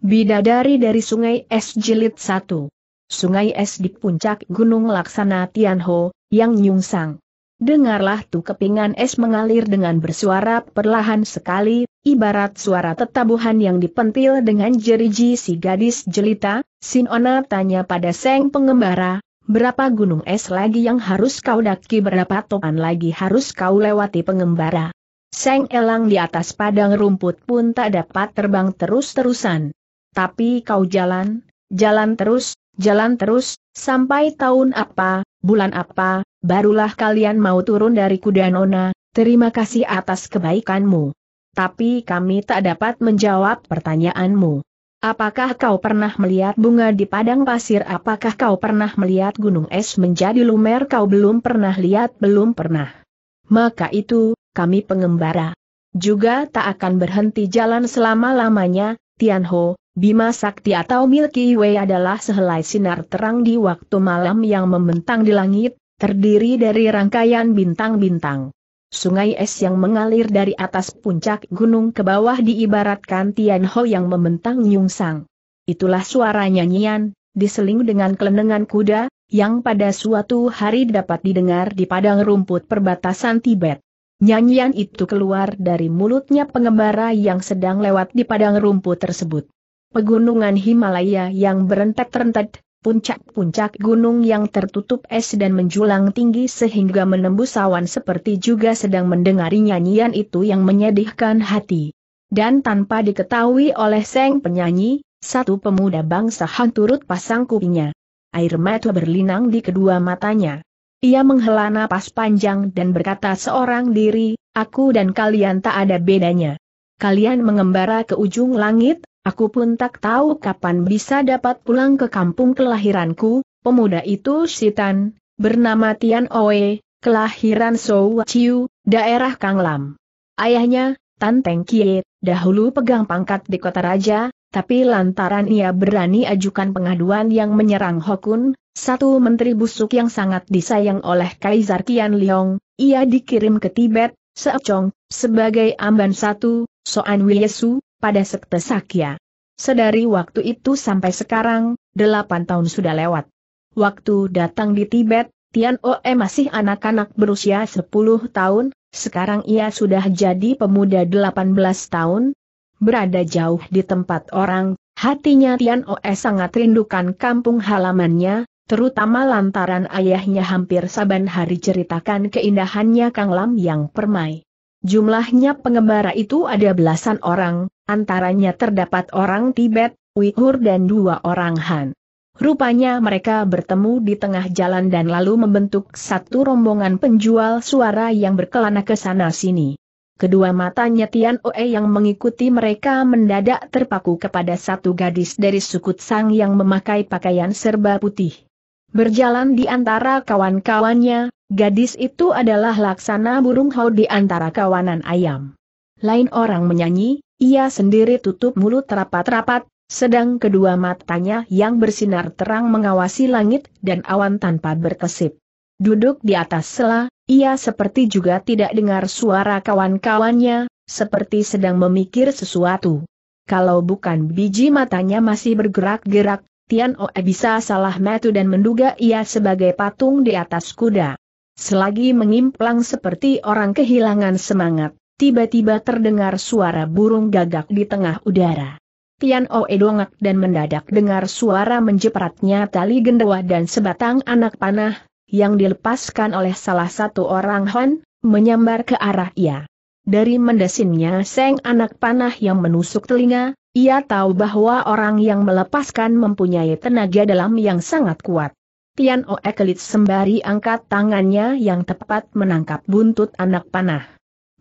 Bidadari dari Sungai Es Jilid 1. Sungai Es di puncak Gunung Laksana Tianho, yang Nyungsang. Dengarlah tu kepingan es mengalir dengan bersuara perlahan sekali, ibarat suara tetabuhan yang dipentil dengan jeriji si gadis jelita, Sinona tanya pada Seng pengembara, berapa gunung es lagi yang harus kau daki berapa topan lagi harus kau lewati pengembara. Seng elang di atas padang rumput pun tak dapat terbang terus-terusan. Tapi kau jalan, jalan terus, jalan terus, sampai tahun apa, bulan apa, barulah kalian mau turun dari kuda Nona, terima kasih atas kebaikanmu. Tapi kami tak dapat menjawab pertanyaanmu. Apakah kau pernah melihat bunga di padang pasir? Apakah kau pernah melihat gunung es menjadi lumer? Kau belum pernah lihat, belum pernah. Maka itu, kami pengembara. Juga tak akan berhenti jalan selama-lamanya, Tianho, Bima Sakti atau Milky Way adalah sehelai sinar terang di waktu malam yang membentang di langit, terdiri dari rangkaian bintang-bintang. Sungai es yang mengalir dari atas puncak gunung ke bawah diibaratkan Tianho yang membentang Nyungsang. Itulah suara nyanyian, diseling dengan kelenengan kuda, yang pada suatu hari dapat didengar di padang rumput perbatasan Tibet. Nyanyian itu keluar dari mulutnya pengembara yang sedang lewat di padang rumput tersebut pegunungan Himalaya yang berentet-rentet, puncak-puncak gunung yang tertutup es dan menjulang tinggi sehingga menembus awan seperti juga sedang mendengar nyanyian itu yang menyedihkan hati. Dan tanpa diketahui oleh Seng penyanyi, satu pemuda bangsa Han turut pasang kupingnya. Air mata berlinang di kedua matanya. Ia menghela napas panjang dan berkata seorang diri, aku dan kalian tak ada bedanya. Kalian mengembara ke ujung langit, Aku pun tak tahu kapan bisa dapat pulang ke kampung kelahiranku, pemuda itu Sitan, bernama Tian Oe, kelahiran Sou Chiu, daerah Kanglam. Ayahnya, Tan Teng Kie, dahulu pegang pangkat di kota raja, tapi lantaran ia berani ajukan pengaduan yang menyerang Hokun, satu menteri busuk yang sangat disayang oleh Kaisar Tian Liong, ia dikirim ke Tibet, Seocong, sebagai amban satu, Soan Wiesu, pada Sekte Sakya. Sedari waktu itu sampai sekarang, delapan tahun sudah lewat. Waktu datang di Tibet, Tian Oe masih anak-anak berusia sepuluh tahun, sekarang ia sudah jadi pemuda delapan belas tahun. Berada jauh di tempat orang, hatinya Tian Oe sangat rindukan kampung halamannya, terutama lantaran ayahnya hampir saban hari ceritakan keindahannya Kang Lam yang permai. Jumlahnya pengembara itu ada belasan orang, antaranya terdapat orang Tibet, Uighur dan dua orang Han. Rupanya mereka bertemu di tengah jalan dan lalu membentuk satu rombongan penjual suara yang berkelana ke sana-sini. Kedua matanya Tian Oe yang mengikuti mereka mendadak terpaku kepada satu gadis dari suku Tsang yang memakai pakaian serba putih. Berjalan di antara kawan-kawannya, gadis itu adalah laksana burung hau di antara kawanan ayam. Lain orang menyanyi, ia sendiri tutup mulut rapat-rapat, sedang kedua matanya yang bersinar terang mengawasi langit dan awan tanpa berkesip. Duduk di atas sela, ia seperti juga tidak dengar suara kawan-kawannya, seperti sedang memikir sesuatu. Kalau bukan biji matanya masih bergerak-gerak, Tian Oe bisa salah metu dan menduga ia sebagai patung di atas kuda. Selagi mengimplang seperti orang kehilangan semangat, tiba-tiba terdengar suara burung gagak di tengah udara. Tian Oe dongak dan mendadak dengar suara menjepratnya tali gendewa dan sebatang anak panah, yang dilepaskan oleh salah satu orang Han menyambar ke arah ia. Dari mendesinnya seng anak panah yang menusuk telinga, ia tahu bahwa orang yang melepaskan mempunyai tenaga dalam yang sangat kuat. Tian Oe kelit sembari angkat tangannya yang tepat menangkap buntut anak panah.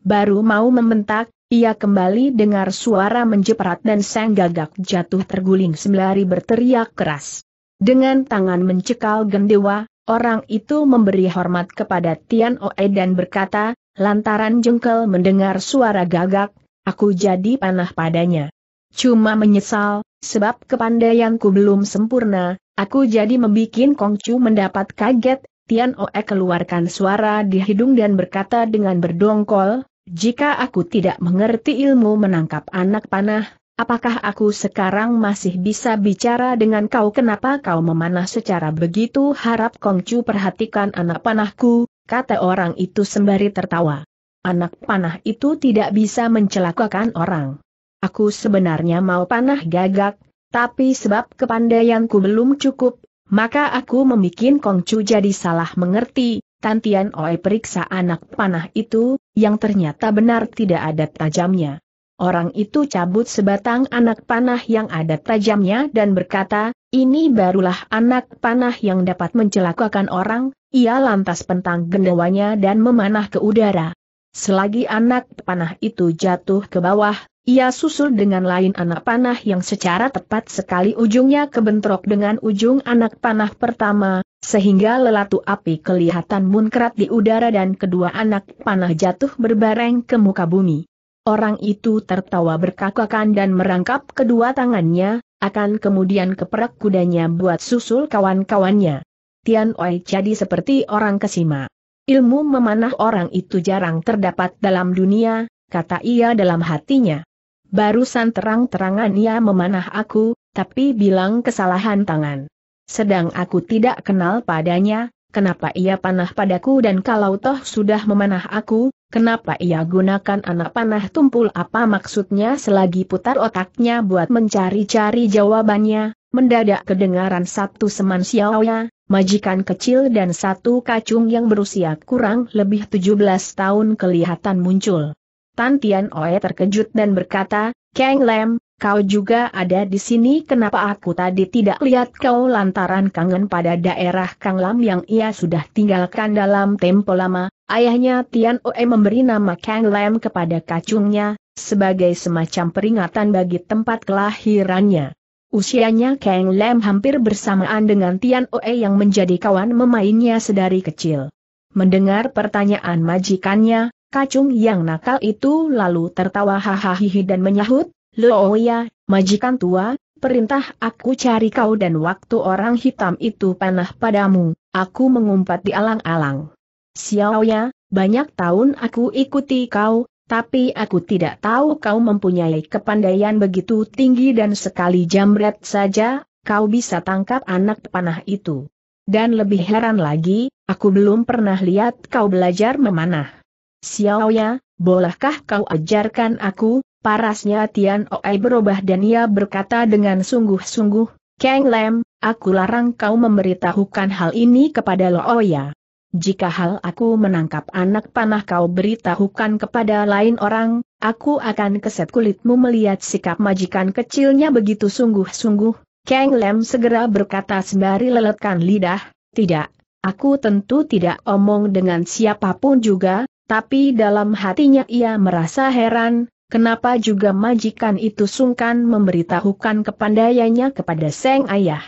Baru mau membentak, ia kembali dengar suara menjeprat dan sang gagak jatuh terguling sembari berteriak keras. Dengan tangan mencekal gendewa, orang itu memberi hormat kepada Tian Oe dan berkata, lantaran jengkel mendengar suara gagak, aku jadi panah padanya. Cuma menyesal, sebab kepandaianku belum sempurna, aku jadi membikin Kongcu mendapat kaget, Tian Oe keluarkan suara di hidung dan berkata dengan berdongkol, jika aku tidak mengerti ilmu menangkap anak panah, apakah aku sekarang masih bisa bicara dengan kau kenapa kau memanah secara begitu harap Kongcu perhatikan anak panahku, kata orang itu sembari tertawa. Anak panah itu tidak bisa mencelakakan orang. Aku sebenarnya mau panah gagak, tapi sebab kepandaianku belum cukup, maka aku memikin Kongcu jadi salah mengerti, Tantian Oe periksa anak panah itu, yang ternyata benar tidak ada tajamnya. Orang itu cabut sebatang anak panah yang ada tajamnya dan berkata, ini barulah anak panah yang dapat mencelakakan orang, ia lantas pentang gendawanya dan memanah ke udara. Selagi anak panah itu jatuh ke bawah, ia susul dengan lain anak panah yang secara tepat sekali ujungnya kebentrok dengan ujung anak panah pertama, sehingga lelatu api kelihatan munkrat di udara dan kedua anak panah jatuh berbareng ke muka bumi. Orang itu tertawa berkakakan dan merangkap kedua tangannya, akan kemudian keperak kudanya buat susul kawan-kawannya. Tian Oi jadi seperti orang kesima. Ilmu memanah orang itu jarang terdapat dalam dunia, kata ia dalam hatinya. Barusan terang-terangan ia memanah aku, tapi bilang kesalahan tangan. Sedang aku tidak kenal padanya, kenapa ia panah padaku dan kalau toh sudah memanah aku, kenapa ia gunakan anak panah tumpul apa maksudnya selagi putar otaknya buat mencari-cari jawabannya, mendadak kedengaran satu seman siawaya, majikan kecil dan satu kacung yang berusia kurang lebih 17 tahun kelihatan muncul. Tan Tian Oe terkejut dan berkata, Kang Lem, kau juga ada di sini kenapa aku tadi tidak lihat kau lantaran kangen pada daerah Kang Lam yang ia sudah tinggalkan dalam tempo lama, ayahnya Tian Oe memberi nama Kang Lam kepada kacungnya, sebagai semacam peringatan bagi tempat kelahirannya. Usianya Kang Lam hampir bersamaan dengan Tian Oe yang menjadi kawan memainnya sedari kecil. Mendengar pertanyaan majikannya, Kacung yang nakal itu lalu tertawa hahaha dan menyahut, ya, majikan tua, perintah aku cari kau dan waktu orang hitam itu panah padamu, aku mengumpat di alang-alang. Xiaoya, banyak tahun aku ikuti kau, tapi aku tidak tahu kau mempunyai kepandaian begitu tinggi dan sekali jamret saja, kau bisa tangkap anak panah itu. Dan lebih heran lagi, aku belum pernah lihat kau belajar memanah. Xiaoya, bolehkah kau ajarkan aku, parasnya Tian Oai berubah dan ia berkata dengan sungguh-sungguh, Kang Lem, aku larang kau memberitahukan hal ini kepada Looya. Jika hal aku menangkap anak panah kau beritahukan kepada lain orang, aku akan keset kulitmu melihat sikap majikan kecilnya begitu sungguh-sungguh. Kang Lem segera berkata sembari leletkan lidah, tidak, aku tentu tidak omong dengan siapapun juga, tapi dalam hatinya ia merasa heran, kenapa juga majikan itu sungkan memberitahukan kepandaiannya kepada Seng Ayah.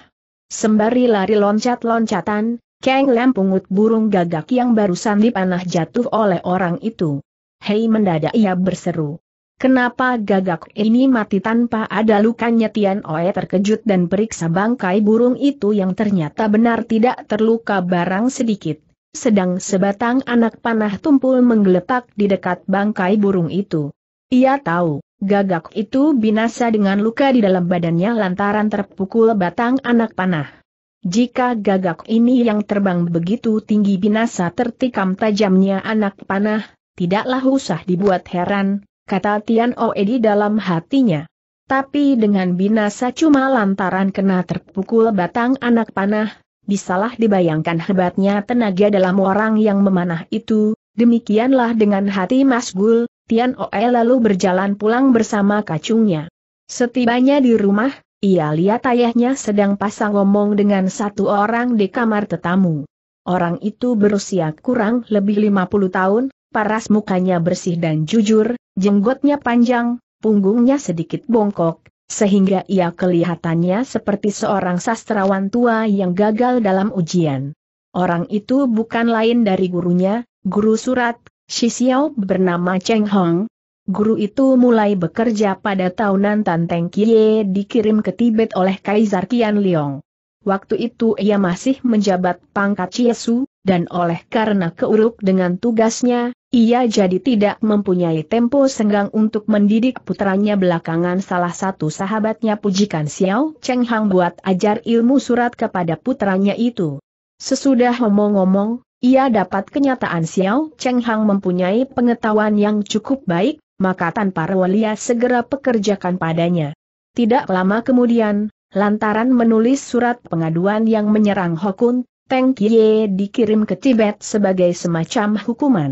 Sembari lari loncat-loncatan, Kang Lam pungut burung gagak yang barusan dipanah jatuh oleh orang itu. Hei mendadak ia berseru. Kenapa gagak ini mati tanpa ada lukanya Tian Oe terkejut dan periksa bangkai burung itu yang ternyata benar tidak terluka barang sedikit sedang sebatang anak panah tumpul menggeletak di dekat bangkai burung itu. Ia tahu, gagak itu binasa dengan luka di dalam badannya lantaran terpukul batang anak panah. Jika gagak ini yang terbang begitu tinggi binasa tertikam tajamnya anak panah, tidaklah usah dibuat heran, kata Tian Oe di dalam hatinya. Tapi dengan binasa cuma lantaran kena terpukul batang anak panah, bisalah dibayangkan hebatnya tenaga dalam orang yang memanah itu, demikianlah dengan hati Mas Gul, Tian Oe lalu berjalan pulang bersama kacungnya. Setibanya di rumah, ia lihat ayahnya sedang pasang ngomong dengan satu orang di kamar tetamu. Orang itu berusia kurang lebih 50 tahun, paras mukanya bersih dan jujur, jenggotnya panjang, punggungnya sedikit bongkok, sehingga ia kelihatannya seperti seorang sastrawan tua yang gagal dalam ujian. Orang itu bukan lain dari gurunya, guru surat, Xiao bernama Cheng Hong. Guru itu mulai bekerja pada tahunan Tan Teng Kie dikirim ke Tibet oleh Kaisar Qian Liang. Waktu itu ia masih menjabat pangkat Ciesu, dan oleh karena keuruk dengan tugasnya, ia jadi tidak mempunyai tempo senggang untuk mendidik putranya belakangan salah satu sahabatnya pujikan Xiao Cheng Hang buat ajar ilmu surat kepada putranya itu. Sesudah ngomong-ngomong, ia dapat kenyataan Xiao Cheng Hang mempunyai pengetahuan yang cukup baik, maka tanpa Rawalia segera pekerjakan padanya. Tidak lama kemudian, Lantaran menulis surat pengaduan yang menyerang Hokun, Teng Kie dikirim ke Tibet sebagai semacam hukuman.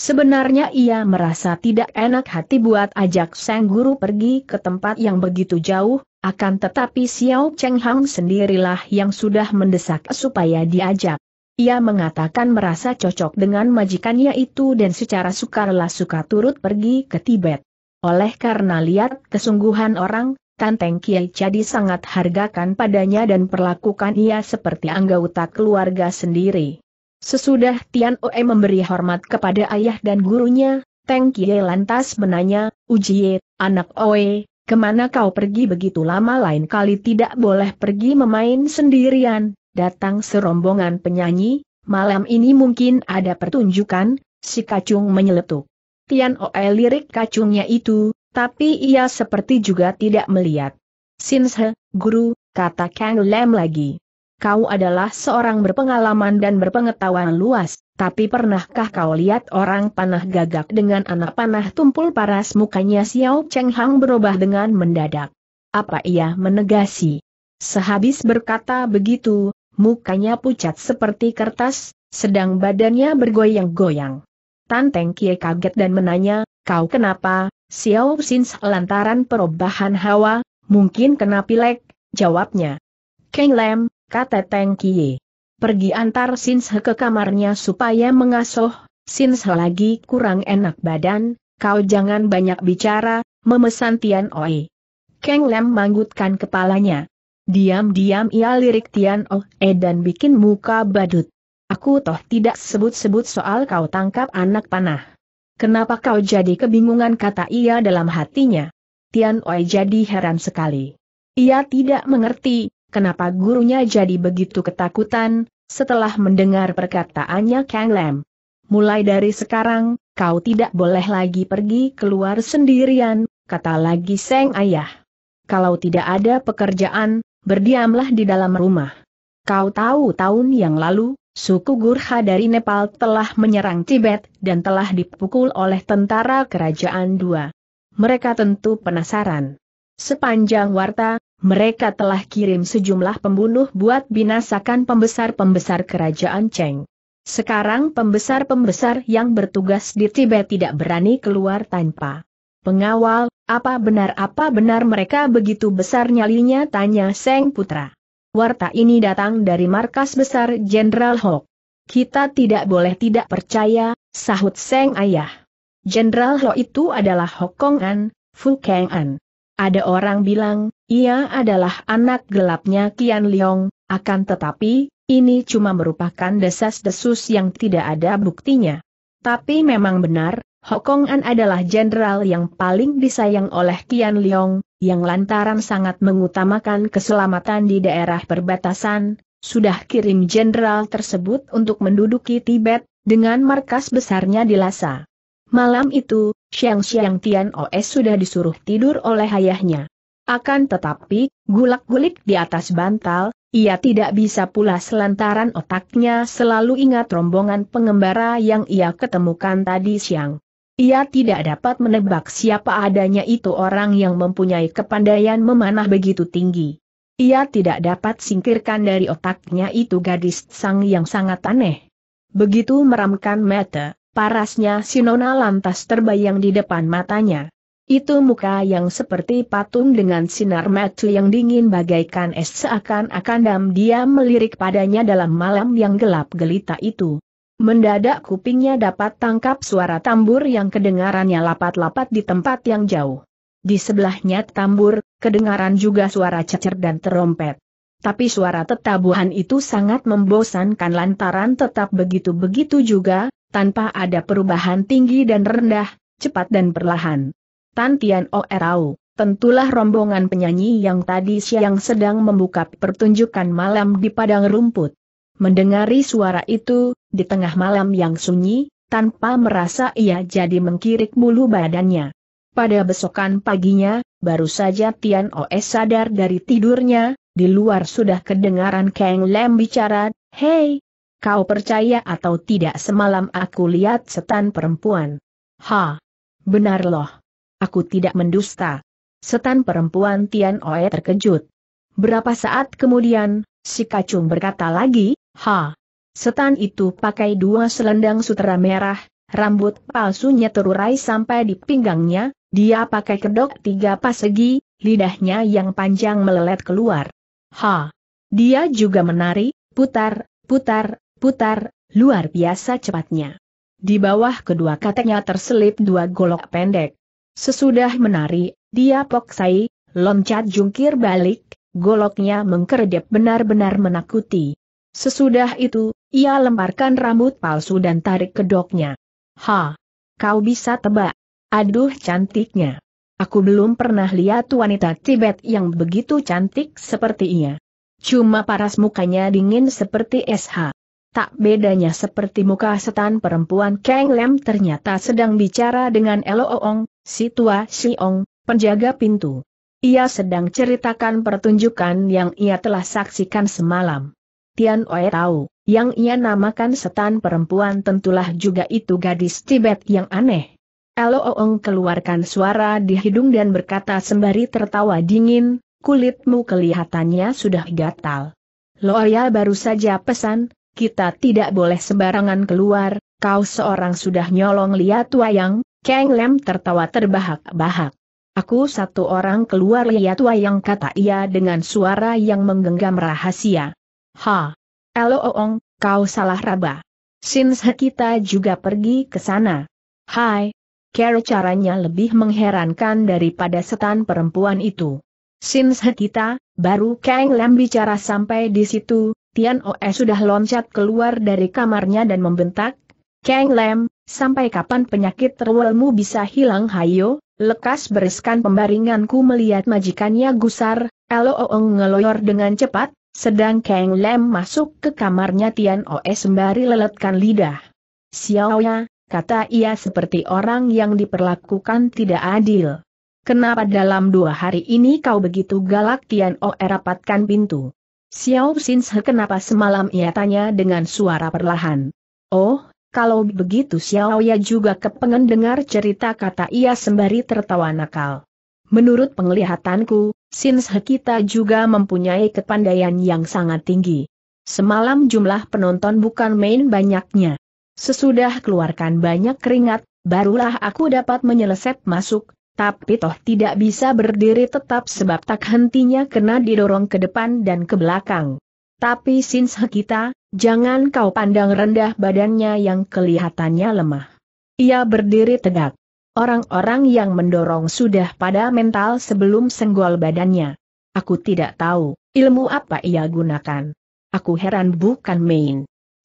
Sebenarnya ia merasa tidak enak hati buat ajak Sang Guru pergi ke tempat yang begitu jauh, akan tetapi Xiao Cheng Hang sendirilah yang sudah mendesak supaya diajak. Ia mengatakan merasa cocok dengan majikannya itu dan secara sukarela suka turut pergi ke Tibet. Oleh karena lihat kesungguhan orang, Teng Kiai jadi sangat hargakan padanya dan perlakukan ia seperti anggota keluarga sendiri. Sesudah Tian Oe memberi hormat kepada ayah dan gurunya, Teng Kiai lantas menanya, Ujiye, anak Oe, kemana kau pergi begitu lama lain kali tidak boleh pergi memain sendirian, datang serombongan penyanyi, malam ini mungkin ada pertunjukan, si kacung menyeletuk. Tian Oe lirik kacungnya itu, tapi ia seperti juga tidak melihat. Sinse, guru, kata Kang Lem lagi. Kau adalah seorang berpengalaman dan berpengetahuan luas, tapi pernahkah kau lihat orang panah gagak dengan anak panah tumpul paras mukanya Xiao Cheng Hang berubah dengan mendadak? Apa ia menegasi? Sehabis berkata begitu, mukanya pucat seperti kertas, sedang badannya bergoyang-goyang. Tanteng Kie kaget dan menanya, kau kenapa, Xiao Xin lantaran perubahan hawa, mungkin kena pilek, jawabnya. Keng Lam kata Teng Kie. Pergi antar Sins ke kamarnya supaya mengasuh, Sins lagi kurang enak badan, kau jangan banyak bicara, memesan Tian Oi. Keng Lam manggutkan kepalanya. Diam-diam ia lirik Tian Oi oh, eh, dan bikin muka badut. Aku toh tidak sebut-sebut soal kau tangkap anak panah. Kenapa kau jadi kebingungan kata ia dalam hatinya? Tian Oi jadi heran sekali. Ia tidak mengerti, kenapa gurunya jadi begitu ketakutan, setelah mendengar perkataannya Kang Lam. Mulai dari sekarang, kau tidak boleh lagi pergi keluar sendirian, kata lagi Seng Ayah. Kalau tidak ada pekerjaan, berdiamlah di dalam rumah. Kau tahu tahun yang lalu, Suku Gurha dari Nepal telah menyerang Tibet dan telah dipukul oleh tentara kerajaan dua. Mereka tentu penasaran. Sepanjang warta, mereka telah kirim sejumlah pembunuh buat binasakan pembesar-pembesar kerajaan Cheng. Sekarang pembesar-pembesar yang bertugas di Tibet tidak berani keluar tanpa pengawal, apa benar apa benar mereka begitu besar nyalinya tanya Seng Putra. Warta ini datang dari markas besar Jenderal Hok. Kita tidak boleh tidak percaya, sahut Seng Ayah. Jenderal Ho itu adalah Hokongan, An. Ada orang bilang, ia adalah anak gelapnya Kian Liong, akan tetapi, ini cuma merupakan desas-desus yang tidak ada buktinya. Tapi memang benar, Hokongan adalah jenderal yang paling disayang oleh Kian Liong, yang lantaran sangat mengutamakan keselamatan di daerah perbatasan, sudah kirim jenderal tersebut untuk menduduki Tibet, dengan markas besarnya di Lhasa. Malam itu, Xiang Xiang Tian Os sudah disuruh tidur oleh ayahnya. Akan tetapi, gulak-gulik di atas bantal, ia tidak bisa pula selantaran otaknya selalu ingat rombongan pengembara yang ia ketemukan tadi siang. Ia tidak dapat menebak siapa adanya itu orang yang mempunyai kepandaian memanah begitu tinggi. Ia tidak dapat singkirkan dari otaknya itu gadis sang yang sangat aneh. Begitu meramkan mata, parasnya Sinona lantas terbayang di depan matanya. Itu muka yang seperti patung dengan sinar mata yang dingin bagaikan es seakan-akan dam dia melirik padanya dalam malam yang gelap gelita itu. Mendadak kupingnya dapat tangkap suara tambur yang kedengarannya lapat-lapat di tempat yang jauh. Di sebelahnya tambur, kedengaran juga suara cecer dan terompet. Tapi suara tetabuhan itu sangat membosankan lantaran tetap begitu-begitu juga, tanpa ada perubahan tinggi dan rendah, cepat dan perlahan. Tantian Tian Oerau, tentulah rombongan penyanyi yang tadi siang sedang membuka pertunjukan malam di padang rumput. Mendengari suara itu, di tengah malam yang sunyi, tanpa merasa ia jadi mengkirik bulu badannya. Pada besokan paginya, baru saja Tian Oe sadar dari tidurnya, di luar sudah kedengaran Kang Lem bicara, Hei, kau percaya atau tidak semalam aku lihat setan perempuan? Ha, benar loh. Aku tidak mendusta. Setan perempuan Tian Oe terkejut. Berapa saat kemudian, si kacung berkata lagi, Ha, Setan itu pakai dua selendang sutera merah, rambut palsunya terurai sampai di pinggangnya, dia pakai kedok tiga pasegi, lidahnya yang panjang melelet keluar. Ha! Dia juga menari, putar, putar, putar, luar biasa cepatnya. Di bawah kedua katanya terselip dua golok pendek. Sesudah menari, dia poksai, loncat jungkir balik, goloknya mengkerdep benar-benar menakuti. Sesudah itu, ia lemparkan rambut palsu dan tarik kedoknya. Ha! Kau bisa tebak. Aduh cantiknya. Aku belum pernah lihat wanita Tibet yang begitu cantik seperti ia. Cuma paras mukanya dingin seperti SH. Tak bedanya seperti muka setan perempuan Kang Lem ternyata sedang bicara dengan Eloong, si tua Siong, penjaga pintu. Ia sedang ceritakan pertunjukan yang ia telah saksikan semalam. Tian Oe tahu, yang ia namakan setan perempuan tentulah juga itu gadis Tibet yang aneh. Elo Oong keluarkan suara di hidung dan berkata sembari tertawa dingin, kulitmu kelihatannya sudah gatal. Loya baru saja pesan, kita tidak boleh sembarangan keluar, kau seorang sudah nyolong lihat wayang, Kang Lem tertawa terbahak-bahak. Aku satu orang keluar lihat wayang kata ia dengan suara yang menggenggam rahasia. Ha! Elo oong, oh, kau salah raba. Since kita juga pergi ke sana. Hai! Care caranya lebih mengherankan daripada setan perempuan itu. Since kita, baru Kang Lam bicara sampai di situ, Tian Oe sudah loncat keluar dari kamarnya dan membentak, Kang Lam, sampai kapan penyakit terwelmu bisa hilang hayo, lekas bereskan pembaringanku melihat majikannya gusar, Elo Oong oh, ngeloyor dengan cepat, sedang Kang Lem masuk ke kamarnya Tian Oe sembari leletkan lidah. Xiaoya, kata ia seperti orang yang diperlakukan tidak adil. Kenapa dalam dua hari ini kau begitu galak Tian Oe rapatkan pintu? Xiao sinshe kenapa semalam ia tanya dengan suara perlahan. Oh, kalau begitu Xiaoya juga kepengen dengar cerita kata ia sembari tertawa nakal. Menurut penglihatanku, Sinshe kita juga mempunyai kepandaian yang sangat tinggi. Semalam jumlah penonton bukan main banyaknya. Sesudah keluarkan banyak keringat, barulah aku dapat menyelesaikan masuk, tapi toh tidak bisa berdiri tetap sebab tak hentinya kena didorong ke depan dan ke belakang. Tapi Sinshe kita, jangan kau pandang rendah badannya yang kelihatannya lemah. Ia berdiri tegak. Orang-orang yang mendorong sudah pada mental sebelum senggol badannya. Aku tidak tahu, ilmu apa ia gunakan. Aku heran bukan main.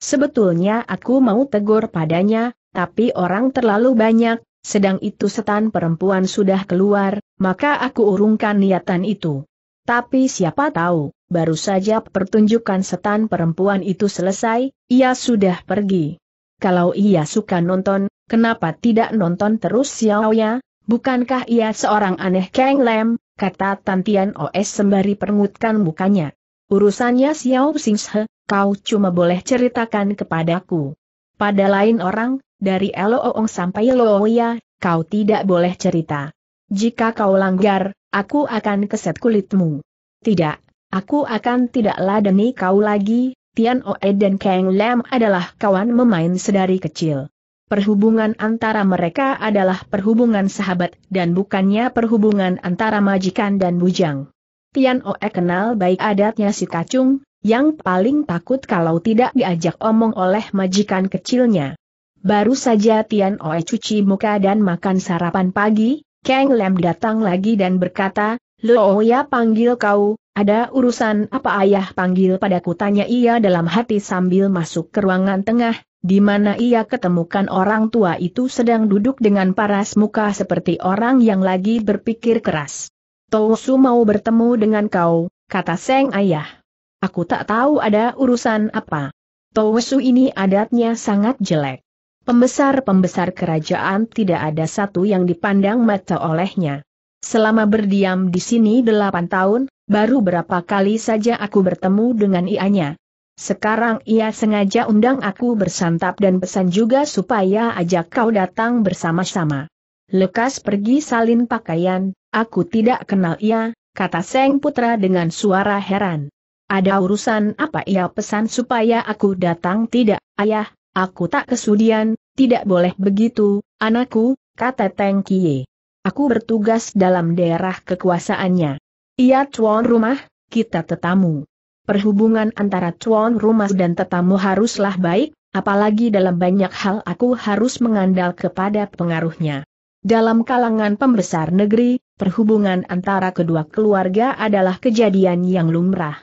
Sebetulnya aku mau tegur padanya, tapi orang terlalu banyak, sedang itu setan perempuan sudah keluar, maka aku urungkan niatan itu. Tapi siapa tahu, baru saja pertunjukan setan perempuan itu selesai, ia sudah pergi. Kalau ia suka nonton, Kenapa tidak nonton terus Xiao Ya? Bukankah ia seorang aneh Kang Lem? Kata Tantian OS sembari perngutkan mukanya. Urusannya Xiao Xinghe, kau cuma boleh ceritakan kepadaku. Pada lain orang, dari Loong sampai Looya, kau tidak boleh cerita. Jika kau langgar, aku akan keset kulitmu. Tidak, aku akan tidak ladeni kau lagi, Tian Oe dan Kang Lam adalah kawan memain sedari kecil perhubungan antara mereka adalah perhubungan sahabat dan bukannya perhubungan antara majikan dan bujang. Tian Oe kenal baik adatnya si Kacung, yang paling takut kalau tidak diajak omong oleh majikan kecilnya. Baru saja Tian Oe cuci muka dan makan sarapan pagi, Kang Lem datang lagi dan berkata, Lo ya panggil kau, ada urusan apa ayah panggil padaku tanya ia dalam hati sambil masuk ke ruangan tengah, di mana ia ketemukan orang tua itu sedang duduk dengan paras muka seperti orang yang lagi berpikir keras. Tosu mau bertemu dengan kau, kata Seng Ayah. Aku tak tahu ada urusan apa. Tosu ini adatnya sangat jelek. Pembesar-pembesar kerajaan tidak ada satu yang dipandang mata olehnya. Selama berdiam di sini delapan tahun, baru berapa kali saja aku bertemu dengan ianya, sekarang ia sengaja undang aku bersantap dan pesan juga supaya ajak kau datang bersama-sama. Lekas pergi salin pakaian, aku tidak kenal ia, kata Seng Putra dengan suara heran. Ada urusan apa ia pesan supaya aku datang tidak, ayah, aku tak kesudian, tidak boleh begitu, anakku, kata Teng Kie. Aku bertugas dalam daerah kekuasaannya. Ia tuan rumah, kita tetamu perhubungan antara tuan rumah dan tetamu haruslah baik, apalagi dalam banyak hal aku harus mengandal kepada pengaruhnya. Dalam kalangan pembesar negeri, perhubungan antara kedua keluarga adalah kejadian yang lumrah.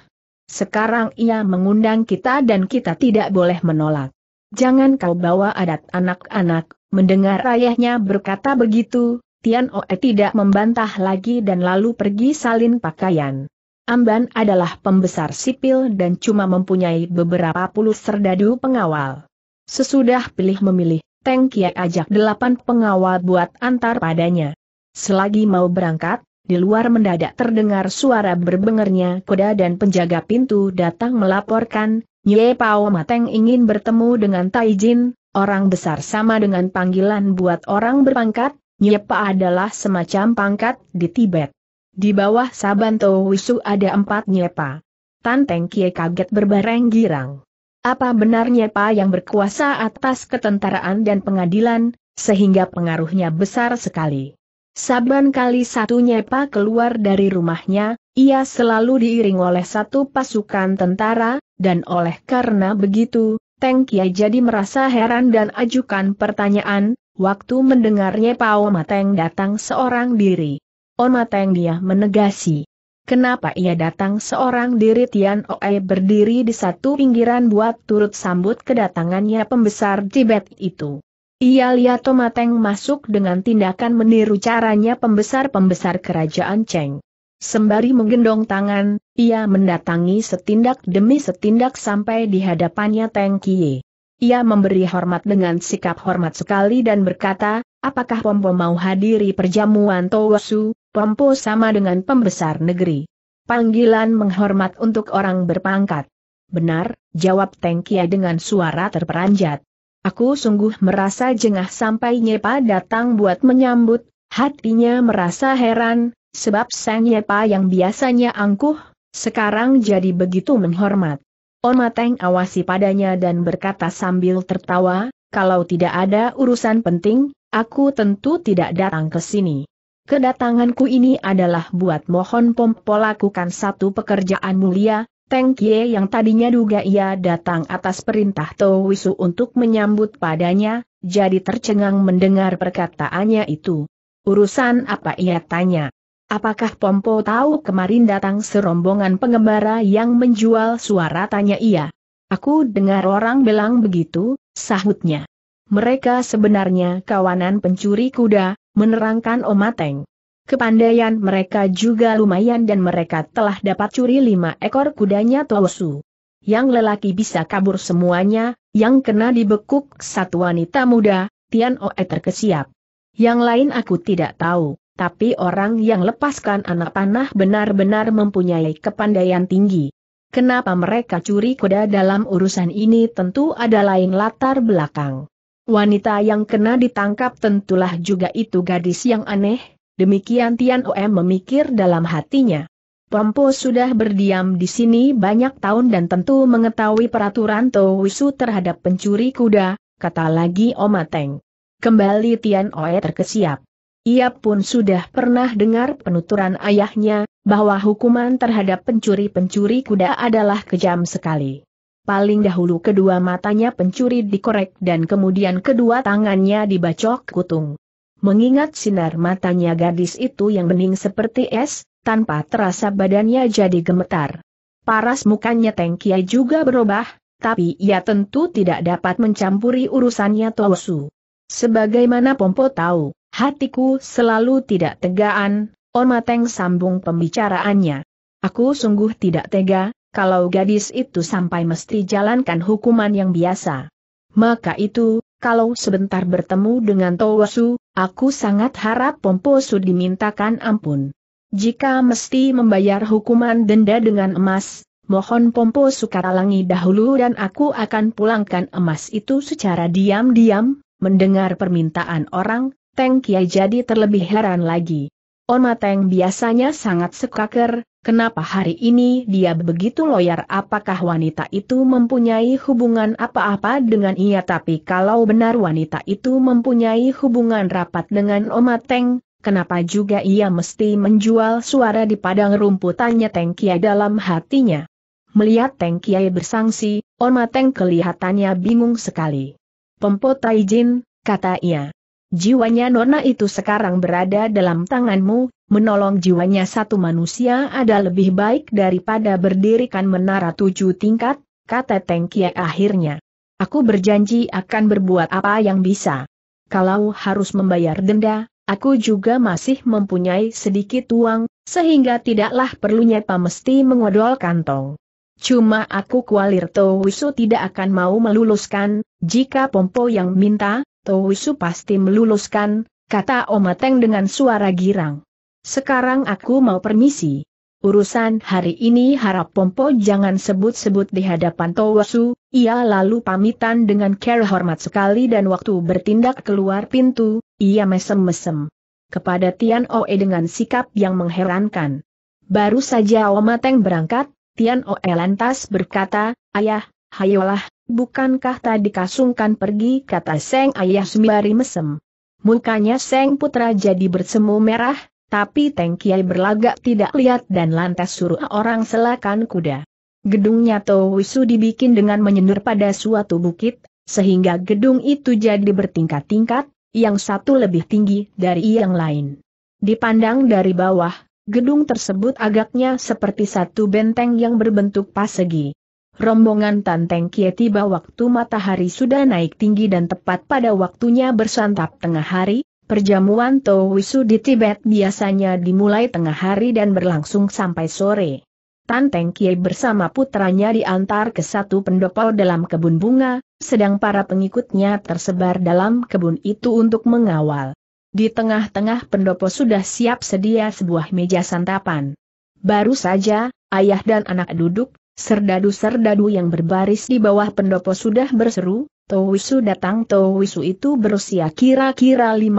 Sekarang ia mengundang kita dan kita tidak boleh menolak. Jangan kau bawa adat anak-anak, mendengar ayahnya berkata begitu, Tian Oe tidak membantah lagi dan lalu pergi salin pakaian. Amban adalah pembesar sipil dan cuma mempunyai beberapa puluh serdadu pengawal. Sesudah pilih memilih, Teng Kia ajak delapan pengawal buat antar padanya. Selagi mau berangkat, di luar mendadak terdengar suara berbengernya kuda dan penjaga pintu datang melaporkan, Nye Pao Mateng ingin bertemu dengan Taijin, orang besar sama dengan panggilan buat orang berpangkat, Nye Pao adalah semacam pangkat di Tibet. Di bawah saban Wisu ada empat nyepa. Tanteng Kie kaget berbareng girang. Apa benar nyepa yang berkuasa atas ketentaraan dan pengadilan, sehingga pengaruhnya besar sekali. Saban kali satu nyepa keluar dari rumahnya, ia selalu diiring oleh satu pasukan tentara, dan oleh karena begitu, Teng Kie jadi merasa heran dan ajukan pertanyaan, waktu mendengarnya Pao Mateng datang seorang diri. Oma Teng dia menegasi. Kenapa ia datang seorang diri Tian Oe berdiri di satu pinggiran buat turut sambut kedatangannya pembesar Tibet itu. Ia lihat Tomateng masuk dengan tindakan meniru caranya pembesar-pembesar kerajaan Cheng. Sembari menggendong tangan, ia mendatangi setindak demi setindak sampai di hadapannya Teng Kie. Ia memberi hormat dengan sikap hormat sekali dan berkata, apakah Pompo mau hadiri perjamuan Towasu, Pompo sama dengan pembesar negeri. Panggilan menghormat untuk orang berpangkat. Benar, jawab Teng Kia dengan suara terperanjat. Aku sungguh merasa jengah sampai Nyepa datang buat menyambut, hatinya merasa heran, sebab Sang Nyepa yang biasanya angkuh, sekarang jadi begitu menghormat. Oma Teng awasi padanya dan berkata sambil tertawa, kalau tidak ada urusan penting, aku tentu tidak datang ke sini. Kedatanganku ini adalah buat mohon Pompo lakukan satu pekerjaan mulia, Teng Kie yang tadinya duga ia datang atas perintah Tau Wisu untuk menyambut padanya, jadi tercengang mendengar perkataannya itu. Urusan apa ia tanya? Apakah Pompo tahu kemarin datang serombongan pengembara yang menjual suara tanya ia? Aku dengar orang bilang begitu, sahutnya mereka sebenarnya kawanan pencuri kuda, menerangkan Omateng. Kepandaian mereka juga lumayan dan mereka telah dapat curi lima ekor kudanya Tosu. Yang lelaki bisa kabur semuanya, yang kena dibekuk satu wanita muda, Tian Oe terkesiap. Yang lain aku tidak tahu, tapi orang yang lepaskan anak panah benar-benar mempunyai kepandaian tinggi. Kenapa mereka curi kuda dalam urusan ini tentu ada lain latar belakang. Wanita yang kena ditangkap tentulah juga itu gadis yang aneh, demikian Tian Oem memikir dalam hatinya. Pompo sudah berdiam di sini banyak tahun dan tentu mengetahui peraturan Wisu terhadap pencuri kuda, kata lagi Omateng. Kembali Tian Oe terkesiap. Ia pun sudah pernah dengar penuturan ayahnya, bahwa hukuman terhadap pencuri-pencuri kuda adalah kejam sekali paling dahulu kedua matanya pencuri dikorek dan kemudian kedua tangannya dibacok kutung. Mengingat sinar matanya gadis itu yang bening seperti es, tanpa terasa badannya jadi gemetar. Paras mukanya Tengkiai juga berubah, tapi ia tentu tidak dapat mencampuri urusannya Tosu. Sebagaimana Pompo tahu, hatiku selalu tidak tegaan, Oma Teng sambung pembicaraannya. Aku sungguh tidak tega, kalau gadis itu sampai mesti jalankan hukuman yang biasa. Maka itu, kalau sebentar bertemu dengan Towasu, aku sangat harap Pomposu dimintakan ampun. Jika mesti membayar hukuman denda dengan emas, mohon Pompo katalangi dahulu dan aku akan pulangkan emas itu secara diam-diam, mendengar permintaan orang, Teng Kiai jadi terlebih heran lagi. Oma Teng biasanya sangat sekaker, Kenapa hari ini dia begitu loyar apakah wanita itu mempunyai hubungan apa-apa dengan ia tapi kalau benar wanita itu mempunyai hubungan rapat dengan Oma Teng, kenapa juga ia mesti menjual suara di padang rumput? Tanya Teng Kiai dalam hatinya. Melihat Teng Kiai bersangsi, Teng kelihatannya bingung sekali. Pempo Taijin, kata ia. Jiwanya Nona itu sekarang berada dalam tanganmu, menolong jiwanya satu manusia ada lebih baik daripada berdirikan menara tujuh tingkat, kata Teng Kie akhirnya. Aku berjanji akan berbuat apa yang bisa. Kalau harus membayar denda, aku juga masih mempunyai sedikit uang, sehingga tidaklah perlunya pamesti mengodol kantong. Cuma aku kualir Towisu tidak akan mau meluluskan, jika Pompo yang minta, Towisu pasti meluluskan, kata Teng dengan suara girang. Sekarang aku mau permisi. Urusan hari ini harap Pompo jangan sebut-sebut di hadapan Towasu, ia lalu pamitan dengan care hormat sekali dan waktu bertindak keluar pintu, ia mesem-mesem. Kepada Tian Oe dengan sikap yang mengherankan. Baru saja Omateng berangkat, Tian Oe lantas berkata, Ayah, hayolah, bukankah tadi kasungkan pergi kata Seng Ayah sembari mesem. Mukanya Seng Putra jadi bersemu merah, tapi Teng Kiai berlagak tidak lihat dan lantas suruh orang selakan kuda. Gedungnya Wisu dibikin dengan menyendur pada suatu bukit, sehingga gedung itu jadi bertingkat-tingkat, yang satu lebih tinggi dari yang lain. Dipandang dari bawah, gedung tersebut agaknya seperti satu benteng yang berbentuk pasegi. Rombongan Teng Kie tiba waktu matahari sudah naik tinggi dan tepat pada waktunya bersantap tengah hari, Perjamuan Tawisu di Tibet biasanya dimulai tengah hari dan berlangsung sampai sore. Tanteng Kie bersama putranya diantar ke satu pendopo dalam kebun bunga, sedang para pengikutnya tersebar dalam kebun itu untuk mengawal. Di tengah-tengah pendopo sudah siap sedia sebuah meja santapan. Baru saja, ayah dan anak duduk, serdadu-serdadu yang berbaris di bawah pendopo sudah berseru, Towisu datang Towisu itu berusia kira-kira 50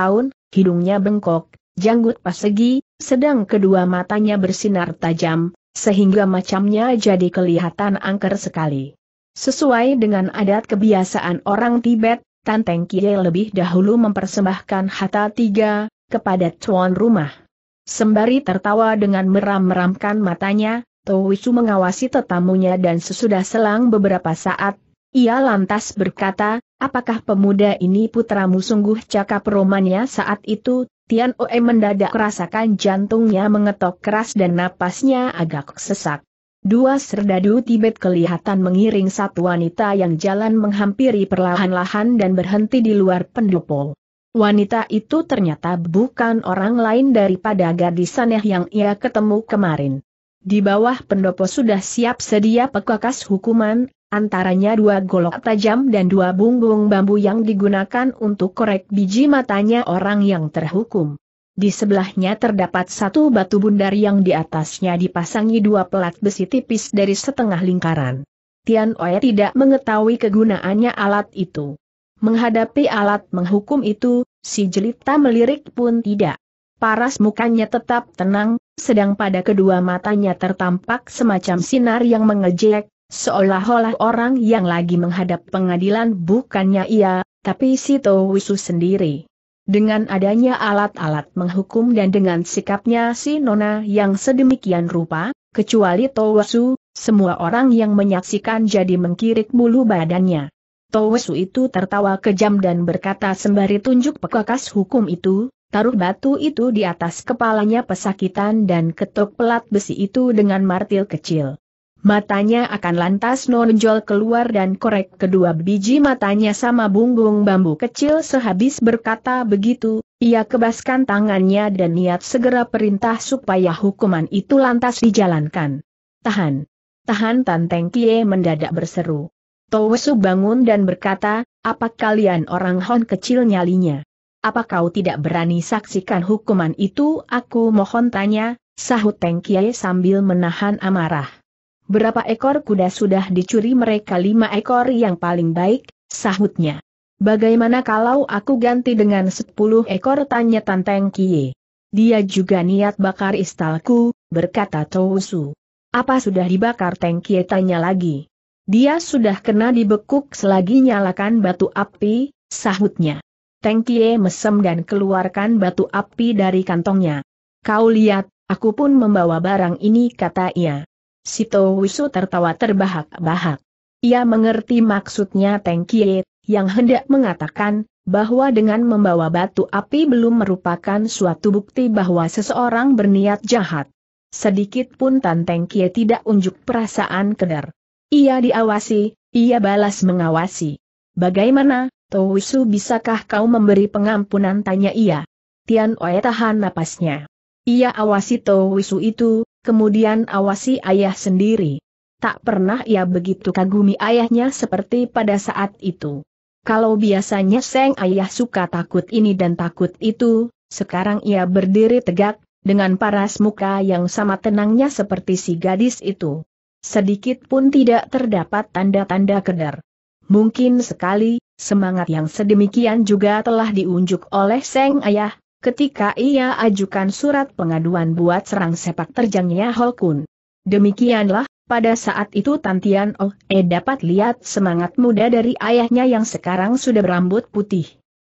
tahun, hidungnya bengkok, janggut pasegi, sedang kedua matanya bersinar tajam, sehingga macamnya jadi kelihatan angker sekali. Sesuai dengan adat kebiasaan orang Tibet, Tanteng Kie lebih dahulu mempersembahkan hata tiga, kepada tuan rumah. Sembari tertawa dengan meram-meramkan matanya, Towisu mengawasi tetamunya dan sesudah selang beberapa saat, ia lantas berkata, apakah pemuda ini putramu sungguh cakap romannya saat itu, Tian Oe mendadak rasakan jantungnya mengetok keras dan napasnya agak sesak. Dua serdadu Tibet kelihatan mengiring satu wanita yang jalan menghampiri perlahan-lahan dan berhenti di luar pendopo. Wanita itu ternyata bukan orang lain daripada gadis aneh yang ia ketemu kemarin. Di bawah pendopo sudah siap sedia pekakas hukuman, antaranya dua golok tajam dan dua bumbung bambu yang digunakan untuk korek biji matanya orang yang terhukum. Di sebelahnya terdapat satu batu bundar yang di atasnya dipasangi dua pelat besi tipis dari setengah lingkaran. Tian Oe tidak mengetahui kegunaannya alat itu. Menghadapi alat menghukum itu, si jelita melirik pun tidak. Paras mukanya tetap tenang, sedang pada kedua matanya tertampak semacam sinar yang mengejek, Seolah-olah orang yang lagi menghadap pengadilan bukannya ia, tapi si Wisu sendiri. Dengan adanya alat-alat menghukum dan dengan sikapnya si Nona yang sedemikian rupa, kecuali Towesu, semua orang yang menyaksikan jadi mengkirik bulu badannya. Towesu itu tertawa kejam dan berkata sembari tunjuk pekakas hukum itu, taruh batu itu di atas kepalanya pesakitan dan ketuk pelat besi itu dengan martil kecil matanya akan lantas nonjol keluar dan korek kedua biji matanya sama bumbung bambu kecil sehabis berkata begitu, ia kebaskan tangannya dan niat segera perintah supaya hukuman itu lantas dijalankan. Tahan! Tahan Tanteng Kie mendadak berseru. Towesu bangun dan berkata, apa kalian orang Hon kecil nyalinya? Apa kau tidak berani saksikan hukuman itu? Aku mohon tanya, sahut Teng sambil menahan amarah. Berapa ekor kuda sudah dicuri mereka lima ekor yang paling baik, sahutnya. Bagaimana kalau aku ganti dengan sepuluh ekor tanya Tanteng Kie. Dia juga niat bakar istalku, berkata Tousu. Apa sudah dibakar Teng Kie tanya lagi. Dia sudah kena dibekuk selagi nyalakan batu api, sahutnya. Teng Kie mesem dan keluarkan batu api dari kantongnya. Kau lihat, aku pun membawa barang ini kata ia. Sito Wusu tertawa terbahak-bahak. Ia mengerti maksudnya Teng Kie, yang hendak mengatakan, bahwa dengan membawa batu api belum merupakan suatu bukti bahwa seseorang berniat jahat. Sedikit pun Tan Teng Kie tidak unjuk perasaan keder. Ia diawasi, ia balas mengawasi. Bagaimana, Wusu, bisakah kau memberi pengampunan tanya ia. Tian Oe tahan napasnya. Ia awasi Wusu itu, kemudian awasi ayah sendiri. Tak pernah ia begitu kagumi ayahnya seperti pada saat itu. Kalau biasanya Seng ayah suka takut ini dan takut itu, sekarang ia berdiri tegak, dengan paras muka yang sama tenangnya seperti si gadis itu. Sedikit pun tidak terdapat tanda-tanda keder. Mungkin sekali, semangat yang sedemikian juga telah diunjuk oleh Seng Ayah, ketika ia ajukan surat pengaduan buat serang sepak terjangnya Holkun. Demikianlah, pada saat itu Tantian Oh E dapat lihat semangat muda dari ayahnya yang sekarang sudah berambut putih.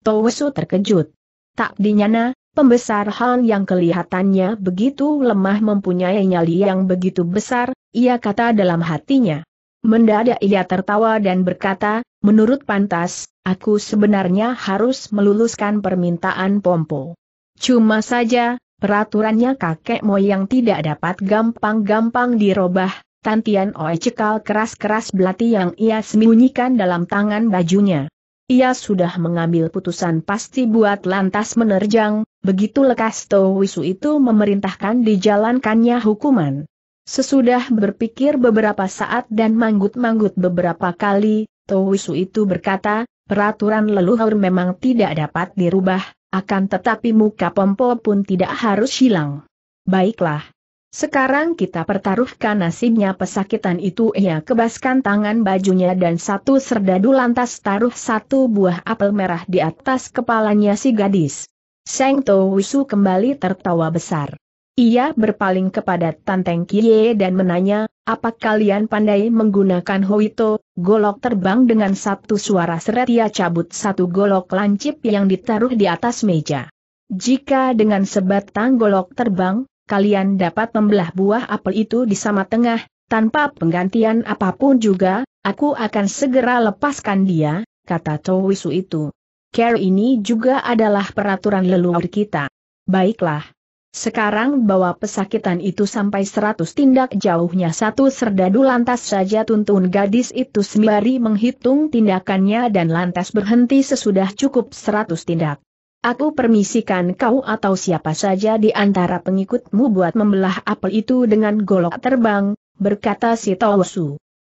Towesu terkejut. Tak dinyana, pembesar Han yang kelihatannya begitu lemah mempunyai nyali yang begitu besar, ia kata dalam hatinya. Mendadak ia tertawa dan berkata, Menurut pantas, aku sebenarnya harus meluluskan permintaan Pompo. Cuma saja, peraturannya kakek moyang tidak dapat gampang-gampang dirobah, Tantian Oe cekal keras-keras belati yang ia sembunyikan dalam tangan bajunya. Ia sudah mengambil putusan pasti buat lantas menerjang, begitu lekas Towisu itu memerintahkan dijalankannya hukuman. Sesudah berpikir beberapa saat dan manggut-manggut beberapa kali, Towisu itu berkata, peraturan leluhur memang tidak dapat dirubah, akan tetapi muka pompo pun tidak harus hilang. Baiklah. Sekarang kita pertaruhkan nasibnya pesakitan itu ia kebaskan tangan bajunya dan satu serdadu lantas taruh satu buah apel merah di atas kepalanya si gadis. Seng Towisu kembali tertawa besar. Ia berpaling kepada Tanteng Kie dan menanya, apa kalian pandai menggunakan hoito, golok terbang dengan satu suara seret ia cabut satu golok lancip yang ditaruh di atas meja. Jika dengan sebatang golok terbang, kalian dapat membelah buah apel itu di sama tengah, tanpa penggantian apapun juga, aku akan segera lepaskan dia, kata Towisu itu. Care ini juga adalah peraturan leluhur kita. Baiklah, sekarang bawa pesakitan itu sampai seratus tindak jauhnya satu serdadu lantas saja tuntun gadis itu sembari menghitung tindakannya dan lantas berhenti sesudah cukup seratus tindak. Aku permisikan kau atau siapa saja di antara pengikutmu buat membelah apel itu dengan golok terbang, berkata si Tan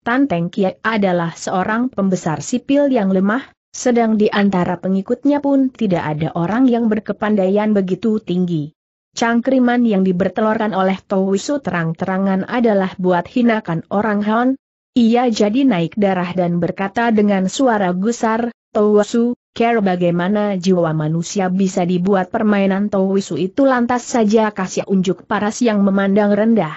Tanteng Kiek adalah seorang pembesar sipil yang lemah, sedang di antara pengikutnya pun tidak ada orang yang berkepandaian begitu tinggi cangkriman yang dibertelorkan oleh Towisu terang-terangan adalah buat hinakan orang Han. Ia jadi naik darah dan berkata dengan suara gusar, Towisu, care bagaimana jiwa manusia bisa dibuat permainan Towisu itu lantas saja kasih unjuk paras yang memandang rendah.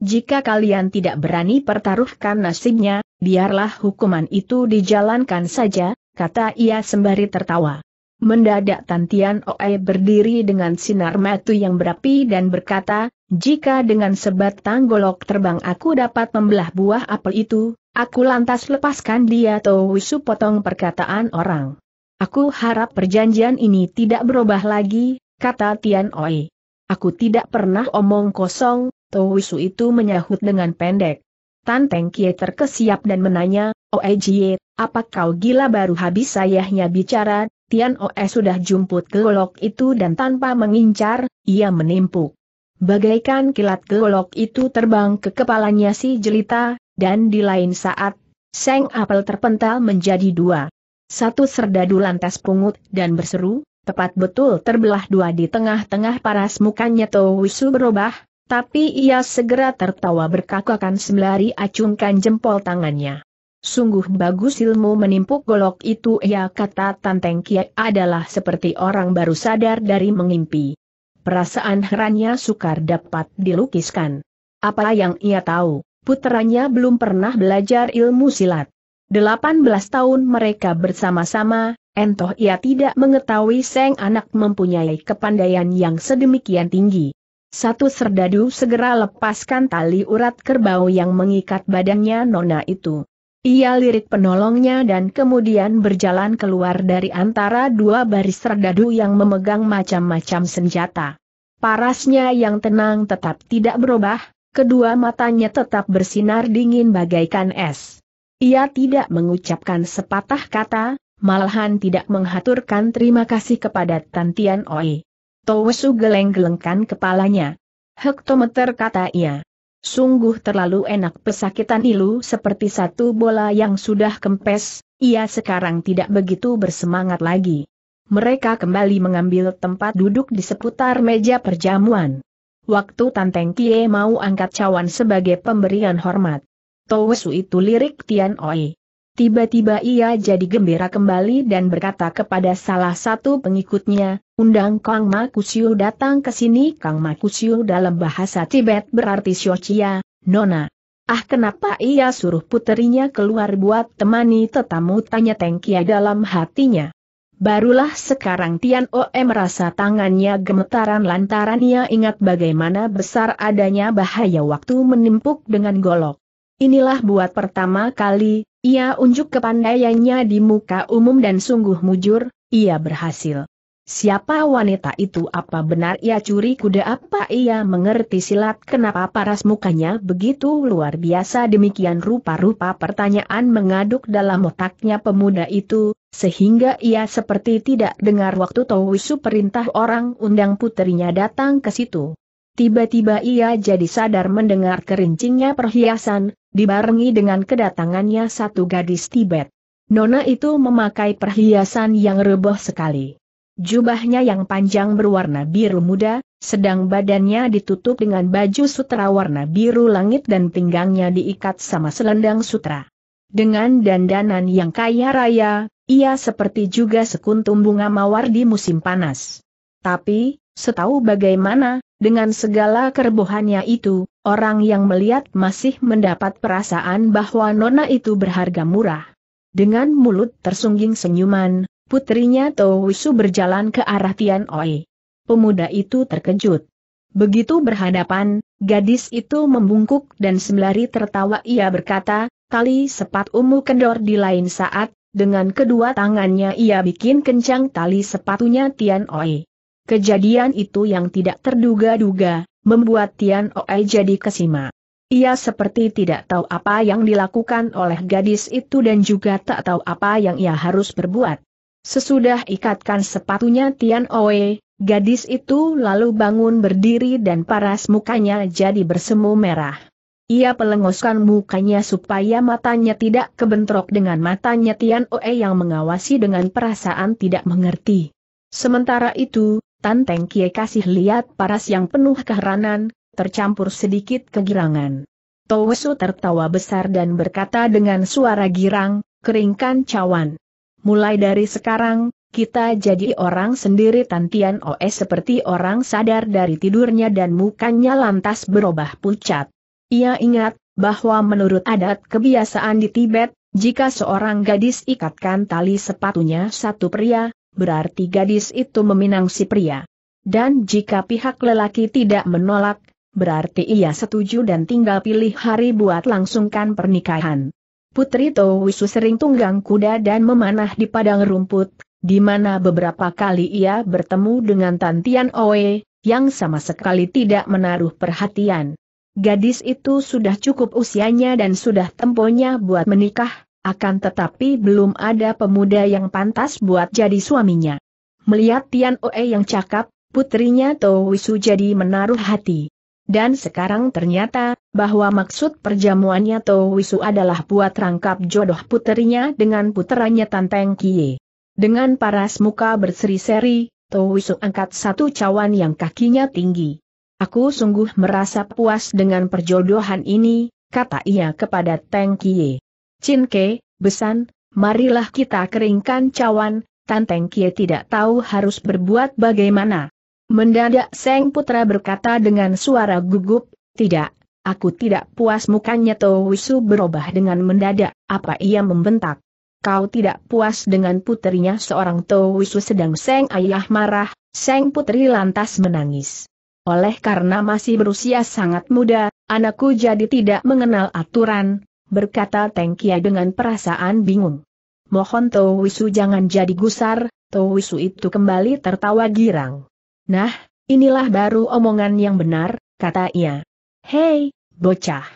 Jika kalian tidak berani pertaruhkan nasibnya, biarlah hukuman itu dijalankan saja, kata ia sembari tertawa. Mendadak Tan Tian Oe berdiri dengan sinar mata yang berapi dan berkata, jika dengan sebatang golok terbang aku dapat membelah buah apel itu, aku lantas lepaskan dia wisu potong perkataan orang. Aku harap perjanjian ini tidak berubah lagi, kata Tian Oe. Aku tidak pernah omong kosong, Wisu itu menyahut dengan pendek. Tan Teng Kie terkesiap dan menanya, Oe Jie, apa kau gila baru habis sayahnya bicara, Tian Oe sudah jumput golok itu dan tanpa mengincar, ia menimpuk. Bagaikan kilat golok itu terbang ke kepalanya si jelita, dan di lain saat, seng apel terpental menjadi dua. Satu serdadu lantas pungut dan berseru, tepat betul terbelah dua di tengah-tengah paras mukanya Towisu berubah, tapi ia segera tertawa berkakakan sembari acungkan jempol tangannya. Sungguh bagus ilmu menimpuk golok itu ya kata Tanteng Kiai adalah seperti orang baru sadar dari mengimpi. Perasaan herannya sukar dapat dilukiskan. Apa yang ia tahu, putranya belum pernah belajar ilmu silat. 18 tahun mereka bersama-sama, entoh ia tidak mengetahui Seng anak mempunyai kepandaian yang sedemikian tinggi. Satu serdadu segera lepaskan tali urat kerbau yang mengikat badannya nona itu. Ia lirik penolongnya dan kemudian berjalan keluar dari antara dua baris serdadu yang memegang macam-macam senjata. Parasnya yang tenang tetap tidak berubah, kedua matanya tetap bersinar dingin bagaikan es. Ia tidak mengucapkan sepatah kata, malahan tidak menghaturkan terima kasih kepada tantian Oi. Towesu geleng-gelengkan kepalanya. Hektometer kata ia. Sungguh terlalu enak pesakitan Ilu seperti satu bola yang sudah kempes, ia sekarang tidak begitu bersemangat lagi. Mereka kembali mengambil tempat duduk di seputar meja perjamuan. Waktu Tanteng Kie mau angkat cawan sebagai pemberian hormat. Towesu itu lirik Tian Oi. Tiba-tiba ia jadi gembira kembali dan berkata kepada salah satu pengikutnya, Undang Kang Makusiu datang ke sini Kang Makusiu dalam bahasa Tibet berarti Siochia, Nona. Ah kenapa ia suruh puterinya keluar buat temani tetamu tanya Tengkia dalam hatinya. Barulah sekarang Tian Oe merasa tangannya gemetaran lantaran ia ingat bagaimana besar adanya bahaya waktu menimpuk dengan golok. Inilah buat pertama kali, ia unjuk kepandaiannya di muka umum dan sungguh mujur, ia berhasil. Siapa wanita itu apa benar ia curi kuda apa ia mengerti silat kenapa paras mukanya begitu luar biasa demikian rupa-rupa pertanyaan mengaduk dalam otaknya pemuda itu, sehingga ia seperti tidak dengar waktu Tawisu perintah orang undang putrinya datang ke situ. Tiba-tiba ia jadi sadar mendengar kerincingnya perhiasan, dibarengi dengan kedatangannya satu gadis Tibet. Nona itu memakai perhiasan yang reboh sekali. Jubahnya yang panjang berwarna biru muda, sedang badannya ditutup dengan baju sutra warna biru langit dan pinggangnya diikat sama selendang sutra. Dengan dandanan yang kaya raya, ia seperti juga sekuntum bunga mawar di musim panas. Tapi, setahu bagaimana, dengan segala kerbohannya itu, orang yang melihat masih mendapat perasaan bahwa nona itu berharga murah. Dengan mulut tersungging senyuman, putrinya Tohusu berjalan ke arah Tian Oi. Pemuda itu terkejut. Begitu berhadapan, gadis itu membungkuk dan sembari tertawa ia berkata, tali sepat umu kendor di lain saat, dengan kedua tangannya ia bikin kencang tali sepatunya Tian Oi. Kejadian itu yang tidak terduga-duga, membuat Tian Oi jadi kesima. Ia seperti tidak tahu apa yang dilakukan oleh gadis itu dan juga tak tahu apa yang ia harus berbuat. Sesudah ikatkan sepatunya Tian Oe, gadis itu lalu bangun berdiri dan paras mukanya jadi bersemu merah. Ia pelengoskan mukanya supaya matanya tidak kebentrok dengan matanya Tian Oe yang mengawasi dengan perasaan tidak mengerti. Sementara itu, Tan Teng Kie kasih lihat paras yang penuh keheranan, tercampur sedikit kegirangan. Towesu tertawa besar dan berkata dengan suara girang, keringkan cawan mulai dari sekarang, kita jadi orang sendiri Tantian OS seperti orang sadar dari tidurnya dan mukanya lantas berubah pucat. Ia ingat, bahwa menurut adat kebiasaan di Tibet, jika seorang gadis ikatkan tali sepatunya satu pria, berarti gadis itu meminang si pria. Dan jika pihak lelaki tidak menolak, berarti ia setuju dan tinggal pilih hari buat langsungkan pernikahan. Putri Towisu sering tunggang kuda dan memanah di padang rumput, di mana beberapa kali ia bertemu dengan Tantian Oe, yang sama sekali tidak menaruh perhatian. Gadis itu sudah cukup usianya dan sudah temponya buat menikah, akan tetapi belum ada pemuda yang pantas buat jadi suaminya. Melihat Tian Oe yang cakap, putrinya Towisu jadi menaruh hati. Dan sekarang ternyata, bahwa maksud perjamuannya Wisu adalah buat rangkap jodoh puterinya dengan puteranya Tanteng Kie. Dengan paras muka berseri-seri, Wisu angkat satu cawan yang kakinya tinggi. Aku sungguh merasa puas dengan perjodohan ini, kata ia kepada Teng Kie. Chin Ke, besan, marilah kita keringkan cawan, Tanteng Kie tidak tahu harus berbuat bagaimana. Mendadak Seng Putra berkata dengan suara gugup, tidak, Aku tidak puas mukanya Towisu berubah dengan mendadak, apa ia membentak. Kau tidak puas dengan putrinya, seorang Towisu sedang Seng Ayah marah, Seng Putri lantas menangis. Oleh karena masih berusia sangat muda, anakku jadi tidak mengenal aturan, berkata Tengkia dengan perasaan bingung. Mohon Towisu jangan jadi gusar, Towisu itu kembali tertawa girang. Nah, inilah baru omongan yang benar, kata ia. Hei, bocah!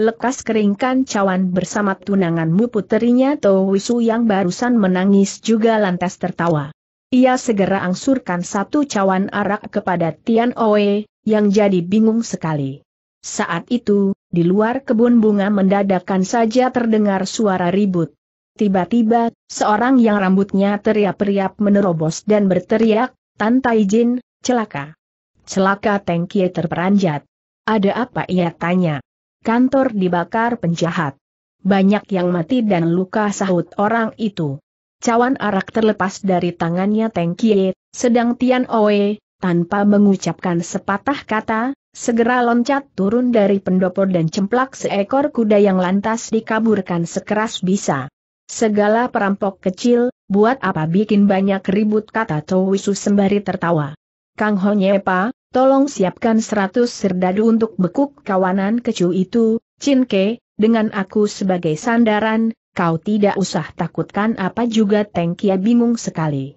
Lekas keringkan cawan bersama tunanganmu puterinya wisu yang barusan menangis juga lantas tertawa. Ia segera angsurkan satu cawan arak kepada Tian Oe, yang jadi bingung sekali. Saat itu, di luar kebun bunga mendadakan saja terdengar suara ribut. Tiba-tiba, seorang yang rambutnya teriap-riap menerobos dan berteriak, Tantai Jin, celaka. Celaka Tengkie terperanjat. Ada apa ia tanya? Kantor dibakar penjahat. Banyak yang mati dan luka sahut orang itu. Cawan arak terlepas dari tangannya Teng Kie, sedang Tian Oe, tanpa mengucapkan sepatah kata, segera loncat turun dari pendopo dan cemplak seekor kuda yang lantas dikaburkan sekeras bisa. Segala perampok kecil, buat apa bikin banyak ribut kata Towisu sembari tertawa. Kang Honyepa, tolong siapkan seratus serdadu untuk bekuk kawanan kecu itu, Cinke, dengan aku sebagai sandaran, kau tidak usah takutkan apa juga Tengkia bingung sekali.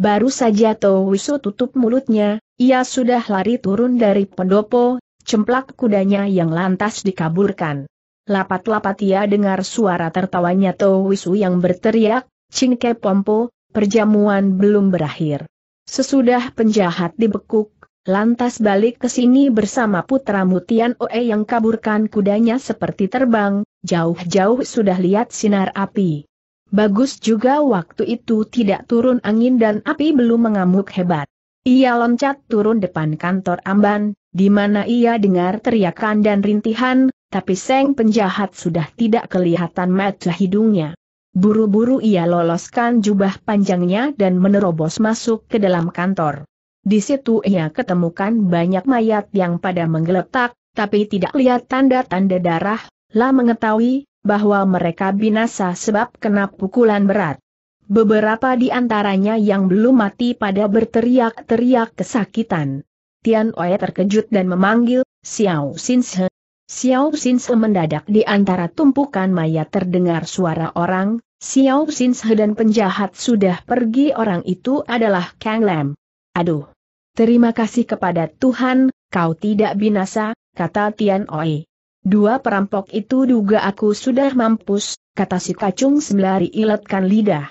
Baru saja Towiso tutup mulutnya, ia sudah lari turun dari pendopo, cemplak kudanya yang lantas dikaburkan. Lapat-lapat ia dengar suara tertawanya Towisu yang berteriak, Cinke Pompo, perjamuan belum berakhir. Sesudah penjahat dibekuk, Lantas balik ke sini bersama putra Mutian Oe yang kaburkan kudanya seperti terbang, jauh-jauh sudah lihat sinar api. Bagus juga waktu itu tidak turun angin dan api belum mengamuk hebat. Ia loncat turun depan kantor Amban, di mana ia dengar teriakan dan rintihan, tapi seng penjahat sudah tidak kelihatan mata hidungnya. Buru-buru ia loloskan jubah panjangnya dan menerobos masuk ke dalam kantor. Di situ ia ketemukan banyak mayat yang pada menggeletak, tapi tidak lihat tanda-tanda darah, lah mengetahui bahwa mereka binasa sebab kena pukulan berat. Beberapa di antaranya yang belum mati pada berteriak-teriak kesakitan. Tian Oe terkejut dan memanggil, Xiao Sinse. Xiao Sinse mendadak di antara tumpukan mayat terdengar suara orang, Xiao Sinse dan penjahat sudah pergi orang itu adalah Kang Lam. Aduh. Terima kasih kepada Tuhan, kau tidak binasa, kata Tian Oi. Dua perampok itu duga aku sudah mampus, kata si kacung sembari iletkan lidah.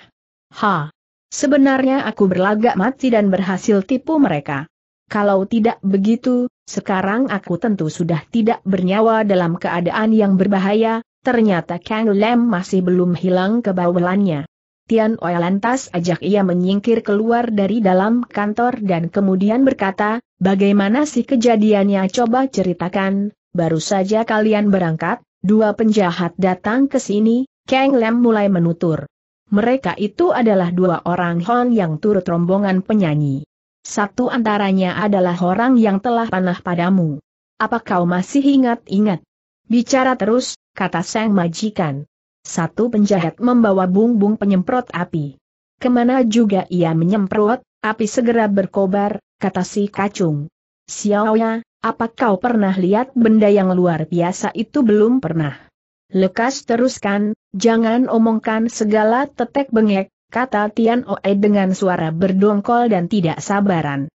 Ha! Sebenarnya aku berlagak mati dan berhasil tipu mereka. Kalau tidak begitu, sekarang aku tentu sudah tidak bernyawa dalam keadaan yang berbahaya, ternyata Kang Lem masih belum hilang kebawelannya. Tian Oe lantas ajak ia menyingkir keluar dari dalam kantor dan kemudian berkata, bagaimana sih kejadiannya coba ceritakan, baru saja kalian berangkat, dua penjahat datang ke sini, Kang Lem mulai menutur. Mereka itu adalah dua orang Hon yang turut rombongan penyanyi. Satu antaranya adalah orang yang telah panah padamu. Apa kau masih ingat-ingat? Bicara terus, kata sang majikan. Satu penjahat membawa bumbung penyemprot api. Kemana juga ia menyemprot, api segera berkobar, kata si kacung. Xiaoya, apa kau pernah lihat benda yang luar biasa itu belum pernah? Lekas teruskan, jangan omongkan segala tetek bengek, kata Tian Oe dengan suara berdongkol dan tidak sabaran.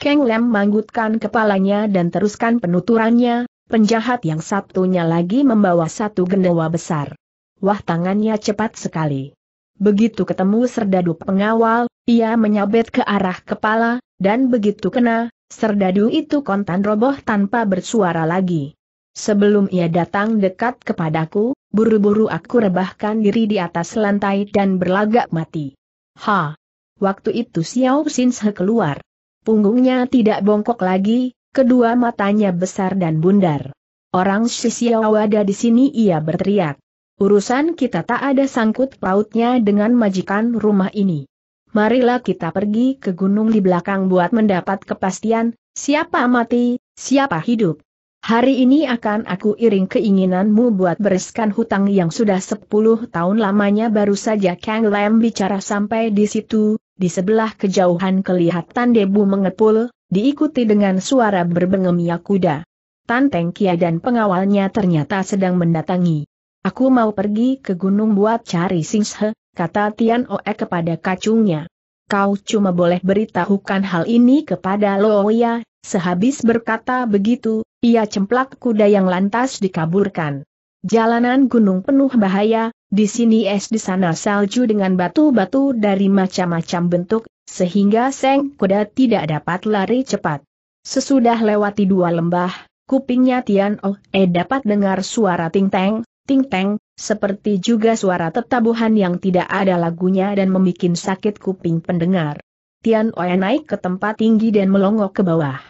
Keng Lem manggutkan kepalanya dan teruskan penuturannya, penjahat yang satunya lagi membawa satu gendawa besar. Wah tangannya cepat sekali. Begitu ketemu serdadu pengawal, ia menyabet ke arah kepala, dan begitu kena, serdadu itu kontan roboh tanpa bersuara lagi. Sebelum ia datang dekat kepadaku, buru-buru aku rebahkan diri di atas lantai dan berlagak mati. Ha! Waktu itu Xiao Xinhe keluar. Punggungnya tidak bongkok lagi, kedua matanya besar dan bundar. Orang Xiao ada di sini ia berteriak. Urusan kita tak ada sangkut pautnya dengan majikan rumah ini. Marilah kita pergi ke gunung di belakang buat mendapat kepastian, siapa mati, siapa hidup. Hari ini akan aku iring keinginanmu buat bereskan hutang yang sudah 10 tahun lamanya baru saja Kang Lam bicara sampai di situ, di sebelah kejauhan kelihatan debu mengepul, diikuti dengan suara berbengemia kuda. Tanteng Kia dan pengawalnya ternyata sedang mendatangi. Aku mau pergi ke gunung buat cari Singshe, kata Tian Oe kepada kacungnya. Kau cuma boleh beritahukan hal ini kepada Loya, sehabis berkata begitu, ia cemplak kuda yang lantas dikaburkan. Jalanan gunung penuh bahaya, di sini es di sana salju dengan batu-batu dari macam-macam bentuk, sehingga seng kuda tidak dapat lari cepat. Sesudah lewati dua lembah, kupingnya Tian Oh E dapat dengar suara ting-teng, ting-teng, seperti juga suara tetabuhan yang tidak ada lagunya dan membuat sakit kuping pendengar. Tian Oe naik ke tempat tinggi dan melongok ke bawah.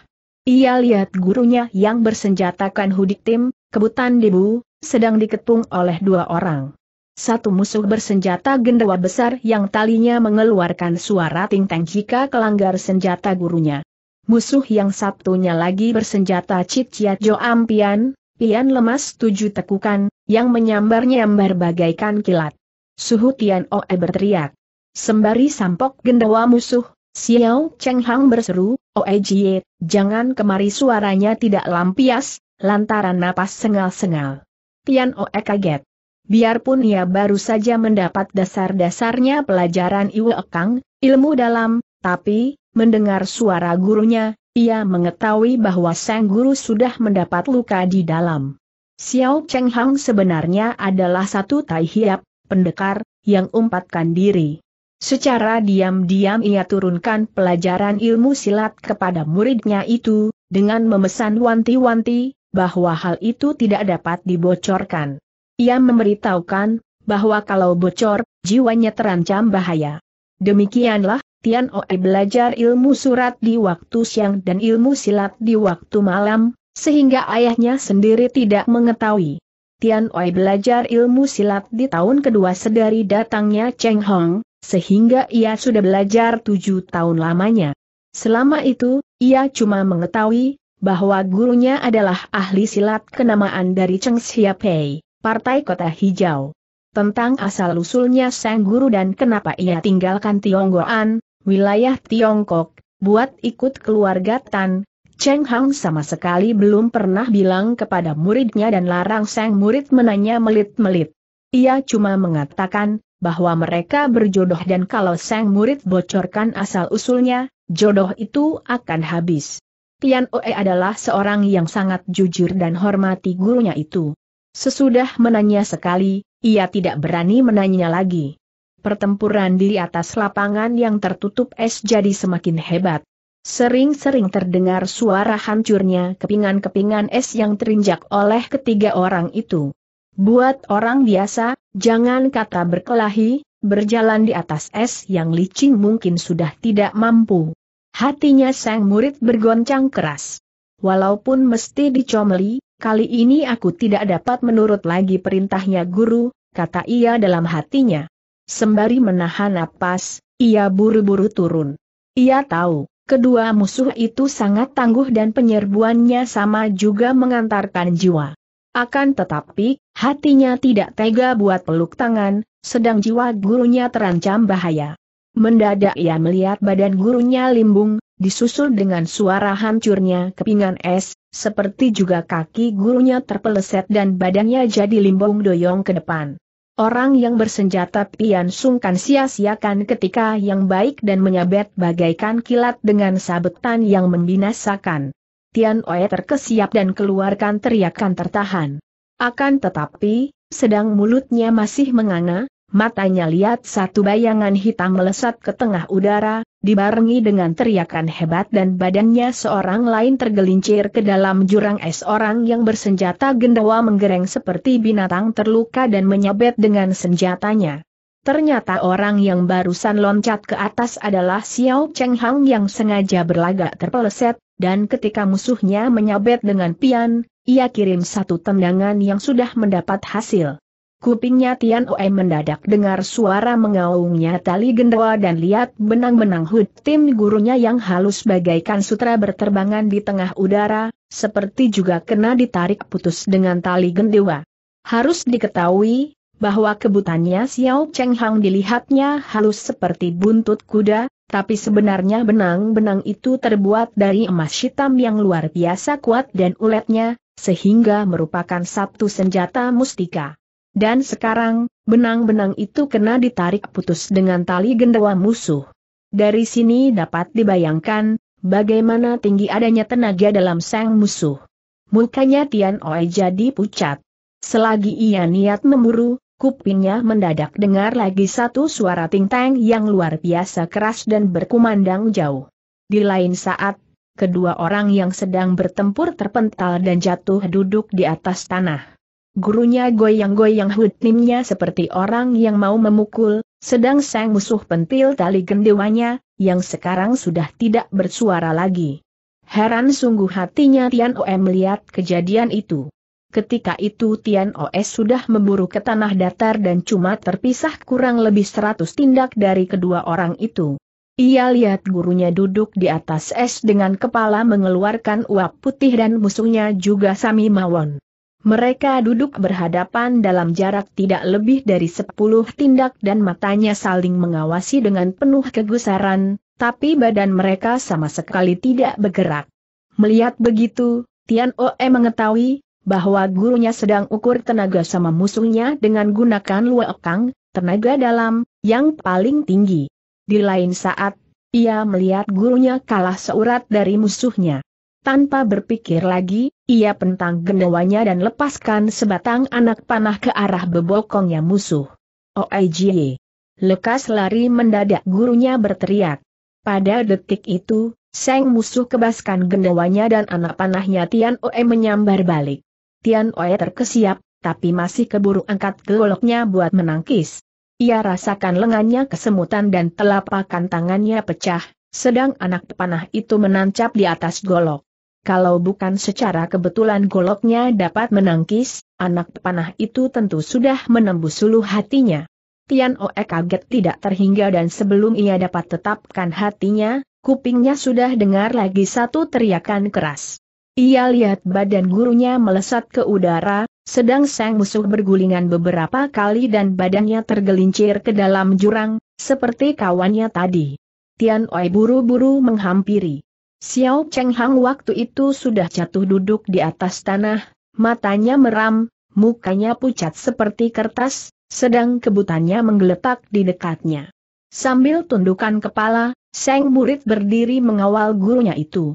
Ia lihat gurunya yang bersenjatakan hudik tim, kebutan debu, sedang diketung oleh dua orang. Satu musuh bersenjata gendawa besar yang talinya mengeluarkan suara ting-teng jika kelanggar senjata gurunya. Musuh yang satunya lagi bersenjata Cip Ciat Jo Ampian, Pian lemas tujuh tekukan, yang menyambar-nyambar bagaikan kilat. Suhu Tian Oe berteriak. Sembari sampok gendawa musuh, Xiao Cheng Hang berseru, Oe Jie, jangan kemari suaranya tidak lampias, lantaran napas sengal-sengal. Tian Oe kaget. Biarpun ia baru saja mendapat dasar-dasarnya pelajaran Iwe Ekang, ilmu dalam, tapi, mendengar suara gurunya, ia mengetahui bahwa sang guru sudah mendapat luka di dalam. Xiao Cheng Hang sebenarnya adalah satu tai hiap, pendekar, yang umpatkan diri. Secara diam-diam ia turunkan pelajaran ilmu silat kepada muridnya itu, dengan memesan wanti-wanti, bahwa hal itu tidak dapat dibocorkan. Ia memberitahukan, bahwa kalau bocor, jiwanya terancam bahaya. Demikianlah, Tian Oe belajar ilmu surat di waktu siang dan ilmu silat di waktu malam, sehingga ayahnya sendiri tidak mengetahui. Tian Oi belajar ilmu silat di tahun kedua sedari datangnya Cheng Hong, sehingga ia sudah belajar tujuh tahun lamanya. Selama itu, ia cuma mengetahui bahwa gurunya adalah ahli silat kenamaan dari Cheng Xiaopei, Partai Kota Hijau. Tentang asal-usulnya sang guru dan kenapa ia tinggalkan Tionggoan, wilayah Tiongkok, buat ikut keluarga Tan, Cheng Hang sama sekali belum pernah bilang kepada muridnya dan larang sang murid menanya melit-melit. Ia cuma mengatakan, bahwa mereka berjodoh dan kalau sang murid bocorkan asal-usulnya, jodoh itu akan habis. Tian Oe adalah seorang yang sangat jujur dan hormati gurunya itu. Sesudah menanya sekali, ia tidak berani menanya lagi pertempuran di atas lapangan yang tertutup es jadi semakin hebat. Sering-sering terdengar suara hancurnya kepingan-kepingan es yang terinjak oleh ketiga orang itu. Buat orang biasa, jangan kata berkelahi, berjalan di atas es yang licin mungkin sudah tidak mampu. Hatinya sang murid bergoncang keras. Walaupun mesti dicomeli, kali ini aku tidak dapat menurut lagi perintahnya guru, kata ia dalam hatinya. Sembari menahan napas, ia buru-buru turun. Ia tahu, Kedua musuh itu sangat tangguh dan penyerbuannya sama juga mengantarkan jiwa. Akan tetapi, hatinya tidak tega buat peluk tangan, sedang jiwa gurunya terancam bahaya. Mendadak ia melihat badan gurunya limbung, disusul dengan suara hancurnya kepingan es, seperti juga kaki gurunya terpeleset dan badannya jadi limbung doyong ke depan. Orang yang bersenjata pian sungkan sia-siakan ketika yang baik dan menyabet bagaikan kilat dengan sabetan yang membinasakan. Tian Oe terkesiap dan keluarkan teriakan tertahan. Akan tetapi, sedang mulutnya masih menganga, matanya lihat satu bayangan hitam melesat ke tengah udara, dibarengi dengan teriakan hebat dan badannya seorang lain tergelincir ke dalam jurang es orang yang bersenjata gendawa menggereng seperti binatang terluka dan menyabet dengan senjatanya. Ternyata orang yang barusan loncat ke atas adalah Xiao Cheng Hang yang sengaja berlagak terpeleset, dan ketika musuhnya menyabet dengan pian, ia kirim satu tendangan yang sudah mendapat hasil. Kupingnya Tian Oe mendadak dengar suara mengaungnya tali gendawa dan lihat benang-benang hut Tim gurunya yang halus bagaikan sutra berterbangan di tengah udara, seperti juga kena ditarik putus dengan tali gendewa. Harus diketahui, bahwa kebutannya Xiao Cheng Hang dilihatnya halus seperti buntut kuda, tapi sebenarnya benang-benang itu terbuat dari emas hitam yang luar biasa kuat dan uletnya, sehingga merupakan satu senjata mustika. Dan sekarang, benang-benang itu kena ditarik putus dengan tali gendawa musuh. Dari sini dapat dibayangkan, bagaimana tinggi adanya tenaga dalam sang musuh. Mukanya Tian Oe jadi pucat. Selagi ia niat memburu, kupingnya mendadak dengar lagi satu suara ting-tang yang luar biasa keras dan berkumandang jauh. Di lain saat, kedua orang yang sedang bertempur terpental dan jatuh duduk di atas tanah. Gurunya goyang-goyang hutnimnya seperti orang yang mau memukul, sedang sang musuh pentil tali gendewanya, yang sekarang sudah tidak bersuara lagi. Heran sungguh hatinya Tian Oe melihat kejadian itu. Ketika itu Tian Oe sudah memburu ke tanah datar dan cuma terpisah kurang lebih seratus tindak dari kedua orang itu. Ia lihat gurunya duduk di atas es dengan kepala mengeluarkan uap putih dan musuhnya juga Sami Mawon. Mereka duduk berhadapan dalam jarak tidak lebih dari sepuluh tindak dan matanya saling mengawasi dengan penuh kegusaran, tapi badan mereka sama sekali tidak bergerak. Melihat begitu, Tian Oe mengetahui bahwa gurunya sedang ukur tenaga sama musuhnya dengan gunakan luekang, tenaga dalam, yang paling tinggi. Di lain saat, ia melihat gurunya kalah seurat dari musuhnya. Tanpa berpikir lagi, ia pentang gendawanya dan lepaskan sebatang anak panah ke arah bebokongnya musuh. Oijie! Lekas lari mendadak gurunya berteriak. Pada detik itu, Seng musuh kebaskan gendawanya dan anak panahnya Tian Oe menyambar balik. Tian Oe terkesiap, tapi masih keburu angkat goloknya buat menangkis. Ia rasakan lengannya kesemutan dan telapakan tangannya pecah, sedang anak panah itu menancap di atas golok kalau bukan secara kebetulan goloknya dapat menangkis, anak panah itu tentu sudah menembus suluh hatinya. Tian Oe kaget tidak terhingga dan sebelum ia dapat tetapkan hatinya, kupingnya sudah dengar lagi satu teriakan keras. Ia lihat badan gurunya melesat ke udara, sedang sang musuh bergulingan beberapa kali dan badannya tergelincir ke dalam jurang, seperti kawannya tadi. Tian Oe buru-buru menghampiri. Xiao Cheng Hang waktu itu sudah jatuh duduk di atas tanah, matanya meram, mukanya pucat seperti kertas, sedang kebutannya menggeletak di dekatnya. Sambil tundukan kepala, Seng murid berdiri mengawal gurunya itu.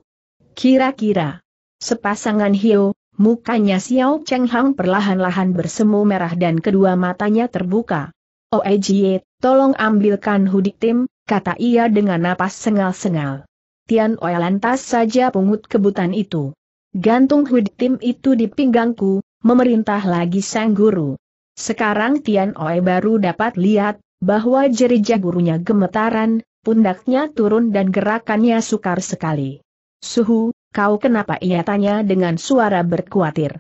Kira-kira, sepasangan hiu, mukanya Xiao Cheng Hang perlahan-lahan bersemu merah dan kedua matanya terbuka. Oh Jie, tolong ambilkan hudik tim, kata ia dengan napas sengal-sengal. Tian Oe lantas saja pungut kebutan itu. Gantung tim itu di pinggangku, memerintah lagi sang guru. Sekarang Tian Oe baru dapat lihat, bahwa jerijah gurunya gemetaran, pundaknya turun dan gerakannya sukar sekali. Suhu, kau kenapa ia tanya dengan suara berkuatir.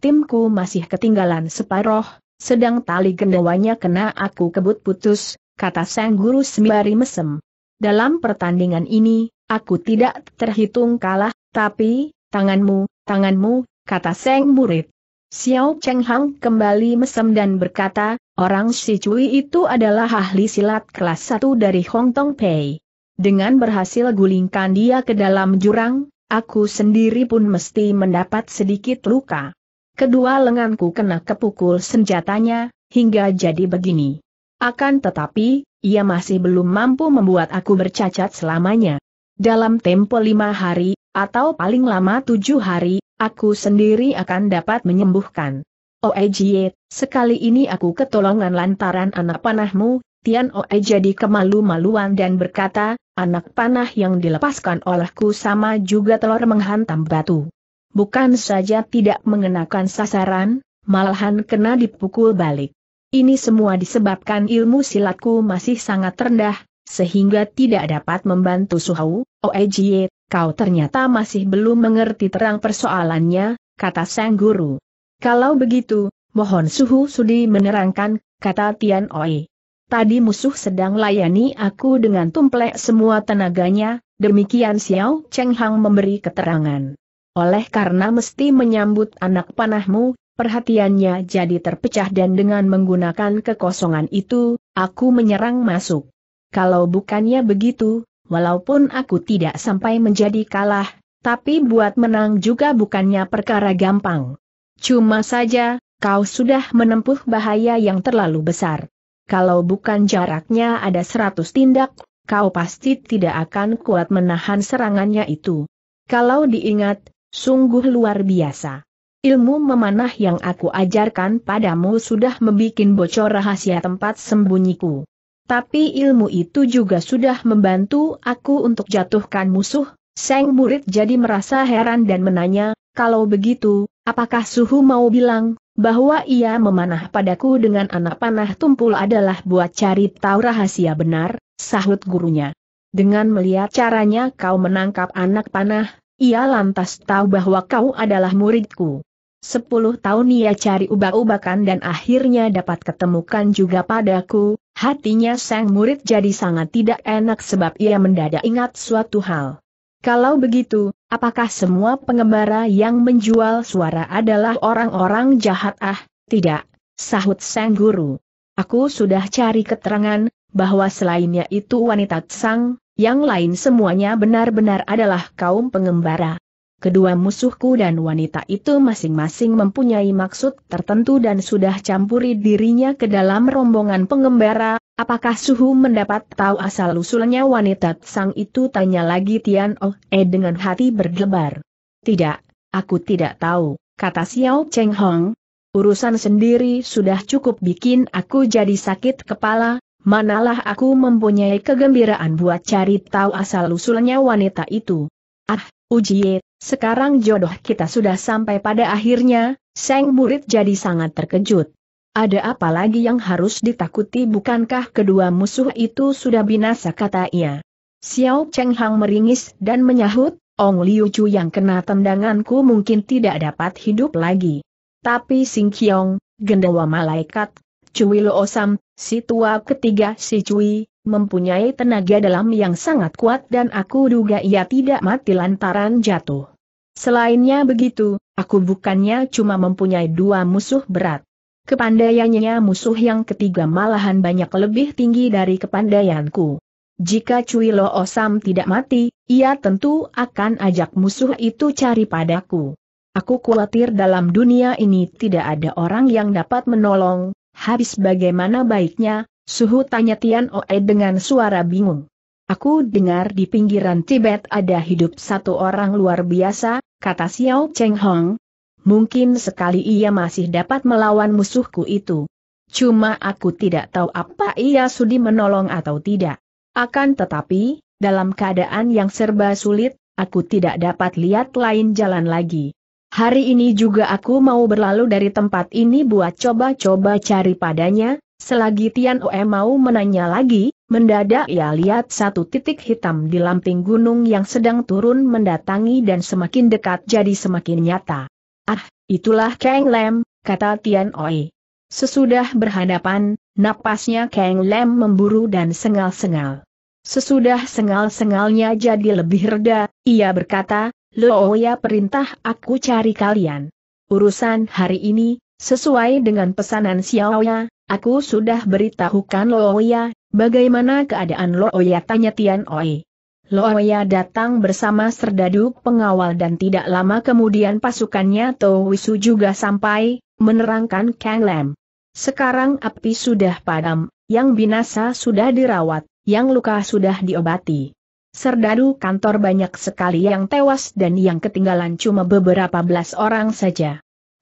timku masih ketinggalan separoh, sedang tali gendawanya kena aku kebut putus, kata sang guru sembari mesem. Dalam pertandingan ini, Aku tidak terhitung kalah, tapi, tanganmu, tanganmu, kata Seng Murid. Xiao Cheng Hang kembali mesem dan berkata, orang si Cui itu adalah ahli silat kelas 1 dari Hong Tong Pei. Dengan berhasil gulingkan dia ke dalam jurang, aku sendiri pun mesti mendapat sedikit luka. Kedua lenganku kena kepukul senjatanya, hingga jadi begini. Akan tetapi, ia masih belum mampu membuat aku bercacat selamanya. Dalam tempo lima hari, atau paling lama tujuh hari, aku sendiri akan dapat menyembuhkan. Oejie, sekali ini aku ketolongan lantaran anak panahmu, Tian Oe jadi kemalu-maluan dan berkata, anak panah yang dilepaskan olehku sama juga telur menghantam batu. Bukan saja tidak mengenakan sasaran, malahan kena dipukul balik. Ini semua disebabkan ilmu silatku masih sangat rendah, sehingga tidak dapat membantu Suhau, Oejie, kau ternyata masih belum mengerti terang persoalannya, kata sang guru. Kalau begitu, mohon Suhu Sudi menerangkan, kata Tian Oi. Tadi musuh sedang layani aku dengan tumplek semua tenaganya, demikian Xiao Cheng Hang memberi keterangan. Oleh karena mesti menyambut anak panahmu, perhatiannya jadi terpecah dan dengan menggunakan kekosongan itu, aku menyerang masuk kalau bukannya begitu, walaupun aku tidak sampai menjadi kalah, tapi buat menang juga bukannya perkara gampang. Cuma saja, kau sudah menempuh bahaya yang terlalu besar. Kalau bukan jaraknya ada seratus tindak, kau pasti tidak akan kuat menahan serangannya itu. Kalau diingat, sungguh luar biasa. Ilmu memanah yang aku ajarkan padamu sudah membuat bocor rahasia tempat sembunyiku. Tapi ilmu itu juga sudah membantu aku untuk jatuhkan musuh, Seng murid jadi merasa heran dan menanya, kalau begitu, apakah suhu mau bilang, bahwa ia memanah padaku dengan anak panah tumpul adalah buat cari tahu rahasia benar, sahut gurunya. Dengan melihat caranya kau menangkap anak panah, ia lantas tahu bahwa kau adalah muridku. Sepuluh tahun ia cari ubah-ubakan dan akhirnya dapat ketemukan juga padaku, Hatinya sang murid jadi sangat tidak enak sebab ia mendadak ingat suatu hal. Kalau begitu, apakah semua pengembara yang menjual suara adalah orang-orang jahat ah? Tidak, sahut sang guru. Aku sudah cari keterangan, bahwa selainnya itu wanita sang, yang lain semuanya benar-benar adalah kaum pengembara kedua musuhku dan wanita itu masing-masing mempunyai maksud tertentu dan sudah campuri dirinya ke dalam rombongan pengembara, apakah Suhu mendapat tahu asal-usulnya wanita sang itu tanya lagi Tian Oh E dengan hati berdebar. Tidak, aku tidak tahu, kata Xiao Cheng Hong. Urusan sendiri sudah cukup bikin aku jadi sakit kepala, Manalah aku mempunyai kegembiraan buat cari tahu asal-usulnya wanita itu. Ah, Ujie sekarang jodoh kita sudah sampai pada akhirnya, sang murid jadi sangat terkejut. Ada apa lagi yang harus ditakuti bukankah kedua musuh itu sudah binasa kata ia. Xiao Cheng Hang meringis dan menyahut, Ong Liu Chu yang kena tendanganku mungkin tidak dapat hidup lagi. Tapi Sing Kiong, gendawa malaikat, Cui Lo Osam, si tua ketiga si Cui, mempunyai tenaga dalam yang sangat kuat dan aku duga ia tidak mati lantaran jatuh. Selainnya begitu, aku bukannya cuma mempunyai dua musuh berat. Kepandaiannya musuh yang ketiga malahan banyak lebih tinggi dari kepandaianku. Jika Cui Lo Osam tidak mati, ia tentu akan ajak musuh itu cari padaku. Aku khawatir dalam dunia ini tidak ada orang yang dapat menolong, habis bagaimana baiknya, Suhu tanya Tian Oe dengan suara bingung. Aku dengar di pinggiran Tibet ada hidup satu orang luar biasa, kata Xiao Cheng Hong. Mungkin sekali ia masih dapat melawan musuhku itu. Cuma aku tidak tahu apa ia sudi menolong atau tidak. Akan tetapi, dalam keadaan yang serba sulit, aku tidak dapat lihat lain jalan lagi. Hari ini juga aku mau berlalu dari tempat ini buat coba-coba cari padanya, Selagi Tian Oe mau menanya lagi, mendadak ia lihat satu titik hitam di lamping gunung yang sedang turun mendatangi dan semakin dekat jadi semakin nyata. Ah, itulah Kang Lem, kata Tian Oe. Sesudah berhadapan, napasnya Kang Lem memburu dan sengal-sengal. Sesudah sengal-sengalnya jadi lebih reda, ia berkata, ya perintah aku cari kalian. Urusan hari ini, sesuai dengan pesanan Xiaoya, Aku sudah beritahukan Looya, bagaimana keadaan Looya tanya Tian Oi. Looya datang bersama serdadu pengawal dan tidak lama kemudian pasukannya Wisu juga sampai, menerangkan Kang Lam. Sekarang api sudah padam, yang binasa sudah dirawat, yang luka sudah diobati. Serdadu kantor banyak sekali yang tewas dan yang ketinggalan cuma beberapa belas orang saja.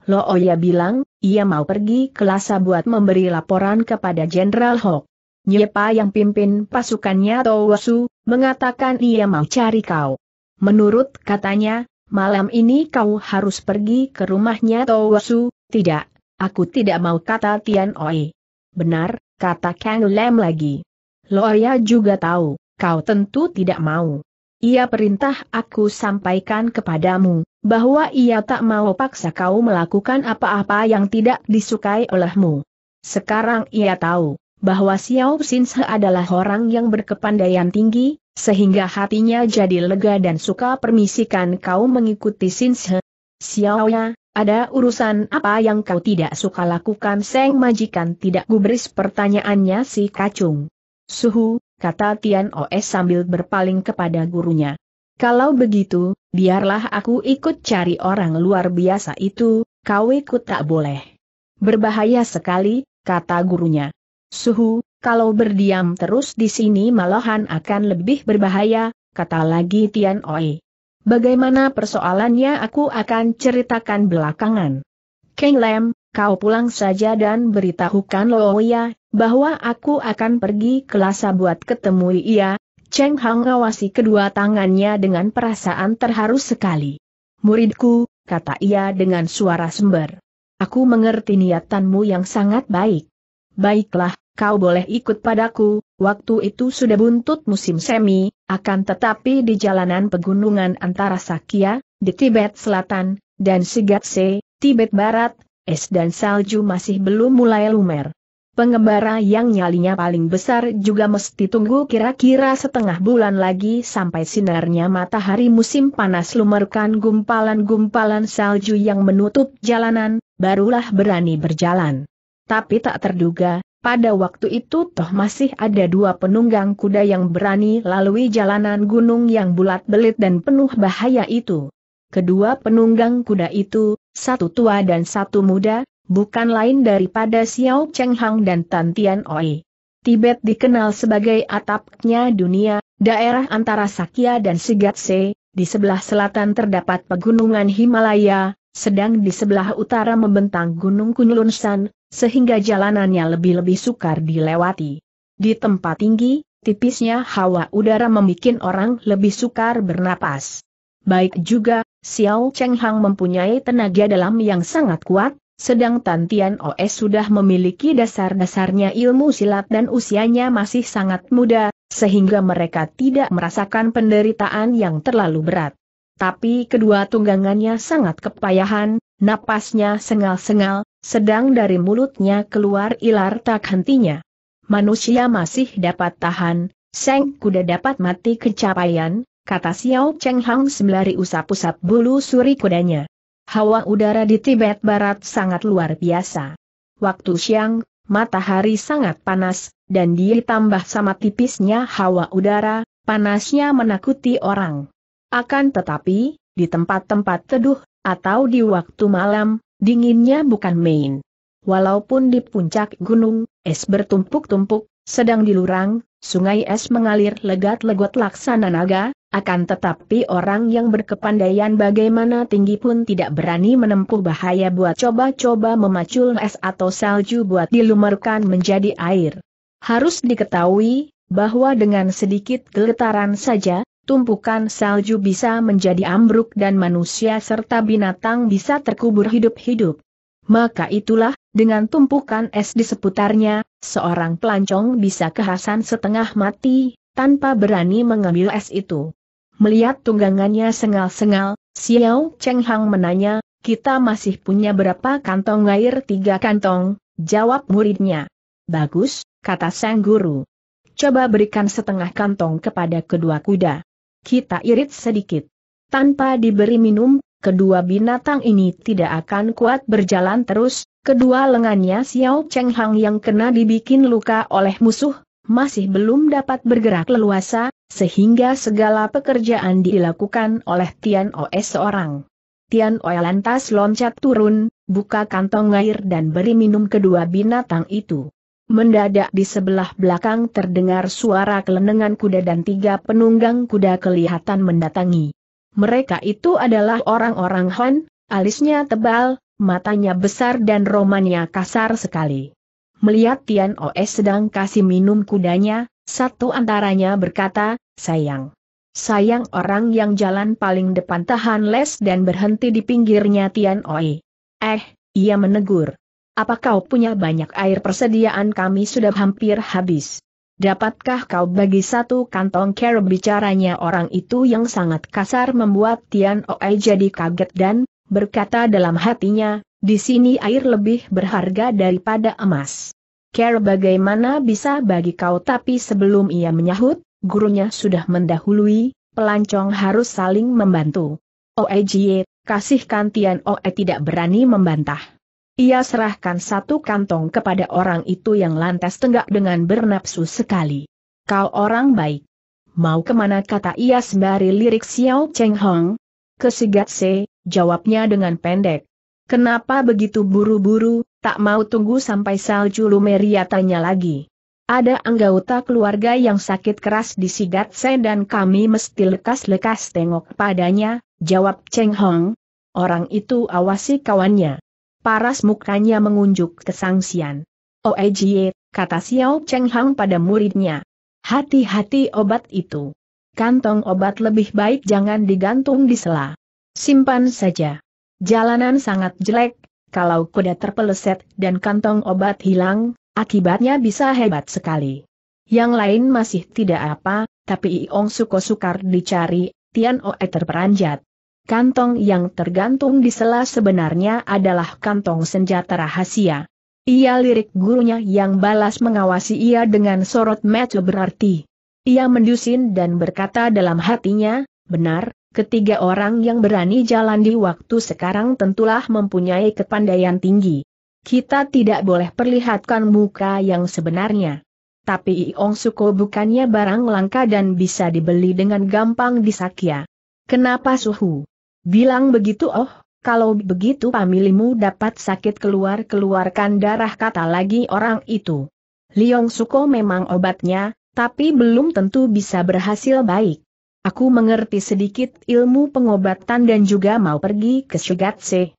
Lo Oya bilang, ia mau pergi ke Lhasa buat memberi laporan kepada Jenderal Hok. Nyepa yang pimpin pasukannya Tawasu mengatakan ia mau cari kau. Menurut katanya, malam ini kau harus pergi ke rumahnya Tawasu. tidak, aku tidak mau kata Tian Oi. Benar, kata Kang Lem lagi. Lo Oya juga tahu, kau tentu tidak mau. Ia perintah aku sampaikan kepadamu, bahwa ia tak mau paksa kau melakukan apa-apa yang tidak disukai olehmu. Sekarang ia tahu bahwa Xiao Xinse adalah orang yang berkepandaian tinggi, sehingga hatinya jadi lega dan suka permisikan kau mengikuti Xinse. Xiao ya, ada urusan apa yang kau tidak suka lakukan? Seng majikan tidak gubris pertanyaannya si kacung. Suhu, kata Tian Oes sambil berpaling kepada gurunya. Kalau begitu, biarlah aku ikut cari orang luar biasa itu, kau ikut tak boleh. Berbahaya sekali, kata gurunya. Suhu, kalau berdiam terus di sini malahan akan lebih berbahaya, kata lagi Tian Oi. Bagaimana persoalannya aku akan ceritakan belakangan. Keng Lem, kau pulang saja dan beritahukan Loya, bahwa aku akan pergi ke Lhasa buat ketemu ia, Cheng Hang awasi kedua tangannya dengan perasaan terharu sekali. Muridku, kata ia dengan suara sember. Aku mengerti niatanmu yang sangat baik. Baiklah, kau boleh ikut padaku, waktu itu sudah buntut musim semi, akan tetapi di jalanan pegunungan antara Sakya, di Tibet Selatan, dan Sigatse, Tibet Barat, es dan salju masih belum mulai lumer. Pengembara yang nyalinya paling besar juga mesti tunggu kira-kira setengah bulan lagi sampai sinarnya matahari musim panas lumerkan gumpalan-gumpalan salju yang menutup jalanan, barulah berani berjalan. Tapi tak terduga, pada waktu itu toh masih ada dua penunggang kuda yang berani lalui jalanan gunung yang bulat-belit dan penuh bahaya itu. Kedua penunggang kuda itu, satu tua dan satu muda, bukan lain daripada Xiao Cheng Hang dan Tan Tian Oi. Tibet dikenal sebagai atapnya dunia, daerah antara Sakya dan Sigatse, di sebelah selatan terdapat pegunungan Himalaya, sedang di sebelah utara membentang Gunung San, sehingga jalanannya lebih-lebih sukar dilewati. Di tempat tinggi, tipisnya hawa udara membuat orang lebih sukar bernapas. Baik juga, Xiao Cheng Hang mempunyai tenaga dalam yang sangat kuat, Tan Tian OS sudah memiliki dasar-dasarnya ilmu silat dan usianya masih sangat muda, sehingga mereka tidak merasakan penderitaan yang terlalu berat. Tapi kedua tunggangannya sangat kepayahan, napasnya sengal-sengal, sedang dari mulutnya keluar ilar tak hentinya. Manusia masih dapat tahan, Seng kuda dapat mati kecapaian, kata Xiao Cheng Hang sembari usap-usap bulu suri kudanya hawa udara di Tibet Barat sangat luar biasa. Waktu siang, matahari sangat panas, dan ditambah sama tipisnya hawa udara, panasnya menakuti orang. Akan tetapi, di tempat-tempat teduh, atau di waktu malam, dinginnya bukan main. Walaupun di puncak gunung, es bertumpuk-tumpuk, sedang di Lurang, sungai es mengalir legat-legot laksana naga, akan tetapi orang yang berkepandaian bagaimana tinggi pun tidak berani menempuh bahaya buat coba-coba memacul es atau salju buat dilumerkan menjadi air. Harus diketahui, bahwa dengan sedikit geletaran saja, tumpukan salju bisa menjadi ambruk dan manusia serta binatang bisa terkubur hidup-hidup. Maka itulah, dengan tumpukan es di seputarnya, seorang pelancong bisa kehasan setengah mati, tanpa berani mengambil es itu. Melihat tunggangannya sengal-sengal, Xiao Cheng Hang menanya, kita masih punya berapa kantong air? Tiga kantong, jawab muridnya. Bagus, kata sang guru. Coba berikan setengah kantong kepada kedua kuda. Kita irit sedikit. Tanpa diberi minum, kedua binatang ini tidak akan kuat berjalan terus, kedua lengannya Xiao Cheng Hang yang kena dibikin luka oleh musuh, masih belum dapat bergerak leluasa, sehingga segala pekerjaan dilakukan oleh Tian Oe seorang. Tian Oe lantas loncat turun, buka kantong air dan beri minum kedua binatang itu. Mendadak di sebelah belakang terdengar suara kelenengan kuda dan tiga penunggang kuda kelihatan mendatangi. Mereka itu adalah orang-orang Han, alisnya tebal, matanya besar dan romannya kasar sekali. Melihat Tian Oes sedang kasih minum kudanya, satu antaranya berkata, sayang. Sayang orang yang jalan paling depan tahan les dan berhenti di pinggirnya Tian Oe. Eh, ia menegur. Apa kau punya banyak air persediaan kami sudah hampir habis. Dapatkah kau bagi satu kantong kerob bicaranya orang itu yang sangat kasar membuat Tian Oei jadi kaget dan berkata dalam hatinya, di sini air lebih berharga daripada emas. Kerob bagaimana bisa bagi kau tapi sebelum ia menyahut, gurunya sudah mendahului, pelancong harus saling membantu. Oe Jie, kasihkan Tian Oe tidak berani membantah. Ia serahkan satu kantong kepada orang itu yang lantas tenggak dengan bernapsu sekali. Kau orang baik. Mau kemana kata ia sembari lirik Xiao Cheng Hong? Ke Sigatse, jawabnya dengan pendek. Kenapa begitu buru-buru, tak mau tunggu sampai salju Lumeria tanya lagi. Ada anggota keluarga yang sakit keras di Sigatse dan kami mesti lekas-lekas tengok padanya, jawab Cheng Hong. Orang itu awasi kawannya. Paras mukanya mengunjuk kesangsian. Oejie, oh, kata Xiao Cheng Hang pada muridnya. Hati-hati obat itu. Kantong obat lebih baik jangan digantung di sela. Simpan saja. Jalanan sangat jelek, kalau kuda terpeleset dan kantong obat hilang, akibatnya bisa hebat sekali. Yang lain masih tidak apa, tapi Iong Suko sukar dicari, Tian Oe terperanjat kantong yang tergantung di sela sebenarnya adalah kantong senjata rahasia. Ia lirik gurunya yang balas mengawasi ia dengan sorot mata berarti. Ia mendusin dan berkata dalam hatinya, benar, ketiga orang yang berani jalan di waktu sekarang tentulah mempunyai kepandaian tinggi. Kita tidak boleh perlihatkan muka yang sebenarnya. Tapi Iong Suko bukannya barang langka dan bisa dibeli dengan gampang di Sakya. Kenapa suhu? Bilang begitu oh, kalau begitu pamilimu dapat sakit keluar-keluarkan darah kata lagi orang itu. Liong Suko memang obatnya, tapi belum tentu bisa berhasil baik. Aku mengerti sedikit ilmu pengobatan dan juga mau pergi ke Shugatse.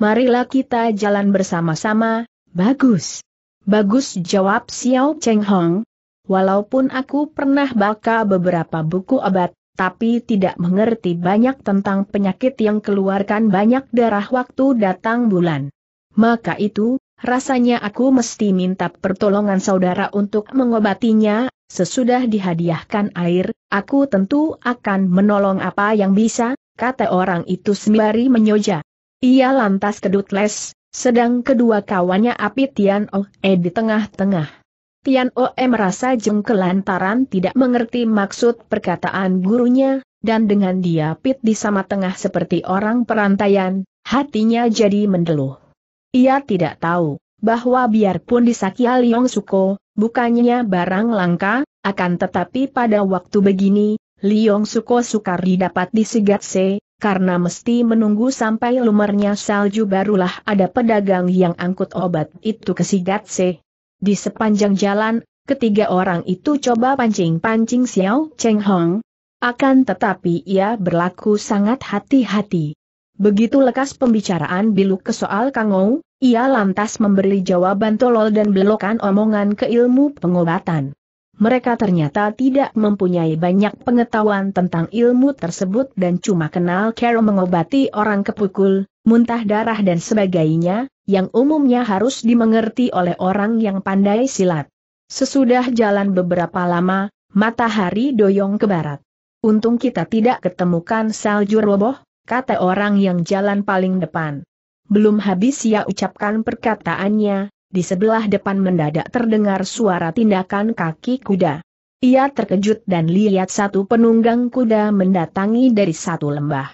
Marilah kita jalan bersama-sama, bagus. Bagus jawab Xiao Cheng Hong. Walaupun aku pernah baca beberapa buku obat, tapi tidak mengerti banyak tentang penyakit yang keluarkan banyak darah waktu datang bulan. Maka itu, rasanya aku mesti minta pertolongan saudara untuk mengobatinya, sesudah dihadiahkan air, aku tentu akan menolong apa yang bisa, kata orang itu sembari menyoja. Ia lantas kedut les, sedang kedua kawannya Apitian Oh E di tengah-tengah. Tian Oe merasa jengkel lantaran tidak mengerti maksud perkataan gurunya, dan dengan dia pit di sama tengah seperti orang perantaian, hatinya jadi mendeluh. Ia tidak tahu, bahwa biarpun di Sakya Liong Suko, bukannya barang langka, akan tetapi pada waktu begini, Liong Suko sukar didapat di Sigatse, karena mesti menunggu sampai lumernya salju barulah ada pedagang yang angkut obat itu ke Sigatse. Di sepanjang jalan, ketiga orang itu coba pancing-pancing Xiao Cheng Hong. Akan tetapi ia berlaku sangat hati-hati. Begitu lekas pembicaraan Biluk ke soal Kangou, ia lantas memberi jawaban tolol dan belokan omongan ke ilmu pengobatan mereka ternyata tidak mempunyai banyak pengetahuan tentang ilmu tersebut dan cuma kenal cara mengobati orang kepukul, muntah darah dan sebagainya, yang umumnya harus dimengerti oleh orang yang pandai silat. Sesudah jalan beberapa lama, matahari doyong ke barat. Untung kita tidak ketemukan salju roboh, kata orang yang jalan paling depan. Belum habis ia ucapkan perkataannya, di sebelah depan mendadak terdengar suara tindakan kaki kuda. Ia terkejut dan lihat satu penunggang kuda mendatangi dari satu lembah.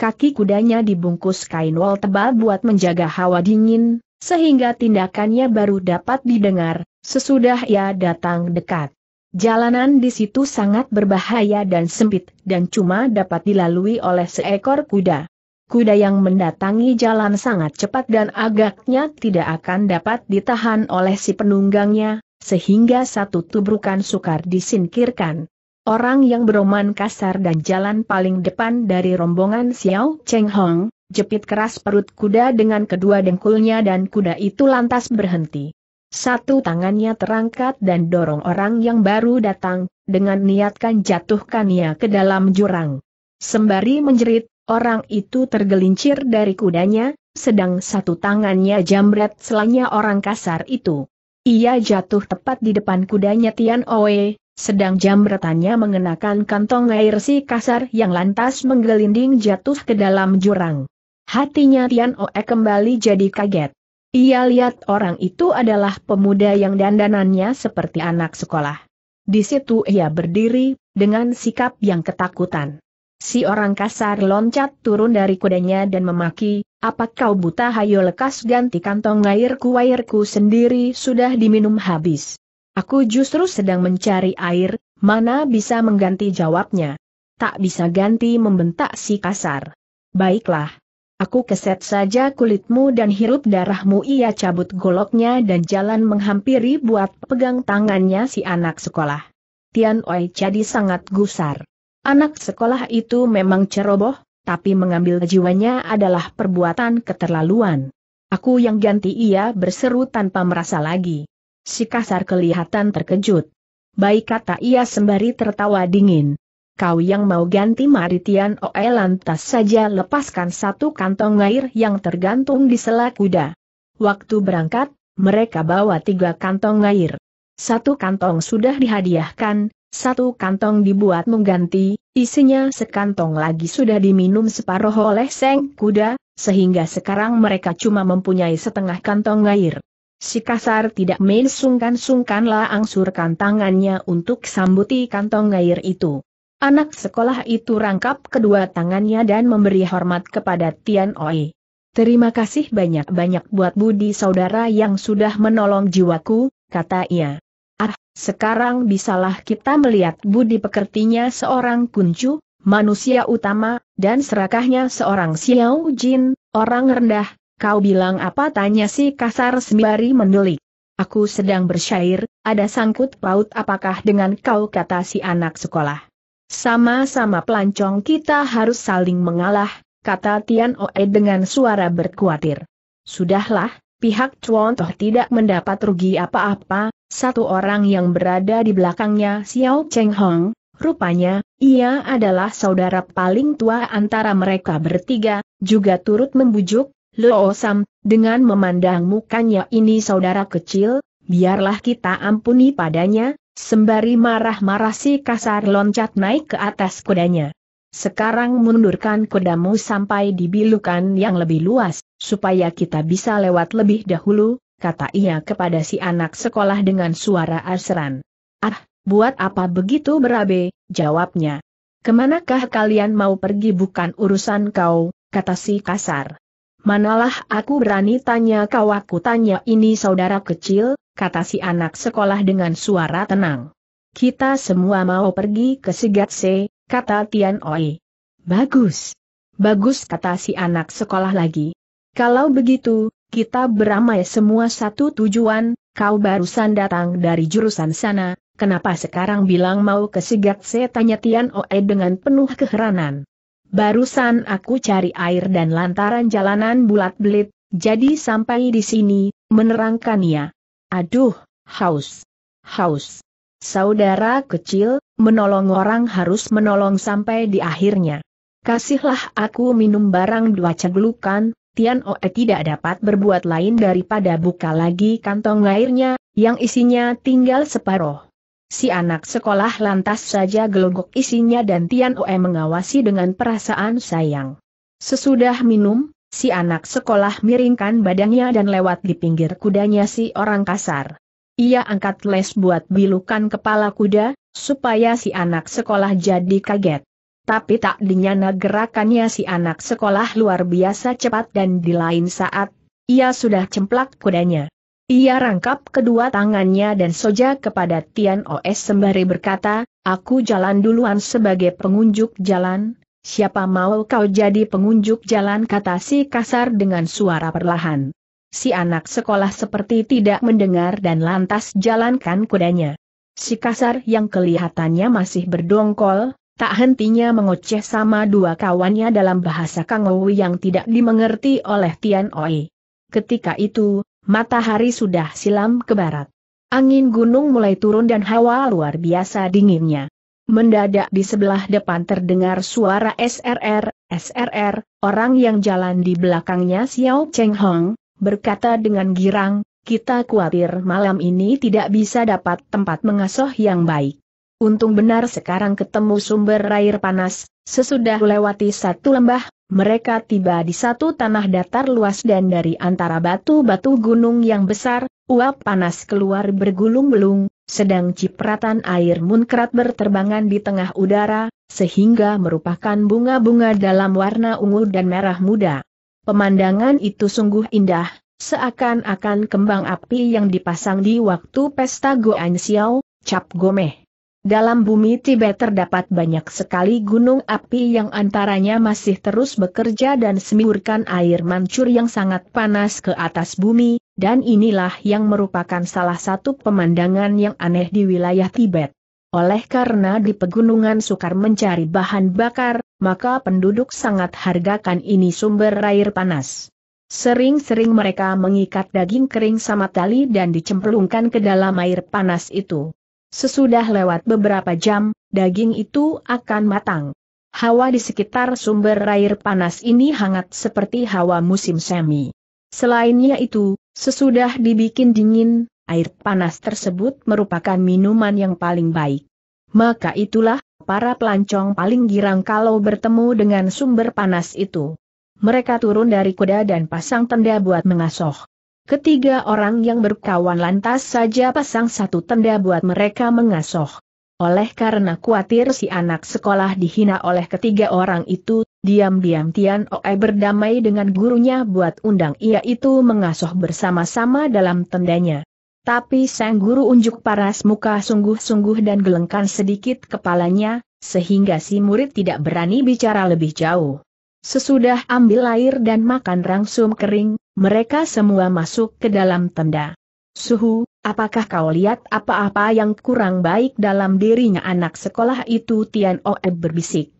Kaki kudanya dibungkus kain wol tebal buat menjaga hawa dingin, sehingga tindakannya baru dapat didengar, sesudah ia datang dekat. Jalanan di situ sangat berbahaya dan sempit dan cuma dapat dilalui oleh seekor kuda kuda yang mendatangi jalan sangat cepat dan agaknya tidak akan dapat ditahan oleh si penunggangnya, sehingga satu tubrukan sukar disingkirkan. Orang yang beroman kasar dan jalan paling depan dari rombongan Xiao Cheng Hong, jepit keras perut kuda dengan kedua dengkulnya dan kuda itu lantas berhenti. Satu tangannya terangkat dan dorong orang yang baru datang, dengan niatkan jatuhkannya ke dalam jurang. Sembari menjerit, Orang itu tergelincir dari kudanya, sedang satu tangannya jambret selanya orang kasar itu. Ia jatuh tepat di depan kudanya Tian Oe, sedang jambretannya mengenakan kantong air si kasar yang lantas menggelinding jatuh ke dalam jurang. Hatinya Tian Oe kembali jadi kaget. Ia lihat orang itu adalah pemuda yang dandanannya seperti anak sekolah. Di situ ia berdiri, dengan sikap yang ketakutan. Si orang kasar loncat turun dari kudanya dan memaki, apa kau buta hayo lekas ganti kantong airku airku sendiri sudah diminum habis. Aku justru sedang mencari air, mana bisa mengganti jawabnya. Tak bisa ganti membentak si kasar. Baiklah. Aku keset saja kulitmu dan hirup darahmu ia cabut goloknya dan jalan menghampiri buat pegang tangannya si anak sekolah. Tian Oi jadi sangat gusar. Anak sekolah itu memang ceroboh, tapi mengambil jiwanya adalah perbuatan keterlaluan. Aku yang ganti ia berseru tanpa merasa lagi. Si kasar kelihatan terkejut. Baik kata ia sembari tertawa dingin. Kau yang mau ganti Maritian Oe lantas saja lepaskan satu kantong air yang tergantung di sela kuda. Waktu berangkat, mereka bawa tiga kantong air. Satu kantong sudah dihadiahkan, satu kantong dibuat mengganti, isinya sekantong lagi sudah diminum separuh oleh Seng Kuda, sehingga sekarang mereka cuma mempunyai setengah kantong air. Si kasar tidak main sungkan-sungkanlah angsurkan tangannya untuk sambuti kantong air itu. Anak sekolah itu rangkap kedua tangannya dan memberi hormat kepada Tian Oi. Terima kasih banyak-banyak buat budi saudara yang sudah menolong jiwaku, kata ia. Ah, sekarang bisalah kita melihat budi pekertinya seorang kuncu, manusia utama, dan serakahnya seorang Xiao Jin, orang rendah, kau bilang apa tanya si kasar sembari mendelik. Aku sedang bersyair, ada sangkut paut apakah dengan kau kata si anak sekolah. Sama-sama pelancong kita harus saling mengalah, kata Tian Oe dengan suara berkuatir. Sudahlah, pihak Chuan Toh tidak mendapat rugi apa-apa, satu orang yang berada di belakangnya Xiao Cheng Hong, rupanya, ia adalah saudara paling tua antara mereka bertiga, juga turut membujuk, Luo Sam, dengan memandang mukanya ini saudara kecil, biarlah kita ampuni padanya, sembari marah-marah si kasar loncat naik ke atas kudanya. Sekarang mundurkan kudamu sampai di bilukan yang lebih luas, supaya kita bisa lewat lebih dahulu, kata ia kepada si anak sekolah dengan suara asran. Ah, buat apa begitu berabe, jawabnya. Kemanakah kalian mau pergi bukan urusan kau, kata si kasar. Manalah aku berani tanya kau aku tanya ini saudara kecil, kata si anak sekolah dengan suara tenang. Kita semua mau pergi ke Segatse, kata Tian Oi. Bagus. Bagus kata si anak sekolah lagi. Kalau begitu, kita beramai semua satu tujuan, kau barusan datang dari jurusan sana, kenapa sekarang bilang mau ke Se tanya Tian Oe dengan penuh keheranan. Barusan aku cari air dan lantaran jalanan bulat belit, jadi sampai di sini, menerangkan ya. Aduh, haus. Haus. Saudara kecil, menolong orang harus menolong sampai di akhirnya. Kasihlah aku minum barang dua cegelukan, Tian Oe tidak dapat berbuat lain daripada buka lagi kantong airnya, yang isinya tinggal separoh. Si anak sekolah lantas saja gelogok isinya dan Tian Oe mengawasi dengan perasaan sayang. Sesudah minum, si anak sekolah miringkan badannya dan lewat di pinggir kudanya si orang kasar. Ia angkat les buat bilukan kepala kuda, supaya si anak sekolah jadi kaget tapi tak dinyana gerakannya si anak sekolah luar biasa cepat dan di lain saat, ia sudah cemplak kudanya. Ia rangkap kedua tangannya dan soja kepada Tian Os sembari berkata, aku jalan duluan sebagai pengunjuk jalan, siapa mau kau jadi pengunjuk jalan kata si kasar dengan suara perlahan. Si anak sekolah seperti tidak mendengar dan lantas jalankan kudanya. Si kasar yang kelihatannya masih berdongkol, tak hentinya mengoceh sama dua kawannya dalam bahasa Kangowu yang tidak dimengerti oleh Tian Oi. Ketika itu, matahari sudah silam ke barat. Angin gunung mulai turun dan hawa luar biasa dinginnya. Mendadak di sebelah depan terdengar suara SRR, SRR, orang yang jalan di belakangnya Xiao Cheng Hong, berkata dengan girang, kita khawatir malam ini tidak bisa dapat tempat mengasuh yang baik. Untung benar sekarang ketemu sumber air panas, sesudah lewati satu lembah, mereka tiba di satu tanah datar luas dan dari antara batu-batu gunung yang besar, uap panas keluar bergulung-belung, sedang cipratan air munkrat berterbangan di tengah udara, sehingga merupakan bunga-bunga dalam warna ungu dan merah muda. Pemandangan itu sungguh indah, seakan-akan kembang api yang dipasang di waktu pesta Goan Xiao, Cap Gomeh. Dalam bumi Tibet terdapat banyak sekali gunung api yang antaranya masih terus bekerja dan semburkan air mancur yang sangat panas ke atas bumi, dan inilah yang merupakan salah satu pemandangan yang aneh di wilayah Tibet. Oleh karena di pegunungan sukar mencari bahan bakar, maka penduduk sangat hargakan ini sumber air panas. Sering-sering mereka mengikat daging kering sama tali dan dicemplungkan ke dalam air panas itu. Sesudah lewat beberapa jam, daging itu akan matang. Hawa di sekitar sumber air panas ini hangat seperti hawa musim semi. Selainnya itu, sesudah dibikin dingin, air panas tersebut merupakan minuman yang paling baik. Maka itulah, para pelancong paling girang kalau bertemu dengan sumber panas itu. Mereka turun dari kuda dan pasang tenda buat mengasuh. Ketiga orang yang berkawan lantas saja pasang satu tenda buat mereka mengasoh. Oleh karena khawatir si anak sekolah dihina oleh ketiga orang itu, diam-diam Tian Oe berdamai dengan gurunya buat undang ia itu mengasoh bersama-sama dalam tendanya. Tapi sang guru unjuk paras muka sungguh-sungguh dan gelengkan sedikit kepalanya, sehingga si murid tidak berani bicara lebih jauh. Sesudah ambil air dan makan rangsum kering, mereka semua masuk ke dalam tenda. Suhu, apakah kau lihat apa-apa yang kurang baik dalam dirinya anak sekolah itu Tian Oe berbisik.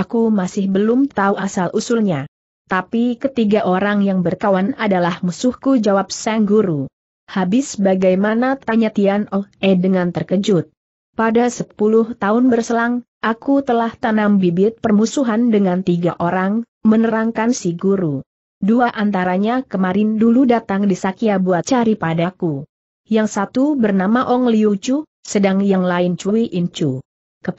Aku masih belum tahu asal-usulnya. Tapi ketiga orang yang berkawan adalah musuhku jawab sang guru. Habis bagaimana tanya Tian Oe dengan terkejut. Pada sepuluh tahun berselang, aku telah tanam bibit permusuhan dengan tiga orang, menerangkan si guru. Dua antaranya kemarin dulu datang di Sakia buat cari padaku. Yang satu bernama Ong Liu Chu, sedang yang lain Cui In Chu.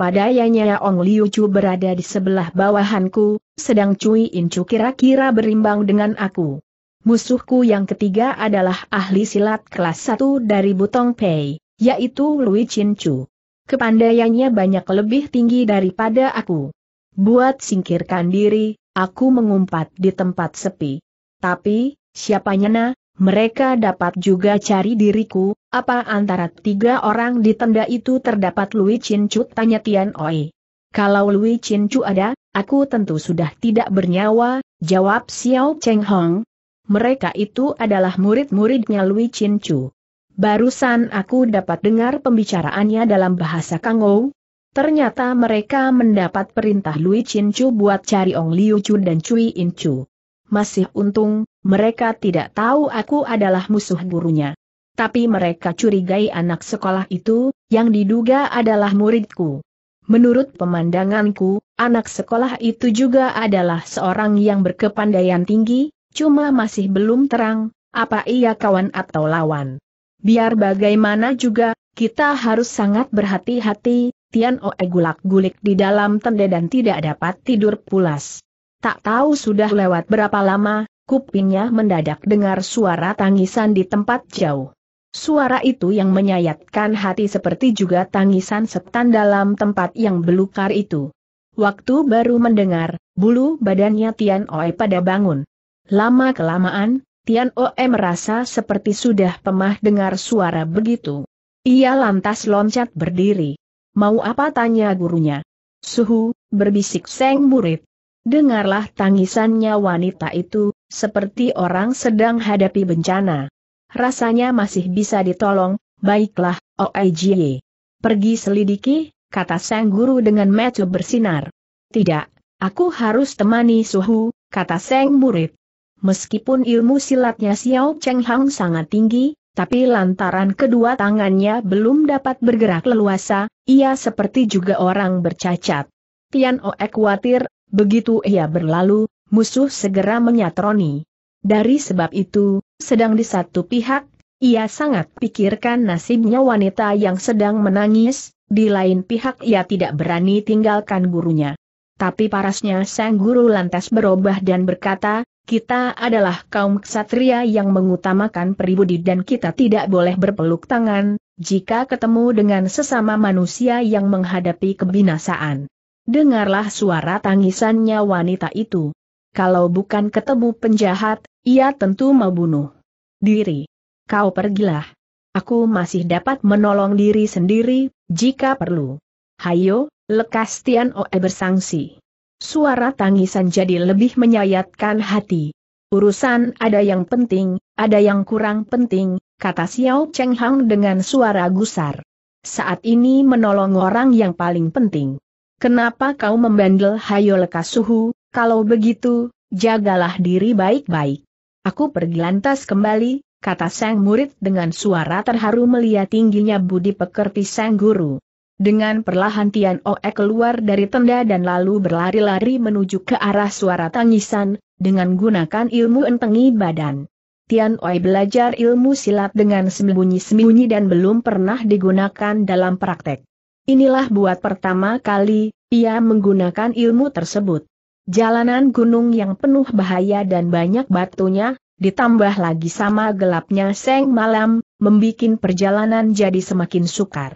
Yanya Ong Liu Chu berada di sebelah bawahanku, sedang Cui In Chu kira-kira berimbang dengan aku. Musuhku yang ketiga adalah ahli silat kelas satu dari Butong Pei, yaitu Lui Chin Chu. Kepandaiannya banyak lebih tinggi daripada aku. Buat singkirkan diri, aku mengumpat di tempat sepi. Tapi, siapanya nyana, mereka dapat juga cari diriku, apa antara tiga orang di tenda itu terdapat Lui Chin Chu tanya Tian Oi. Kalau Lui Chin Chu ada, aku tentu sudah tidak bernyawa, jawab Xiao Cheng Hong. Mereka itu adalah murid-muridnya Lui Chin Chu. Barusan aku dapat dengar pembicaraannya dalam bahasa Kangou, Ternyata mereka mendapat perintah Lui Chin Chu buat cari Ong Liu Chu dan Cui In Chu. Masih untung, mereka tidak tahu aku adalah musuh gurunya. Tapi mereka curigai anak sekolah itu, yang diduga adalah muridku. Menurut pemandanganku, anak sekolah itu juga adalah seorang yang berkepandaian tinggi, cuma masih belum terang, apa ia kawan atau lawan. Biar bagaimana juga, kita harus sangat berhati-hati, Tian Oe gulak-gulik di dalam tenda dan tidak dapat tidur pulas. Tak tahu sudah lewat berapa lama, kupingnya mendadak dengar suara tangisan di tempat jauh. Suara itu yang menyayatkan hati seperti juga tangisan setan dalam tempat yang belukar itu. Waktu baru mendengar, bulu badannya Tian Oe pada bangun. Lama-kelamaan, Tian Oe merasa seperti sudah pemah dengar suara begitu. Ia lantas loncat berdiri. Mau apa tanya gurunya? Suhu, berbisik seng murid. Dengarlah tangisannya wanita itu, seperti orang sedang hadapi bencana. Rasanya masih bisa ditolong, baiklah, OIJ. E. Pergi selidiki, kata sang guru dengan mata bersinar. Tidak, aku harus temani suhu, kata sang murid. Meskipun ilmu silatnya Xiao Cheng Hang sangat tinggi, tapi lantaran kedua tangannya belum dapat bergerak leluasa, ia seperti juga orang bercacat. Tian Oe khawatir, begitu ia berlalu, musuh segera menyatroni. Dari sebab itu, sedang di satu pihak, ia sangat pikirkan nasibnya wanita yang sedang menangis, di lain pihak ia tidak berani tinggalkan gurunya. Tapi parasnya sang guru lantas berubah dan berkata, kita adalah kaum ksatria yang mengutamakan pribudi dan kita tidak boleh berpeluk tangan, jika ketemu dengan sesama manusia yang menghadapi kebinasaan. Dengarlah suara tangisannya wanita itu. Kalau bukan ketemu penjahat, ia tentu mau bunuh diri. Kau pergilah. Aku masih dapat menolong diri sendiri, jika perlu. Hayo, lekas Tian Oe bersangsi. Suara tangisan jadi lebih menyayatkan hati. Urusan ada yang penting, ada yang kurang penting, kata Xiao Cheng Hang dengan suara gusar. Saat ini menolong orang yang paling penting. Kenapa kau membandel hayo lekas suhu, kalau begitu, jagalah diri baik-baik. Aku pergi lantas kembali, kata sang murid dengan suara terharu melihat tingginya budi pekerti sang guru. Dengan perlahan Tian Oe keluar dari tenda dan lalu berlari-lari menuju ke arah suara tangisan, dengan gunakan ilmu entengi badan. Tian Oe belajar ilmu silat dengan sembunyi-sembunyi dan belum pernah digunakan dalam praktek. Inilah buat pertama kali, ia menggunakan ilmu tersebut. Jalanan gunung yang penuh bahaya dan banyak batunya, ditambah lagi sama gelapnya seng malam, membuat perjalanan jadi semakin sukar.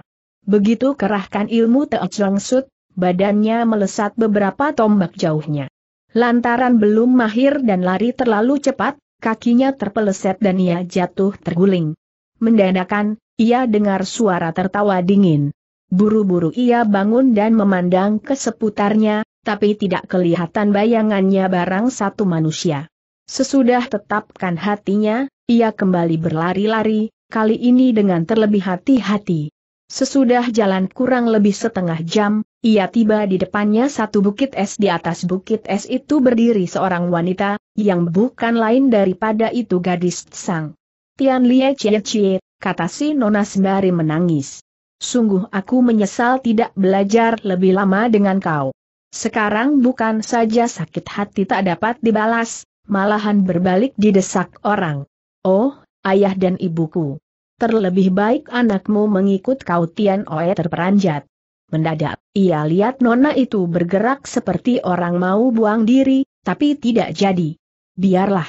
Begitu kerahkan ilmu Teo Sut, badannya melesat beberapa tombak jauhnya. Lantaran belum mahir dan lari terlalu cepat, kakinya terpeleset dan ia jatuh terguling. Mendadakan, ia dengar suara tertawa dingin. Buru-buru ia bangun dan memandang ke seputarnya, tapi tidak kelihatan bayangannya barang satu manusia. Sesudah tetapkan hatinya, ia kembali berlari-lari, kali ini dengan terlebih hati-hati. Sesudah jalan kurang lebih setengah jam, ia tiba di depannya satu bukit es di atas bukit es itu berdiri seorang wanita, yang bukan lain daripada itu gadis sang. Tian Lie Cie Cie, kata si Nona sembari menangis. Sungguh aku menyesal tidak belajar lebih lama dengan kau. Sekarang bukan saja sakit hati tak dapat dibalas, malahan berbalik didesak orang. Oh, ayah dan ibuku terlebih baik anakmu mengikut kau Tian Oe terperanjat. Mendadak, ia lihat Nona itu bergerak seperti orang mau buang diri, tapi tidak jadi. Biarlah.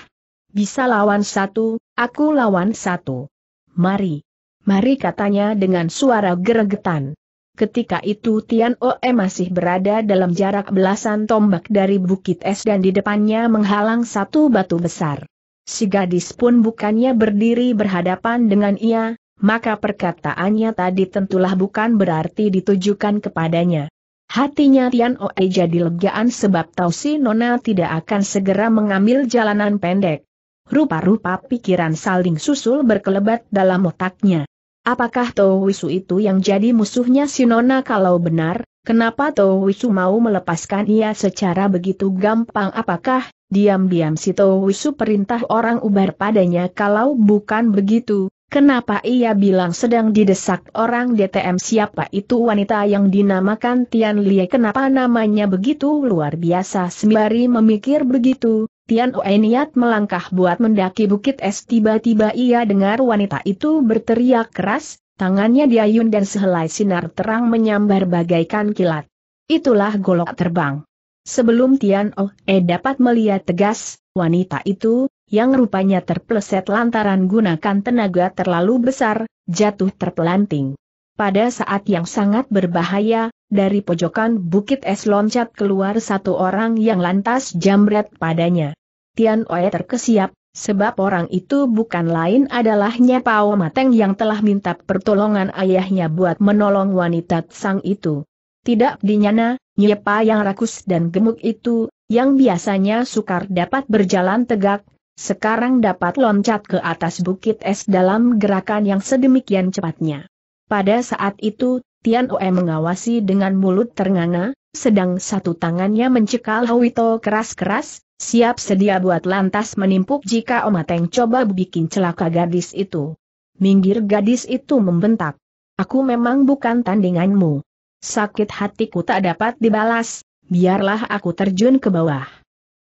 Bisa lawan satu, aku lawan satu. Mari. Mari katanya dengan suara geregetan. Ketika itu Tian Oe masih berada dalam jarak belasan tombak dari bukit es dan di depannya menghalang satu batu besar. Si gadis pun bukannya berdiri berhadapan dengan ia, maka perkataannya tadi tentulah bukan berarti ditujukan kepadanya. Hatinya Tian Oe jadi legaan sebab tahu si Nona tidak akan segera mengambil jalanan pendek. Rupa-rupa pikiran saling susul berkelebat dalam otaknya. Apakah Tau Wisu itu yang jadi musuhnya si Nona kalau benar, Kenapa Wisu mau melepaskan ia secara begitu gampang apakah Diam-diam si Wisu perintah orang ubar padanya kalau bukan begitu, kenapa ia bilang sedang didesak orang DTM siapa itu wanita yang dinamakan Tian Lie kenapa namanya begitu luar biasa sembari memikir begitu, Tian Oe niat melangkah buat mendaki bukit es tiba-tiba ia dengar wanita itu berteriak keras, tangannya diayun dan sehelai sinar terang menyambar bagaikan kilat. Itulah golok terbang. Sebelum Tian Oh E dapat melihat tegas, wanita itu, yang rupanya terpleset lantaran gunakan tenaga terlalu besar, jatuh terpelanting. Pada saat yang sangat berbahaya, dari pojokan bukit es loncat keluar satu orang yang lantas jamret padanya. Tian Oe terkesiap, sebab orang itu bukan lain adalah Nyepao Mateng yang telah minta pertolongan ayahnya buat menolong wanita sang itu. Tidak dinyana, Nyepa yang rakus dan gemuk itu, yang biasanya sukar dapat berjalan tegak, sekarang dapat loncat ke atas bukit es dalam gerakan yang sedemikian cepatnya. Pada saat itu, Tian Oe mengawasi dengan mulut ternganga, sedang satu tangannya mencekal Hawito keras-keras, siap sedia buat lantas menimpuk jika Omateng coba bikin celaka gadis itu. Minggir gadis itu membentak. Aku memang bukan tandinganmu. Sakit hatiku tak dapat dibalas, biarlah aku terjun ke bawah.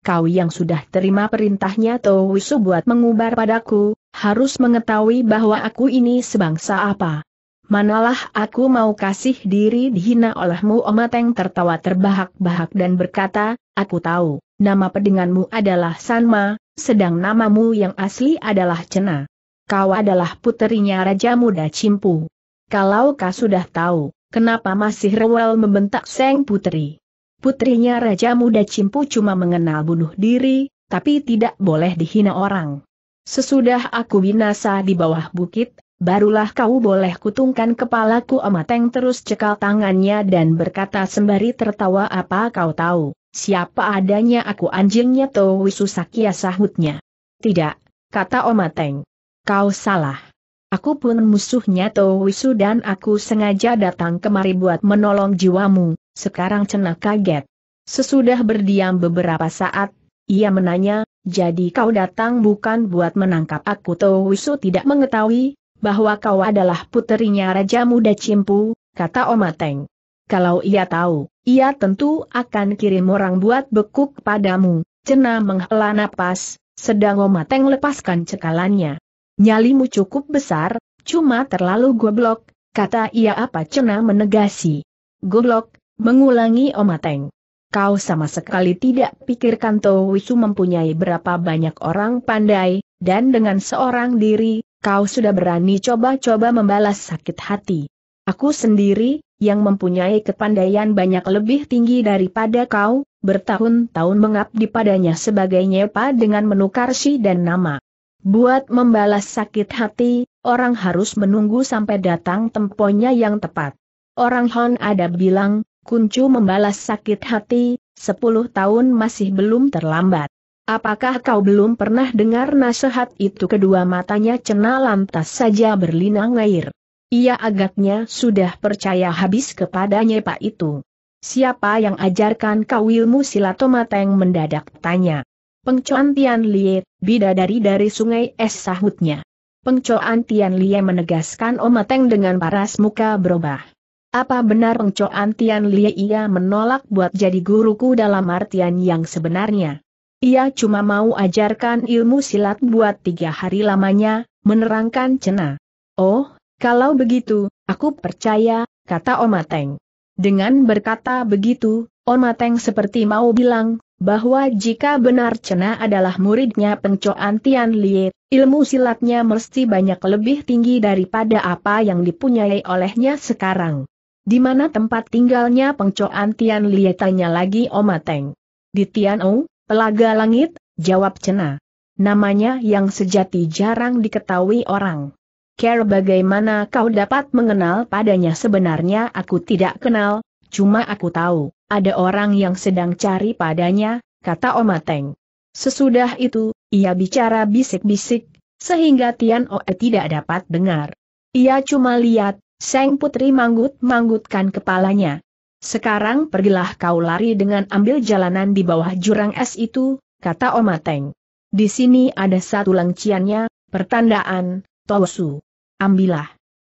Kau yang sudah terima perintahnya Towisu buat mengubar padaku, harus mengetahui bahwa aku ini sebangsa apa. Manalah aku mau kasih diri dihina olehmu Omateng tertawa terbahak-bahak dan berkata, aku tahu, nama pedinganmu adalah Sanma, sedang namamu yang asli adalah Cena. Kau adalah puterinya Raja Muda Cimpu. Kalau kau sudah tahu, Kenapa masih rewel membentak Seng Putri? Putrinya Raja Muda Cimpu cuma mengenal bunuh diri, tapi tidak boleh dihina orang. Sesudah aku binasa di bawah bukit, barulah kau boleh kutungkan kepalaku Amateng terus cekal tangannya dan berkata sembari tertawa apa kau tahu, siapa adanya aku anjingnya Towi Susakia sahutnya. Tidak, kata Omateng. Kau salah. Aku pun musuhnya Towisu dan aku sengaja datang kemari buat menolong jiwamu, sekarang Cena kaget. Sesudah berdiam beberapa saat, ia menanya, jadi kau datang bukan buat menangkap aku Towisu tidak mengetahui, bahwa kau adalah puterinya Raja Muda Cimpu, kata Omateng. Kalau ia tahu, ia tentu akan kirim orang buat bekuk padamu. Cena menghela napas, sedang Omateng lepaskan cekalannya. Nyalimu cukup besar, cuma terlalu goblok, kata ia apa cena menegasi. Goblok, mengulangi Omateng. Kau sama sekali tidak pikirkan Towisu mempunyai berapa banyak orang pandai, dan dengan seorang diri, kau sudah berani coba-coba membalas sakit hati. Aku sendiri, yang mempunyai kepandaian banyak lebih tinggi daripada kau, bertahun-tahun mengabdi padanya sebagai nyepa dengan menukar si dan nama. Buat membalas sakit hati, orang harus menunggu sampai datang temponya yang tepat. Orang Hon ada bilang, Kuncu membalas sakit hati, 10 tahun masih belum terlambat. Apakah kau belum pernah dengar nasihat itu kedua matanya cena lantas saja berlinang air. Ia agaknya sudah percaya habis kepadanya pak itu. Siapa yang ajarkan kau ilmu silatomata yang mendadak tanya. Pengcoan Tian Lie, bidadari dari sungai es sahutnya. Pengcoan Tian Lie menegaskan Omateng dengan paras muka berubah. Apa benar pengcoan Tian Lie ia menolak buat jadi guruku dalam artian yang sebenarnya? Ia cuma mau ajarkan ilmu silat buat tiga hari lamanya, menerangkan Cena. Oh, kalau begitu, aku percaya, kata Omateng. Dengan berkata begitu, Omateng seperti mau bilang, bahwa jika benar Cena adalah muridnya pencoan Tian Lie, ilmu silatnya mesti banyak lebih tinggi daripada apa yang dipunyai olehnya sekarang. Di mana tempat tinggalnya pencoan Tian Lie tanya lagi Oma Teng. Di Tianong, Telaga Langit, jawab Cena. Namanya yang sejati jarang diketahui orang. Care bagaimana kau dapat mengenal padanya sebenarnya aku tidak kenal, Cuma aku tahu, ada orang yang sedang cari padanya, kata Oma Teng. Sesudah itu, ia bicara bisik-bisik, sehingga Tian Oe tidak dapat dengar. Ia cuma lihat, Seng Putri manggut-manggutkan kepalanya. Sekarang pergilah kau lari dengan ambil jalanan di bawah jurang es itu, kata Oma Teng. Di sini ada satu lengciannya, pertandaan, Tosu. Ambillah.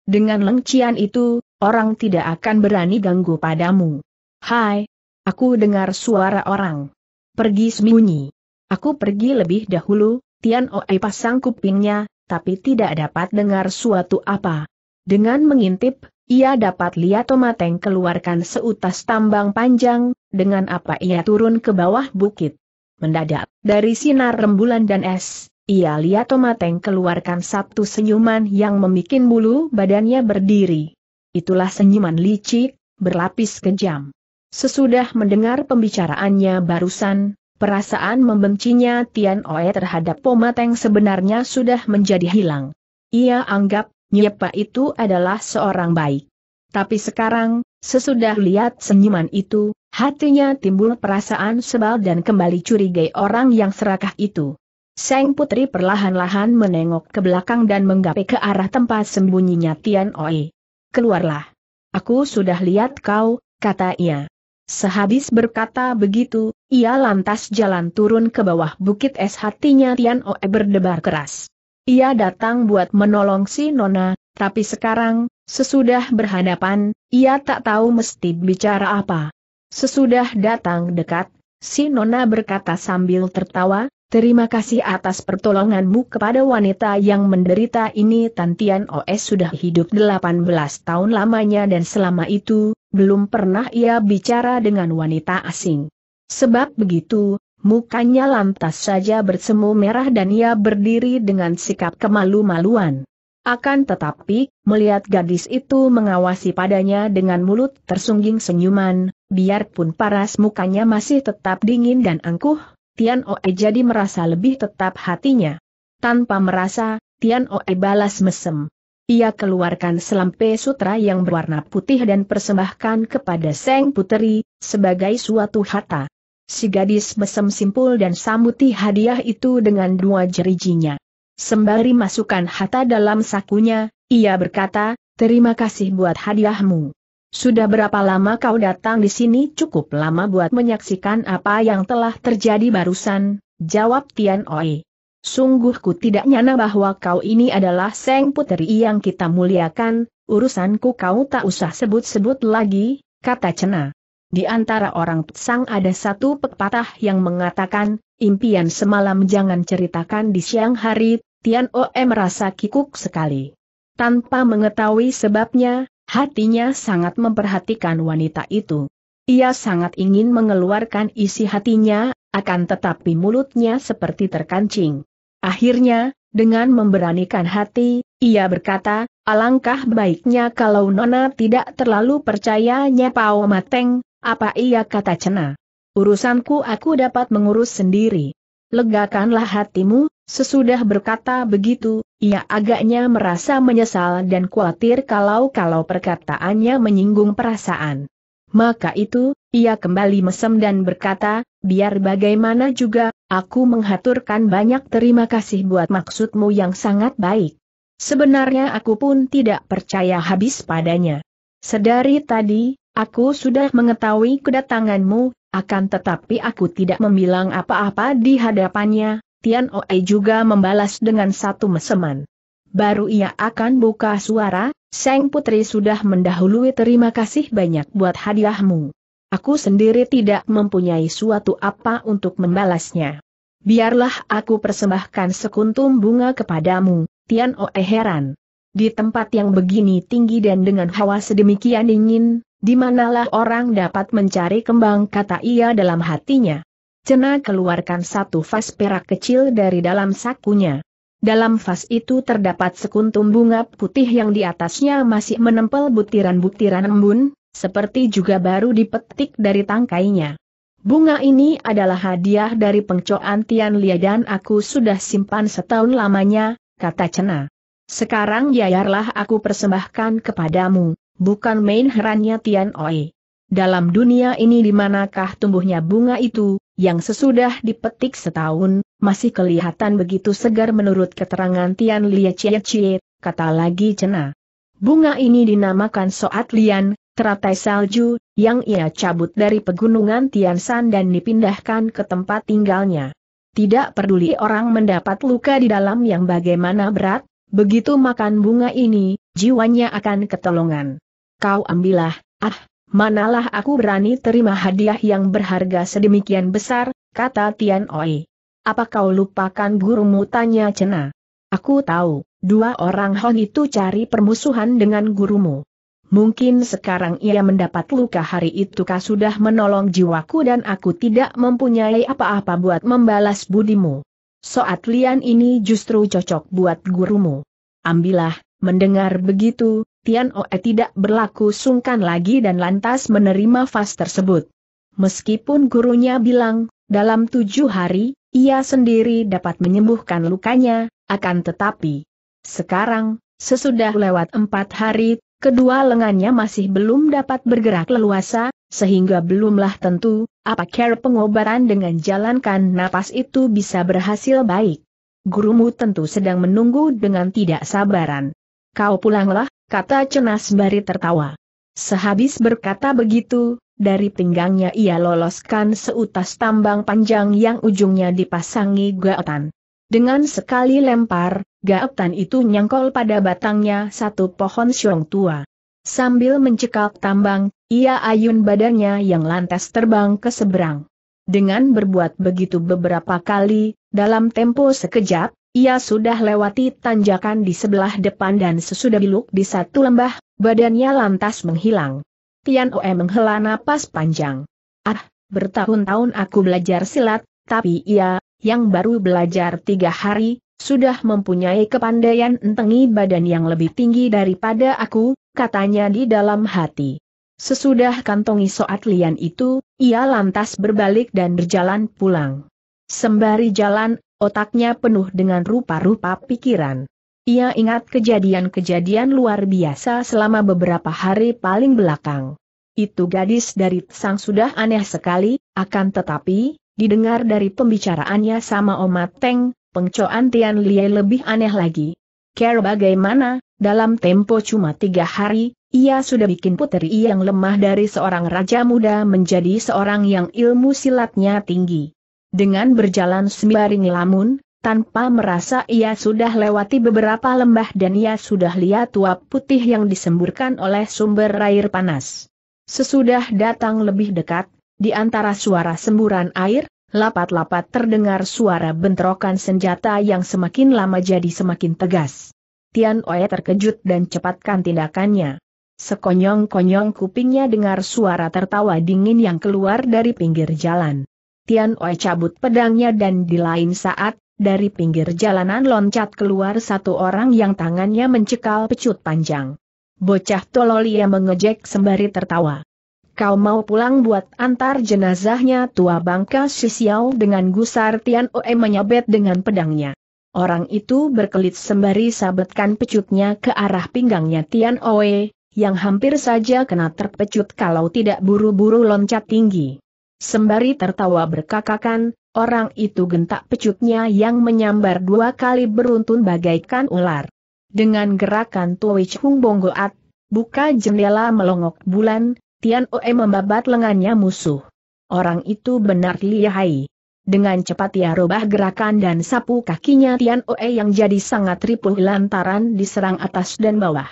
Dengan lengcian itu, orang tidak akan berani ganggu padamu. Hai, aku dengar suara orang. Pergi sembunyi. Aku pergi lebih dahulu, Tian Oe pasang kupingnya, tapi tidak dapat dengar suatu apa. Dengan mengintip, ia dapat lihat Tomateng keluarkan seutas tambang panjang, dengan apa ia turun ke bawah bukit. Mendadak, dari sinar rembulan dan es, ia lihat Tomateng keluarkan satu senyuman yang memikin bulu badannya berdiri. Itulah senyuman licik, berlapis kejam. Sesudah mendengar pembicaraannya barusan, perasaan membencinya Tian Oe terhadap Pomateng sebenarnya sudah menjadi hilang. Ia anggap, Nyepa itu adalah seorang baik. Tapi sekarang, sesudah lihat senyuman itu, hatinya timbul perasaan sebal dan kembali curiga orang yang serakah itu. Seng Putri perlahan-lahan menengok ke belakang dan menggapai ke arah tempat sembunyinya Tian Oe keluarlah. Aku sudah lihat kau, kata ia. Sehabis berkata begitu, ia lantas jalan turun ke bawah bukit es hatinya Tian Oe berdebar keras. Ia datang buat menolong si Nona, tapi sekarang, sesudah berhadapan, ia tak tahu mesti bicara apa. Sesudah datang dekat, si Nona berkata sambil tertawa, Terima kasih atas pertolonganmu kepada wanita yang menderita ini Tantian OS sudah hidup 18 tahun lamanya dan selama itu, belum pernah ia bicara dengan wanita asing. Sebab begitu, mukanya lantas saja bersemu merah dan ia berdiri dengan sikap kemalu-maluan. Akan tetapi, melihat gadis itu mengawasi padanya dengan mulut tersungging senyuman, biarpun paras mukanya masih tetap dingin dan angkuh, Tian Oe jadi merasa lebih tetap hatinya. Tanpa merasa, Tian Oe balas mesem. Ia keluarkan selampe sutra yang berwarna putih dan persembahkan kepada Seng Puteri, sebagai suatu harta. Si gadis mesem simpul dan samuti hadiah itu dengan dua jerijinya. Sembari masukkan harta dalam sakunya, ia berkata, terima kasih buat hadiahmu. Sudah berapa lama kau datang di sini cukup lama buat menyaksikan apa yang telah terjadi barusan, jawab Tian Oi. Sungguh ku tidak nyana bahwa kau ini adalah Seng puteri yang kita muliakan, urusanku kau tak usah sebut-sebut lagi, kata Cena. Di antara orang Tsang ada satu pepatah yang mengatakan, impian semalam jangan ceritakan di siang hari, Tian Oe merasa kikuk sekali. Tanpa mengetahui sebabnya, Hatinya sangat memperhatikan wanita itu. Ia sangat ingin mengeluarkan isi hatinya, akan tetapi mulutnya seperti terkancing. Akhirnya, dengan memberanikan hati, ia berkata, alangkah baiknya kalau Nona tidak terlalu percaya Nyepao Mateng, apa ia kata Cena. Urusanku aku dapat mengurus sendiri. Legakanlah hatimu, Sesudah berkata begitu, ia agaknya merasa menyesal dan khawatir kalau-kalau perkataannya menyinggung perasaan. Maka itu, ia kembali mesem dan berkata, biar bagaimana juga, aku menghaturkan banyak terima kasih buat maksudmu yang sangat baik. Sebenarnya aku pun tidak percaya habis padanya. Sedari tadi, aku sudah mengetahui kedatanganmu, akan tetapi aku tidak membilang apa-apa di hadapannya, Tian Oe juga membalas dengan satu meseman. Baru ia akan buka suara, Seng Putri sudah mendahului terima kasih banyak buat hadiahmu. Aku sendiri tidak mempunyai suatu apa untuk membalasnya. Biarlah aku persembahkan sekuntum bunga kepadamu, Tian Oe heran. Di tempat yang begini tinggi dan dengan hawa sedemikian dingin, di manalah orang dapat mencari kembang kata ia dalam hatinya. Cena keluarkan satu vas perak kecil dari dalam sakunya. Dalam vas itu terdapat sekuntum bunga putih yang di atasnya masih menempel butiran-butiran embun, seperti juga baru dipetik dari tangkainya. Bunga ini adalah hadiah dari pengcoan Tian Lia dan aku sudah simpan setahun lamanya, kata Cena. Sekarang yayarlah aku persembahkan kepadamu, bukan main herannya Tian Oi. Dalam dunia ini dimanakah tumbuhnya bunga itu, yang sesudah dipetik setahun, masih kelihatan begitu segar menurut keterangan Tian Lia Cie Cie, kata lagi Cena. Bunga ini dinamakan Soat Lian, teratai salju, yang ia cabut dari pegunungan Tian Tiansan dan dipindahkan ke tempat tinggalnya. Tidak peduli orang mendapat luka di dalam yang bagaimana berat, begitu makan bunga ini, jiwanya akan ketolongan. Kau ambillah, ah, Manalah aku berani terima hadiah yang berharga sedemikian besar, kata Tian Oi. Apa kau lupakan gurumu tanya Cena? Aku tahu, dua orang Hong itu cari permusuhan dengan gurumu. Mungkin sekarang ia mendapat luka hari itu kah sudah menolong jiwaku dan aku tidak mempunyai apa-apa buat membalas budimu. Soat lian ini justru cocok buat gurumu. Ambillah, Mendengar begitu, Tian Oe tidak berlaku sungkan lagi dan lantas menerima vas tersebut. Meskipun gurunya bilang, dalam tujuh hari, ia sendiri dapat menyembuhkan lukanya, akan tetapi. Sekarang, sesudah lewat empat hari, kedua lengannya masih belum dapat bergerak leluasa, sehingga belumlah tentu, apa care pengobaran dengan jalankan napas itu bisa berhasil baik. Gurumu tentu sedang menunggu dengan tidak sabaran. Kau pulanglah, kata Cenas Bari tertawa. Sehabis berkata begitu, dari pinggangnya ia loloskan seutas tambang panjang yang ujungnya dipasangi gaetan. Dengan sekali lempar, gaetan itu nyangkol pada batangnya satu pohon siong tua. Sambil mencekal tambang, ia ayun badannya yang lantas terbang ke seberang. Dengan berbuat begitu beberapa kali, dalam tempo sekejap, ia sudah lewati tanjakan di sebelah depan dan sesudah biluk di satu lembah, badannya lantas menghilang. Tian Oe menghela napas panjang. Ah, bertahun-tahun aku belajar silat, tapi ia, yang baru belajar tiga hari, sudah mempunyai kepandaian entengi badan yang lebih tinggi daripada aku, katanya di dalam hati. Sesudah kantongi soat lian itu, ia lantas berbalik dan berjalan pulang. Sembari jalan, Otaknya penuh dengan rupa-rupa pikiran. Ia ingat kejadian-kejadian luar biasa selama beberapa hari paling belakang. Itu gadis dari Tsang sudah aneh sekali, akan tetapi, didengar dari pembicaraannya sama Oma Teng, pengcoan Tian Lie lebih aneh lagi. Care bagaimana, dalam tempo cuma tiga hari, ia sudah bikin puteri yang lemah dari seorang raja muda menjadi seorang yang ilmu silatnya tinggi. Dengan berjalan sembari lamun, tanpa merasa ia sudah lewati beberapa lembah dan ia sudah lihat uap putih yang disemburkan oleh sumber air panas. Sesudah datang lebih dekat, di antara suara semburan air, lapat-lapat terdengar suara bentrokan senjata yang semakin lama jadi semakin tegas. Tian Oe terkejut dan cepatkan tindakannya. Sekonyong-konyong kupingnya dengar suara tertawa dingin yang keluar dari pinggir jalan. Tian Oe cabut pedangnya dan di lain saat, dari pinggir jalanan loncat keluar satu orang yang tangannya mencekal pecut panjang. Bocah Tololia mengejek sembari tertawa. Kau mau pulang buat antar jenazahnya tua bangka Sisiau dengan gusar Tian Oe menyabet dengan pedangnya. Orang itu berkelit sembari sabetkan pecutnya ke arah pinggangnya Tian Oe, yang hampir saja kena terpecut kalau tidak buru-buru loncat tinggi. Sembari tertawa berkakakan, orang itu gentak pecutnya yang menyambar dua kali beruntun bagaikan ular. Dengan gerakan Tuwich Hung Bonggoat, buka jendela melongok bulan, Tian Oe membabat lengannya musuh. Orang itu benar lihai. Dengan cepat ia robah gerakan dan sapu kakinya Tian Oe yang jadi sangat ripuh lantaran diserang atas dan bawah.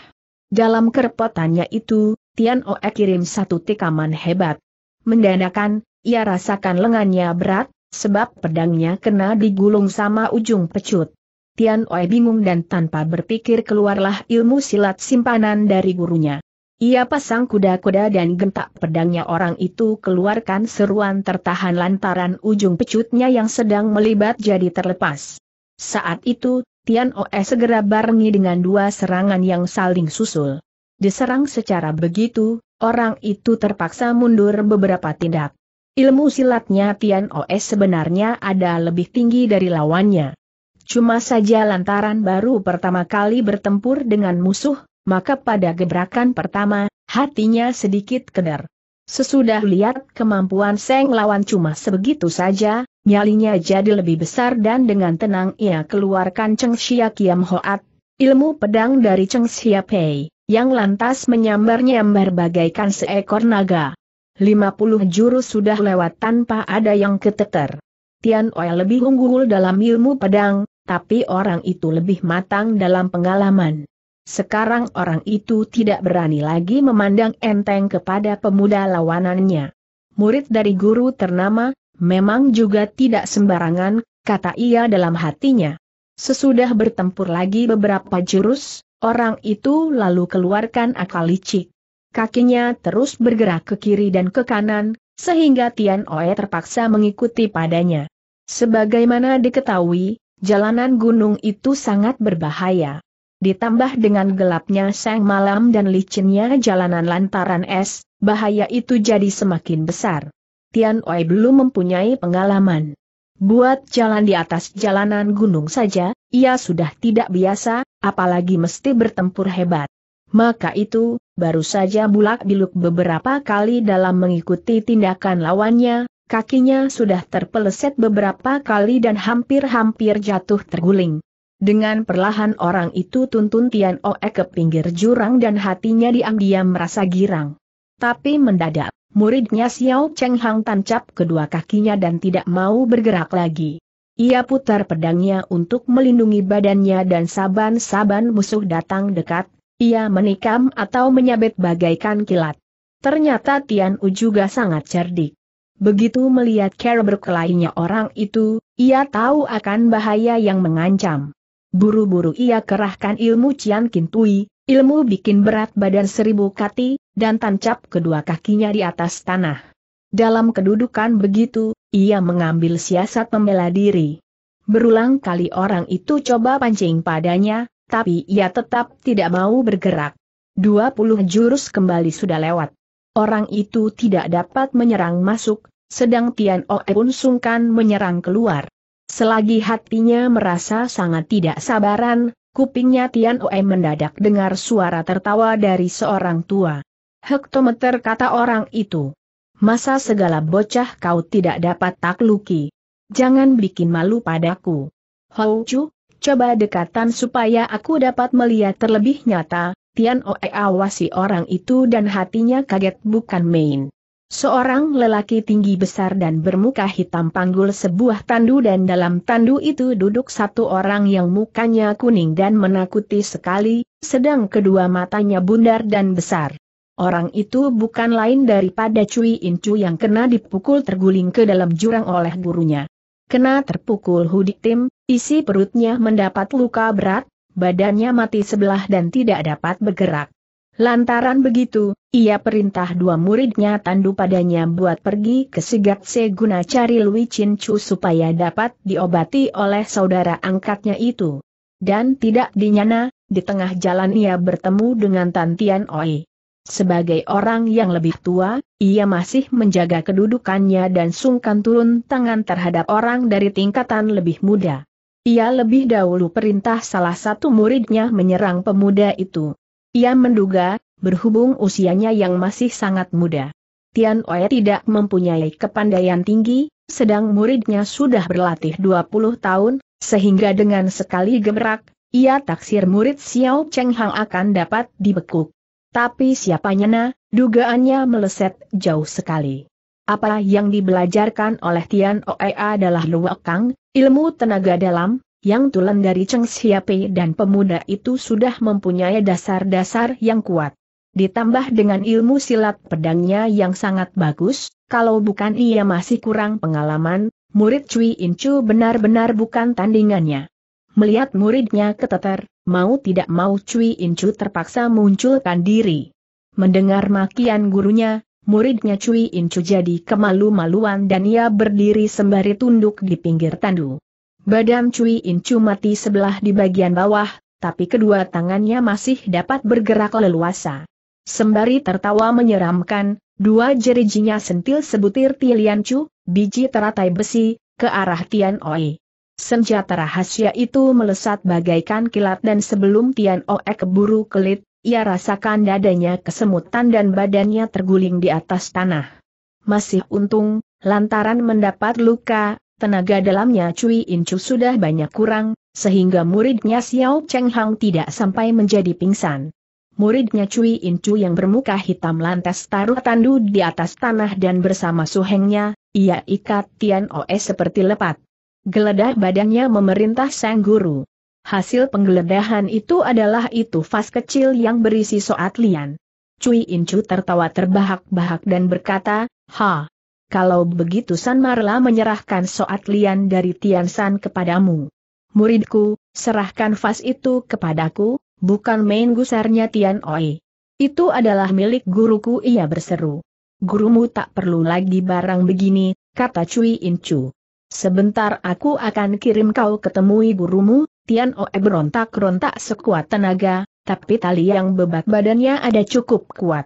Dalam kerepotannya itu, Tian Oe kirim satu tikaman hebat. Mendanakan, ia rasakan lengannya berat, sebab pedangnya kena digulung sama ujung pecut. Tian Oe bingung dan tanpa berpikir keluarlah ilmu silat simpanan dari gurunya. Ia pasang kuda-kuda dan gentak pedangnya orang itu keluarkan seruan tertahan lantaran ujung pecutnya yang sedang melibat jadi terlepas. Saat itu, Tian Oe segera barengi dengan dua serangan yang saling susul. Diserang secara begitu, orang itu terpaksa mundur beberapa tindak. Ilmu silatnya Tian Os sebenarnya ada lebih tinggi dari lawannya. Cuma saja lantaran baru pertama kali bertempur dengan musuh, maka pada gebrakan pertama, hatinya sedikit keder. Sesudah lihat kemampuan Seng lawan cuma sebegitu saja, nyalinya jadi lebih besar dan dengan tenang ia keluarkan Cheng Xia Kiam Hoat, ilmu pedang dari Cheng Xia Pei, yang lantas menyambar-nyambar bagaikan seekor naga. 50 jurus sudah lewat tanpa ada yang keteter. Tian Oe lebih unggul dalam ilmu pedang, tapi orang itu lebih matang dalam pengalaman. Sekarang orang itu tidak berani lagi memandang enteng kepada pemuda lawanannya. Murid dari guru ternama, memang juga tidak sembarangan, kata ia dalam hatinya. Sesudah bertempur lagi beberapa jurus, orang itu lalu keluarkan akal licik kakinya terus bergerak ke kiri dan ke kanan, sehingga Tian Oe terpaksa mengikuti padanya. Sebagaimana diketahui, jalanan gunung itu sangat berbahaya. Ditambah dengan gelapnya sang malam dan licinnya jalanan lantaran es, bahaya itu jadi semakin besar. Tian Oe belum mempunyai pengalaman. Buat jalan di atas jalanan gunung saja, ia sudah tidak biasa, apalagi mesti bertempur hebat. Maka itu, baru saja bulak-biluk beberapa kali dalam mengikuti tindakan lawannya, kakinya sudah terpeleset beberapa kali dan hampir-hampir jatuh terguling. Dengan perlahan orang itu tuntun Tian Oe ke pinggir jurang dan hatinya diam-diam merasa girang. Tapi mendadak, muridnya Xiao Cheng Hang tancap kedua kakinya dan tidak mau bergerak lagi. Ia putar pedangnya untuk melindungi badannya dan saban-saban musuh datang dekat, ia menikam atau menyabet bagaikan kilat. Ternyata Tian U juga sangat cerdik. Begitu melihat cara berkelainya orang itu, ia tahu akan bahaya yang mengancam. Buru-buru ia kerahkan ilmu Cian Kintui, ilmu bikin berat badan seribu kati, dan tancap kedua kakinya di atas tanah. Dalam kedudukan begitu, ia mengambil siasat membela diri. Berulang kali orang itu coba pancing padanya, tapi ia tetap tidak mau bergerak. 20 jurus kembali sudah lewat. Orang itu tidak dapat menyerang masuk, sedang Tian Oe pun sungkan menyerang keluar. Selagi hatinya merasa sangat tidak sabaran, kupingnya Tian Oe mendadak dengar suara tertawa dari seorang tua. Hektometer kata orang itu. Masa segala bocah kau tidak dapat takluki. Jangan bikin malu padaku. Hou Chu, coba dekatan supaya aku dapat melihat terlebih nyata, Tian Oe awasi orang itu dan hatinya kaget bukan main. Seorang lelaki tinggi besar dan bermuka hitam panggul sebuah tandu dan dalam tandu itu duduk satu orang yang mukanya kuning dan menakuti sekali, sedang kedua matanya bundar dan besar. Orang itu bukan lain daripada Cui Incu yang kena dipukul terguling ke dalam jurang oleh gurunya. Kena terpukul Hudik Tim, Isi perutnya mendapat luka berat, badannya mati sebelah dan tidak dapat bergerak. Lantaran begitu, ia perintah dua muridnya tandu padanya buat pergi ke Sigatse guna cari Lui Chin Chu supaya dapat diobati oleh saudara angkatnya itu. Dan tidak dinyana, di tengah jalan ia bertemu dengan Tantian Oi. Sebagai orang yang lebih tua, ia masih menjaga kedudukannya dan sungkan turun tangan terhadap orang dari tingkatan lebih muda. Ia lebih dahulu perintah salah satu muridnya menyerang pemuda itu. Ia menduga, berhubung usianya yang masih sangat muda. Tian Oe tidak mempunyai kepandaian tinggi, sedang muridnya sudah berlatih 20 tahun, sehingga dengan sekali gemerak, ia taksir murid Xiao Cheng Hang akan dapat dibekuk. Tapi siapa nyana, dugaannya meleset jauh sekali. Apa yang dibelajarkan oleh Tian Oe adalah Luokang, ilmu tenaga dalam, yang tulen dari Cheng Xiape dan pemuda itu sudah mempunyai dasar-dasar yang kuat. Ditambah dengan ilmu silat pedangnya yang sangat bagus, kalau bukan ia masih kurang pengalaman, murid Cui Incu benar-benar bukan tandingannya. Melihat muridnya keteter, mau tidak mau Cui Incu terpaksa munculkan diri. Mendengar makian gurunya, muridnya Cui Incu jadi kemalu-maluan dan ia berdiri sembari tunduk di pinggir tandu. Badan Cui Incu mati sebelah di bagian bawah, tapi kedua tangannya masih dapat bergerak leluasa. Sembari tertawa menyeramkan, dua jerijinya sentil sebutir Tiliancu, biji teratai besi, ke arah Tian Oi. Senjata rahasia itu melesat bagaikan kilat dan sebelum Tian Oe keburu kelit, ia rasakan dadanya kesemutan dan badannya terguling di atas tanah. Masih untung, lantaran mendapat luka, tenaga dalamnya Cui Incu sudah banyak kurang, sehingga muridnya Xiao Cheng Hang tidak sampai menjadi pingsan. Muridnya Cui Incu yang bermuka hitam lantas taruh tandu di atas tanah dan bersama suhengnya, ia ikat Tian Oe seperti lepat. Geledah badannya memerintah sang guru. Hasil penggeledahan itu adalah itu vas kecil yang berisi soat lian. Cui Incu tertawa terbahak-bahak dan berkata, Ha! Kalau begitu San Marla menyerahkan soat lian dari Tian San kepadamu. Muridku, serahkan vas itu kepadaku, bukan main gusarnya Tian Oi. Itu adalah milik guruku ia berseru. Gurumu tak perlu lagi barang begini, kata Cui Incu. Sebentar aku akan kirim kau ketemui gurumu, Tian Oe berontak-rontak sekuat tenaga, tapi tali yang bebat badannya ada cukup kuat.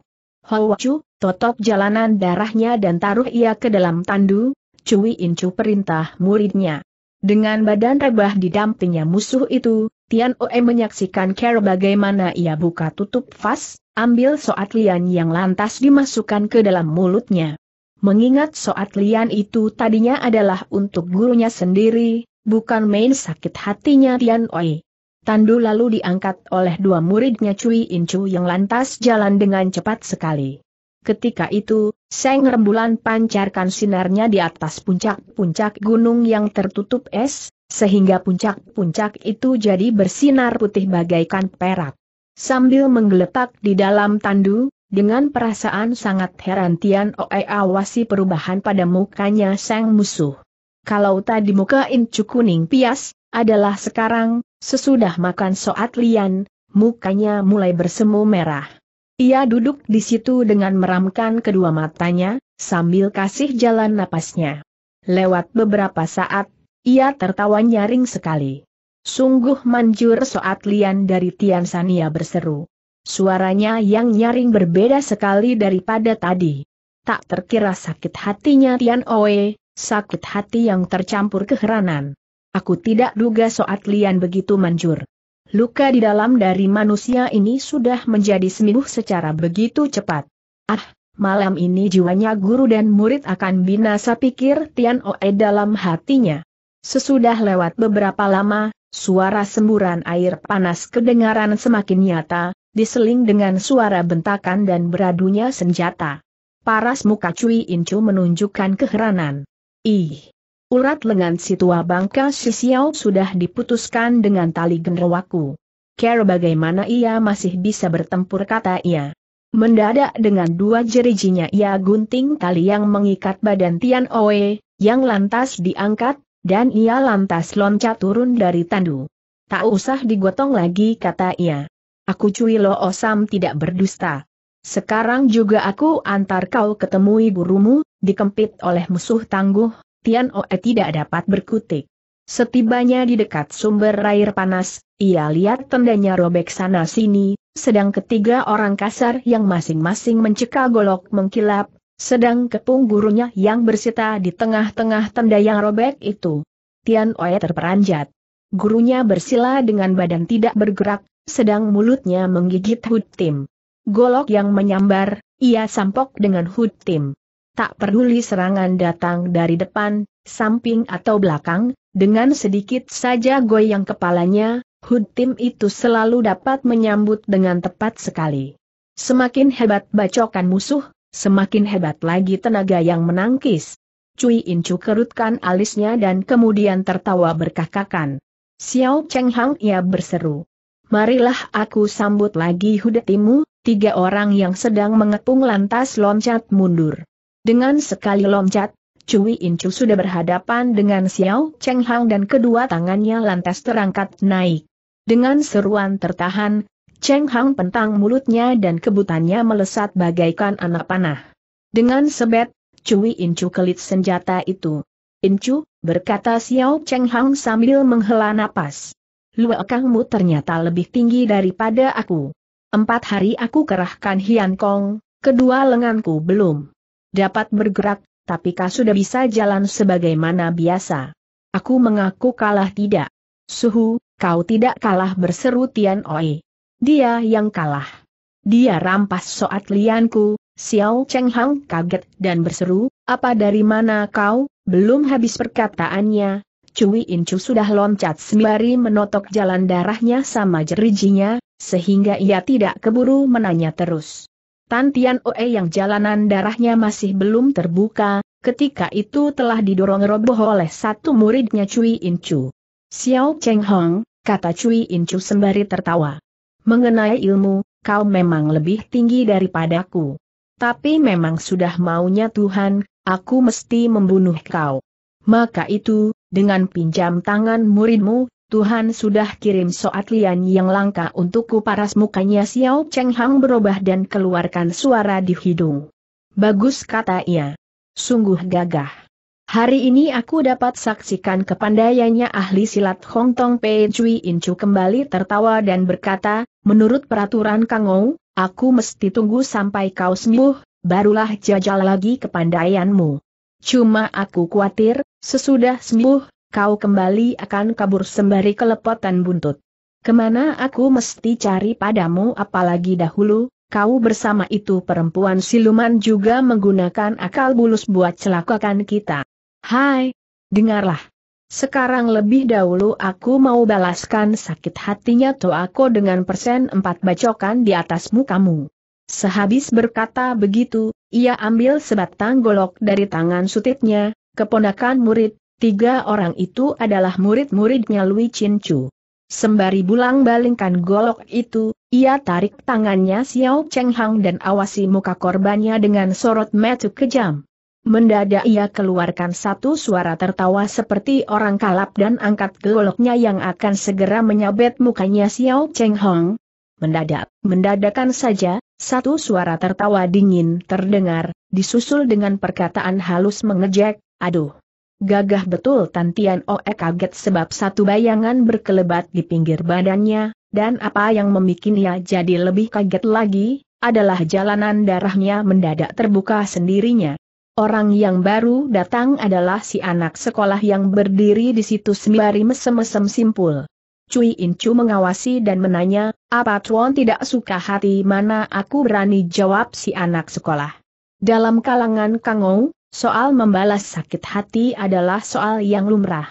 Chu, totok jalanan darahnya dan taruh ia ke dalam tandu, Cui Incu perintah muridnya. Dengan badan rebah di didampingnya musuh itu, Tian Oe menyaksikan ker bagaimana ia buka tutup vas, ambil soat lian yang lantas dimasukkan ke dalam mulutnya. Mengingat soat lian itu tadinya adalah untuk gurunya sendiri, bukan main sakit hatinya Tian Oi. Tandu lalu diangkat oleh dua muridnya Cui Incu yang lantas jalan dengan cepat sekali. Ketika itu, Seng Rembulan pancarkan sinarnya di atas puncak-puncak gunung yang tertutup es, sehingga puncak-puncak itu jadi bersinar putih bagaikan perak. Sambil menggeletak di dalam tandu, dengan perasaan sangat heran Tian Oe awasi perubahan pada mukanya Seng musuh kalau tadi muka incu kuning pias, adalah sekarang, sesudah makan soat lian, mukanya mulai bersemu merah. Ia duduk di situ dengan meramkan kedua matanya, sambil kasih jalan napasnya. Lewat beberapa saat, ia tertawa nyaring sekali. Sungguh manjur soat lian dari Tian Sania berseru. Suaranya yang nyaring berbeda sekali daripada tadi. Tak terkira sakit hatinya Tian Oe, sakit hati yang tercampur keheranan. Aku tidak duga soat lian begitu manjur. Luka di dalam dari manusia ini sudah menjadi sembuh secara begitu cepat. Ah, malam ini jiwanya guru dan murid akan binasa pikir Tian Oe dalam hatinya. Sesudah lewat beberapa lama, suara semburan air panas kedengaran semakin nyata, diseling dengan suara bentakan dan beradunya senjata. Paras muka Cui Incu menunjukkan keheranan. Ih! Urat lengan si tua bangka si Xiao sudah diputuskan dengan tali genderwaku. Care bagaimana ia masih bisa bertempur kata ia. Mendadak dengan dua jerijinya ia gunting tali yang mengikat badan Tian Oe, yang lantas diangkat, dan ia lantas loncat turun dari tandu. Tak usah digotong lagi kata ia. Aku cuy Lo Osam tidak berdusta. Sekarang juga aku antar kau ketemui gurumu, dikempit oleh musuh tangguh, Tian Oe tidak dapat berkutik. Setibanya di dekat sumber air panas, ia lihat tendanya robek sana-sini, sedang ketiga orang kasar yang masing-masing mencekal golok mengkilap, sedang kepung gurunya yang bersita di tengah-tengah tenda yang robek itu. Tian Oe terperanjat. Gurunya bersila dengan badan tidak bergerak, sedang mulutnya menggigit hutim. Golok yang menyambar, ia sampok dengan Hud Tim. Tak peduli serangan datang dari depan, samping atau belakang, dengan sedikit saja goyang kepalanya, Hud Tim itu selalu dapat menyambut dengan tepat sekali. Semakin hebat bacokan musuh, semakin hebat lagi tenaga yang menangkis. Cui Incu kerutkan alisnya dan kemudian tertawa berkakakan. Xiao Cheng Hang ia berseru. Marilah aku sambut lagi hudetimu, tiga orang yang sedang mengepung lantas loncat mundur. Dengan sekali loncat, Cui Incu sudah berhadapan dengan Xiao Cheng Hang dan kedua tangannya lantas terangkat naik. Dengan seruan tertahan, Cheng Hang pentang mulutnya dan kebutannya melesat bagaikan anak panah. Dengan sebet, Cui Incu kelit senjata itu. Incu, berkata Xiao Cheng Hang sambil menghela napas. Luakangmu ternyata lebih tinggi daripada aku. Empat hari aku kerahkan Hian Kong, kedua lenganku belum dapat bergerak, tapi kau sudah bisa jalan sebagaimana biasa. Aku mengaku kalah tidak. Suhu, kau tidak kalah berseru Tian Oi. Dia yang kalah. Dia rampas soat lianku, Xiao Cheng Hang kaget dan berseru, apa dari mana kau, belum habis perkataannya, Cui Incu sudah loncat sembari menotok jalan darahnya sama jerijinya, sehingga ia tidak keburu menanya terus. Tan Tian Oe yang jalanan darahnya masih belum terbuka, ketika itu telah didorong roboh oleh satu muridnya Cui Incu. Xiao Cheng Hong, kata Cui Incu sembari tertawa. Mengenai ilmu, kau memang lebih tinggi daripadaku. Tapi memang sudah maunya Tuhan, aku mesti membunuh kau. Maka itu, dengan pinjam tangan muridmu, Tuhan sudah kirim soat lian yang langka untukku paras mukanya Xiao Cheng Hang berubah dan keluarkan suara di hidung. Bagus kata ia. Sungguh gagah. Hari ini aku dapat saksikan kepandaiannya ahli silat Hong Tong Pei Cui Incu kembali tertawa dan berkata, menurut peraturan Kang Ou, aku mesti tunggu sampai kau sembuh, barulah jajal lagi kepandaianmu. Cuma aku khawatir, sesudah sembuh, kau kembali akan kabur sembari kelepotan buntut. Kemana aku mesti cari padamu apalagi dahulu, kau bersama itu perempuan siluman juga menggunakan akal bulus buat celakakan kita. Hai, dengarlah. Sekarang lebih dahulu aku mau balaskan sakit hatinya aku dengan persen empat bacokan di atasmu kamu. Sehabis berkata begitu, ia ambil sebatang golok dari tangan sutitnya, keponakan murid, Tiga orang itu adalah murid-muridnya Lui Chin Chu. Sembari bulang balingkan golok itu, ia tarik tangannya Xiao Cheng Hang dan awasi muka korbannya dengan sorot mata kejam. Mendadak ia keluarkan satu suara tertawa seperti orang kalap dan angkat goloknya yang akan segera menyabet mukanya Xiao Cheng Hong. Mendadak, mendadakan saja, satu suara tertawa dingin terdengar, disusul dengan perkataan halus mengejek, aduh. Gagah betul Tan Tian Oe kaget sebab satu bayangan berkelebat di pinggir badannya, dan apa yang memikinnya jadi lebih kaget lagi, adalah jalanan darahnya mendadak terbuka sendirinya. Orang yang baru datang adalah si anak sekolah yang berdiri di situ sembari mesem-mesem simpul. Cui Incu mengawasi dan menanya, apa Tuan tidak suka hati mana aku berani jawab si anak sekolah. Dalam kalangan Kangou, Soal membalas sakit hati adalah soal yang lumrah.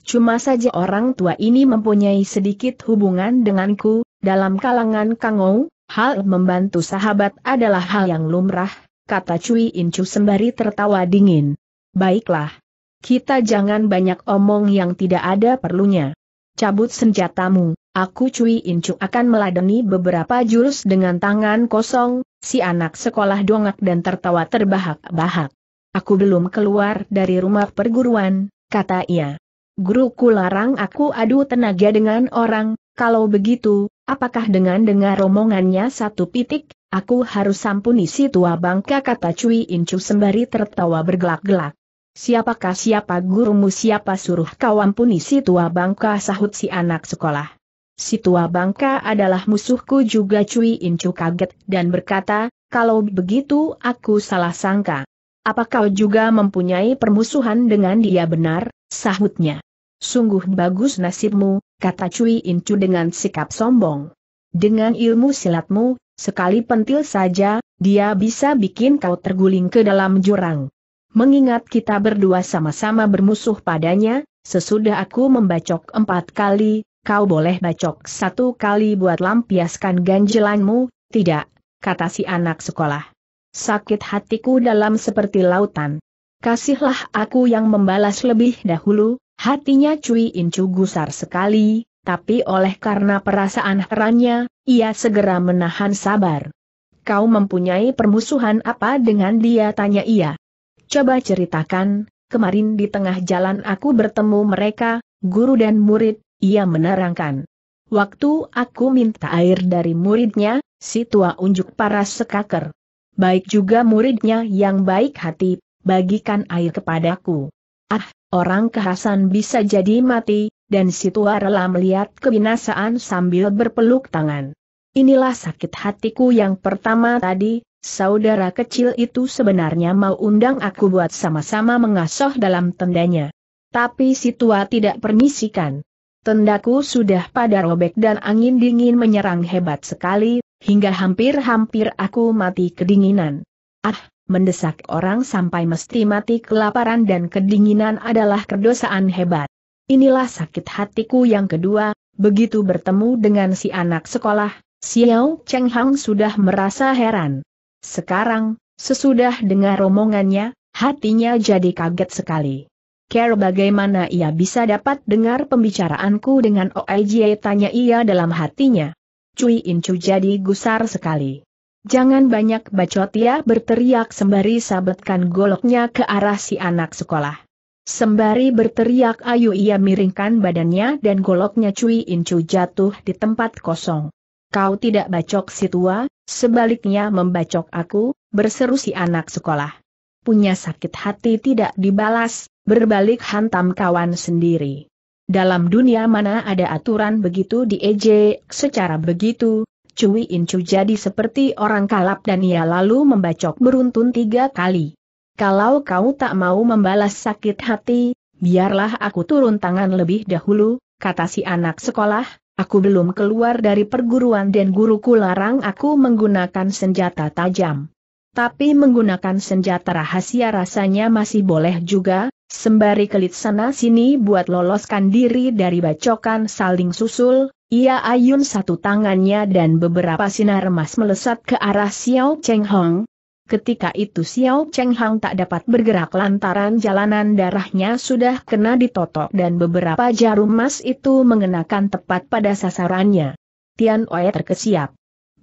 Cuma saja orang tua ini mempunyai sedikit hubungan denganku, dalam kalangan Kangou, hal membantu sahabat adalah hal yang lumrah, kata Cui Incu sembari tertawa dingin. Baiklah. Kita jangan banyak omong yang tidak ada perlunya. Cabut senjatamu, aku Cui Incu akan meladeni beberapa jurus dengan tangan kosong, si anak sekolah dongak dan tertawa terbahak-bahak. Aku belum keluar dari rumah perguruan, kata ia. Guruku larang aku adu tenaga dengan orang, kalau begitu, apakah dengan dengar omongannya satu pitik, aku harus sampuni si tua bangka kata Cui Incu sembari tertawa bergelak-gelak. Siapakah siapa gurumu siapa suruh kau ampuni si tua bangka sahut si anak sekolah. Si tua bangka adalah musuhku juga Cui Incu kaget dan berkata, kalau begitu aku salah sangka. Apa kau juga mempunyai permusuhan dengan dia benar? Sahutnya. Sungguh bagus nasibmu, kata Cui Incu dengan sikap sombong. Dengan ilmu silatmu, sekali pentil saja, dia bisa bikin kau terguling ke dalam jurang. Mengingat kita berdua sama-sama bermusuh padanya, sesudah aku membacok empat kali, kau boleh bacok satu kali buat lampiaskan ganjelanmu, tidak, kata si anak sekolah. Sakit hatiku dalam seperti lautan. Kasihlah aku yang membalas lebih dahulu, hatinya Cui Incu gusar sekali, tapi oleh karena perasaan herannya, ia segera menahan sabar. Kau mempunyai permusuhan apa dengan dia tanya ia. Coba ceritakan, kemarin di tengah jalan aku bertemu mereka, guru dan murid, ia menerangkan. Waktu aku minta air dari muridnya, si tua unjuk paras sekaker baik juga muridnya yang baik hati, bagikan air kepadaku. Ah, orang kehasan bisa jadi mati, dan rela melihat kebinasaan sambil berpeluk tangan. Inilah sakit hatiku yang pertama tadi, saudara kecil itu sebenarnya mau undang aku buat sama-sama mengasuh dalam tendanya. Tapi Situa tidak permisikan. Tendaku sudah pada robek dan angin dingin menyerang hebat sekali, hingga hampir-hampir aku mati kedinginan. Ah, mendesak orang sampai mesti mati kelaparan dan kedinginan adalah kedosaan hebat. Inilah sakit hatiku yang kedua, begitu bertemu dengan si anak sekolah, Xiao Cheng Hang sudah merasa heran. Sekarang, sesudah dengar romongannya, hatinya jadi kaget sekali. Care bagaimana ia bisa dapat dengar pembicaraanku dengan OIJ tanya ia dalam hatinya. Cui Incu jadi gusar sekali. Jangan banyak bacot ya berteriak sembari sabetkan goloknya ke arah si anak sekolah. Sembari berteriak ayu ia miringkan badannya dan goloknya Cui Incu jatuh di tempat kosong. Kau tidak bacok si tua, sebaliknya membacok aku, berseru si anak sekolah. Punya sakit hati tidak dibalas, berbalik hantam kawan sendiri. Dalam dunia mana ada aturan begitu di EJ? secara begitu, Cui Incu jadi seperti orang kalap dan ia lalu membacok beruntun tiga kali. Kalau kau tak mau membalas sakit hati, biarlah aku turun tangan lebih dahulu, kata si anak sekolah, aku belum keluar dari perguruan dan guruku larang aku menggunakan senjata tajam. Tapi menggunakan senjata rahasia rasanya masih boleh juga, Sembari kelit sana-sini buat loloskan diri dari bacokan saling susul, ia ayun satu tangannya dan beberapa sinar emas melesat ke arah Xiao Cheng Hong. Ketika itu Xiao Cheng Hong tak dapat bergerak lantaran jalanan darahnya sudah kena ditotok dan beberapa jarum emas itu mengenakan tepat pada sasarannya. Tian Oe terkesiap.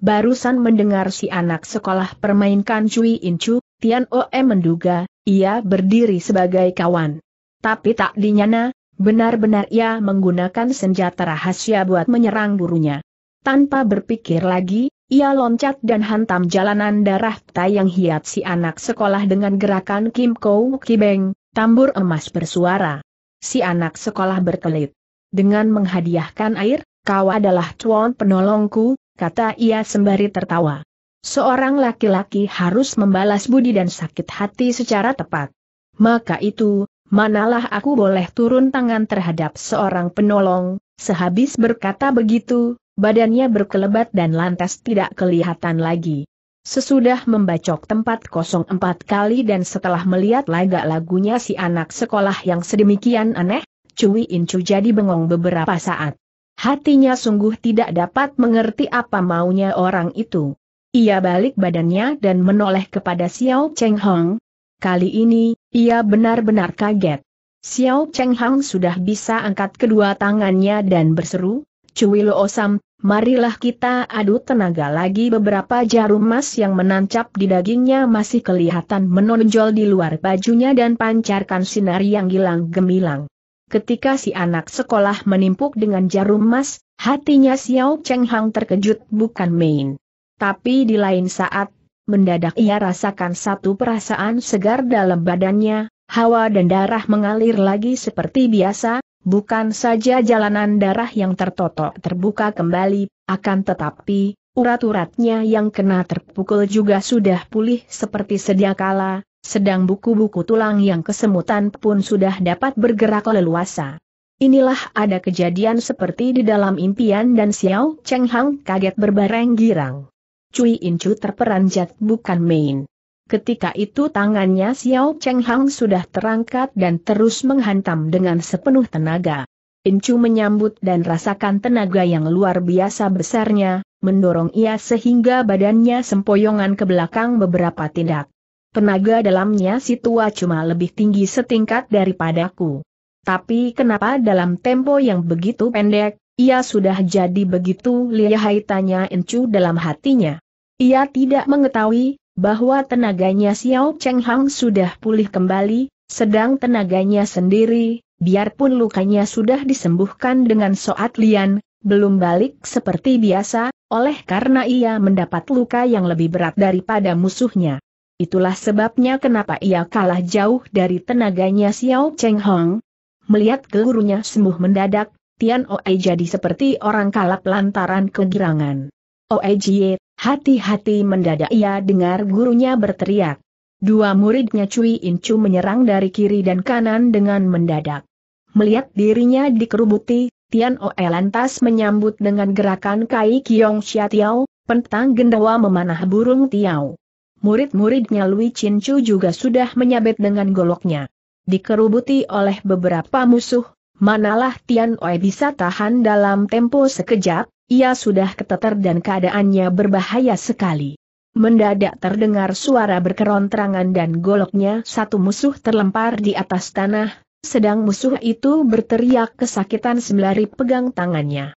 Barusan mendengar si anak sekolah permainkan Cui Incu, Tian Oe menduga, ia berdiri sebagai kawan. Tapi tak dinyana, benar-benar ia menggunakan senjata rahasia buat menyerang burunya. Tanpa berpikir lagi, ia loncat dan hantam jalanan darah tayang yang hiat si anak sekolah dengan gerakan Kim Kou Kibeng, tambur emas bersuara. Si anak sekolah berkelit. Dengan menghadiahkan air, kau adalah cuan penolongku, kata ia sembari tertawa seorang laki-laki harus membalas budi dan sakit hati secara tepat. Maka itu, manalah aku boleh turun tangan terhadap seorang penolong, sehabis berkata begitu, badannya berkelebat dan lantas tidak kelihatan lagi. Sesudah membacok tempat kosong empat kali dan setelah melihat lagak-lagunya si anak sekolah yang sedemikian aneh, Cui Incu jadi bengong beberapa saat. Hatinya sungguh tidak dapat mengerti apa maunya orang itu. Ia balik badannya dan menoleh kepada Xiao Cheng Hong. Kali ini, ia benar-benar kaget. Xiao Cheng Hong sudah bisa angkat kedua tangannya dan berseru, Cui Lo Osam, marilah kita adu tenaga lagi beberapa jarum emas yang menancap di dagingnya masih kelihatan menonjol di luar bajunya dan pancarkan sinar yang hilang gemilang. Ketika si anak sekolah menimpuk dengan jarum emas, hatinya Xiao Cheng Hong terkejut bukan main. Tapi di lain saat, mendadak ia rasakan satu perasaan segar dalam badannya, hawa dan darah mengalir lagi seperti biasa, bukan saja jalanan darah yang tertotok terbuka kembali, akan tetapi, urat-uratnya yang kena terpukul juga sudah pulih seperti sedia kala, sedang buku-buku tulang yang kesemutan pun sudah dapat bergerak leluasa. Inilah ada kejadian seperti di dalam impian dan Xiao Cheng Hang kaget berbareng girang. Cui Incu terperanjat bukan main. Ketika itu tangannya Xiao Cheng Hang sudah terangkat dan terus menghantam dengan sepenuh tenaga. Incu menyambut dan rasakan tenaga yang luar biasa besarnya, mendorong ia sehingga badannya sempoyongan ke belakang beberapa tindak. Tenaga dalamnya si tua cuma lebih tinggi setingkat daripadaku. Tapi kenapa dalam tempo yang begitu pendek, ia sudah jadi begitu lihai tanya Encu dalam hatinya. Ia tidak mengetahui bahwa tenaganya Xiao Cheng Hang sudah pulih kembali, sedang tenaganya sendiri, biarpun lukanya sudah disembuhkan dengan soat lian, belum balik seperti biasa, oleh karena ia mendapat luka yang lebih berat daripada musuhnya. Itulah sebabnya kenapa ia kalah jauh dari tenaganya Xiao Cheng Hong. Melihat gurunya sembuh mendadak, Tian Oe jadi seperti orang kalap lantaran kegirangan. Oe Jie, hati-hati mendadak ia dengar gurunya berteriak. Dua muridnya Cui Incu menyerang dari kiri dan kanan dengan mendadak. Melihat dirinya dikerubuti, Tian Oe lantas menyambut dengan gerakan Kai Kiong Xia Tiao, pentang gendawa memanah burung Tiao. Murid-muridnya Lui Chin Chu juga sudah menyabet dengan goloknya. Dikerubuti oleh beberapa musuh, Manalah Tian Wei bisa tahan dalam tempo sekejap, ia sudah keteter dan keadaannya berbahaya sekali. Mendadak terdengar suara berkerontrangan dan goloknya satu musuh terlempar di atas tanah, sedang musuh itu berteriak kesakitan sembari pegang tangannya.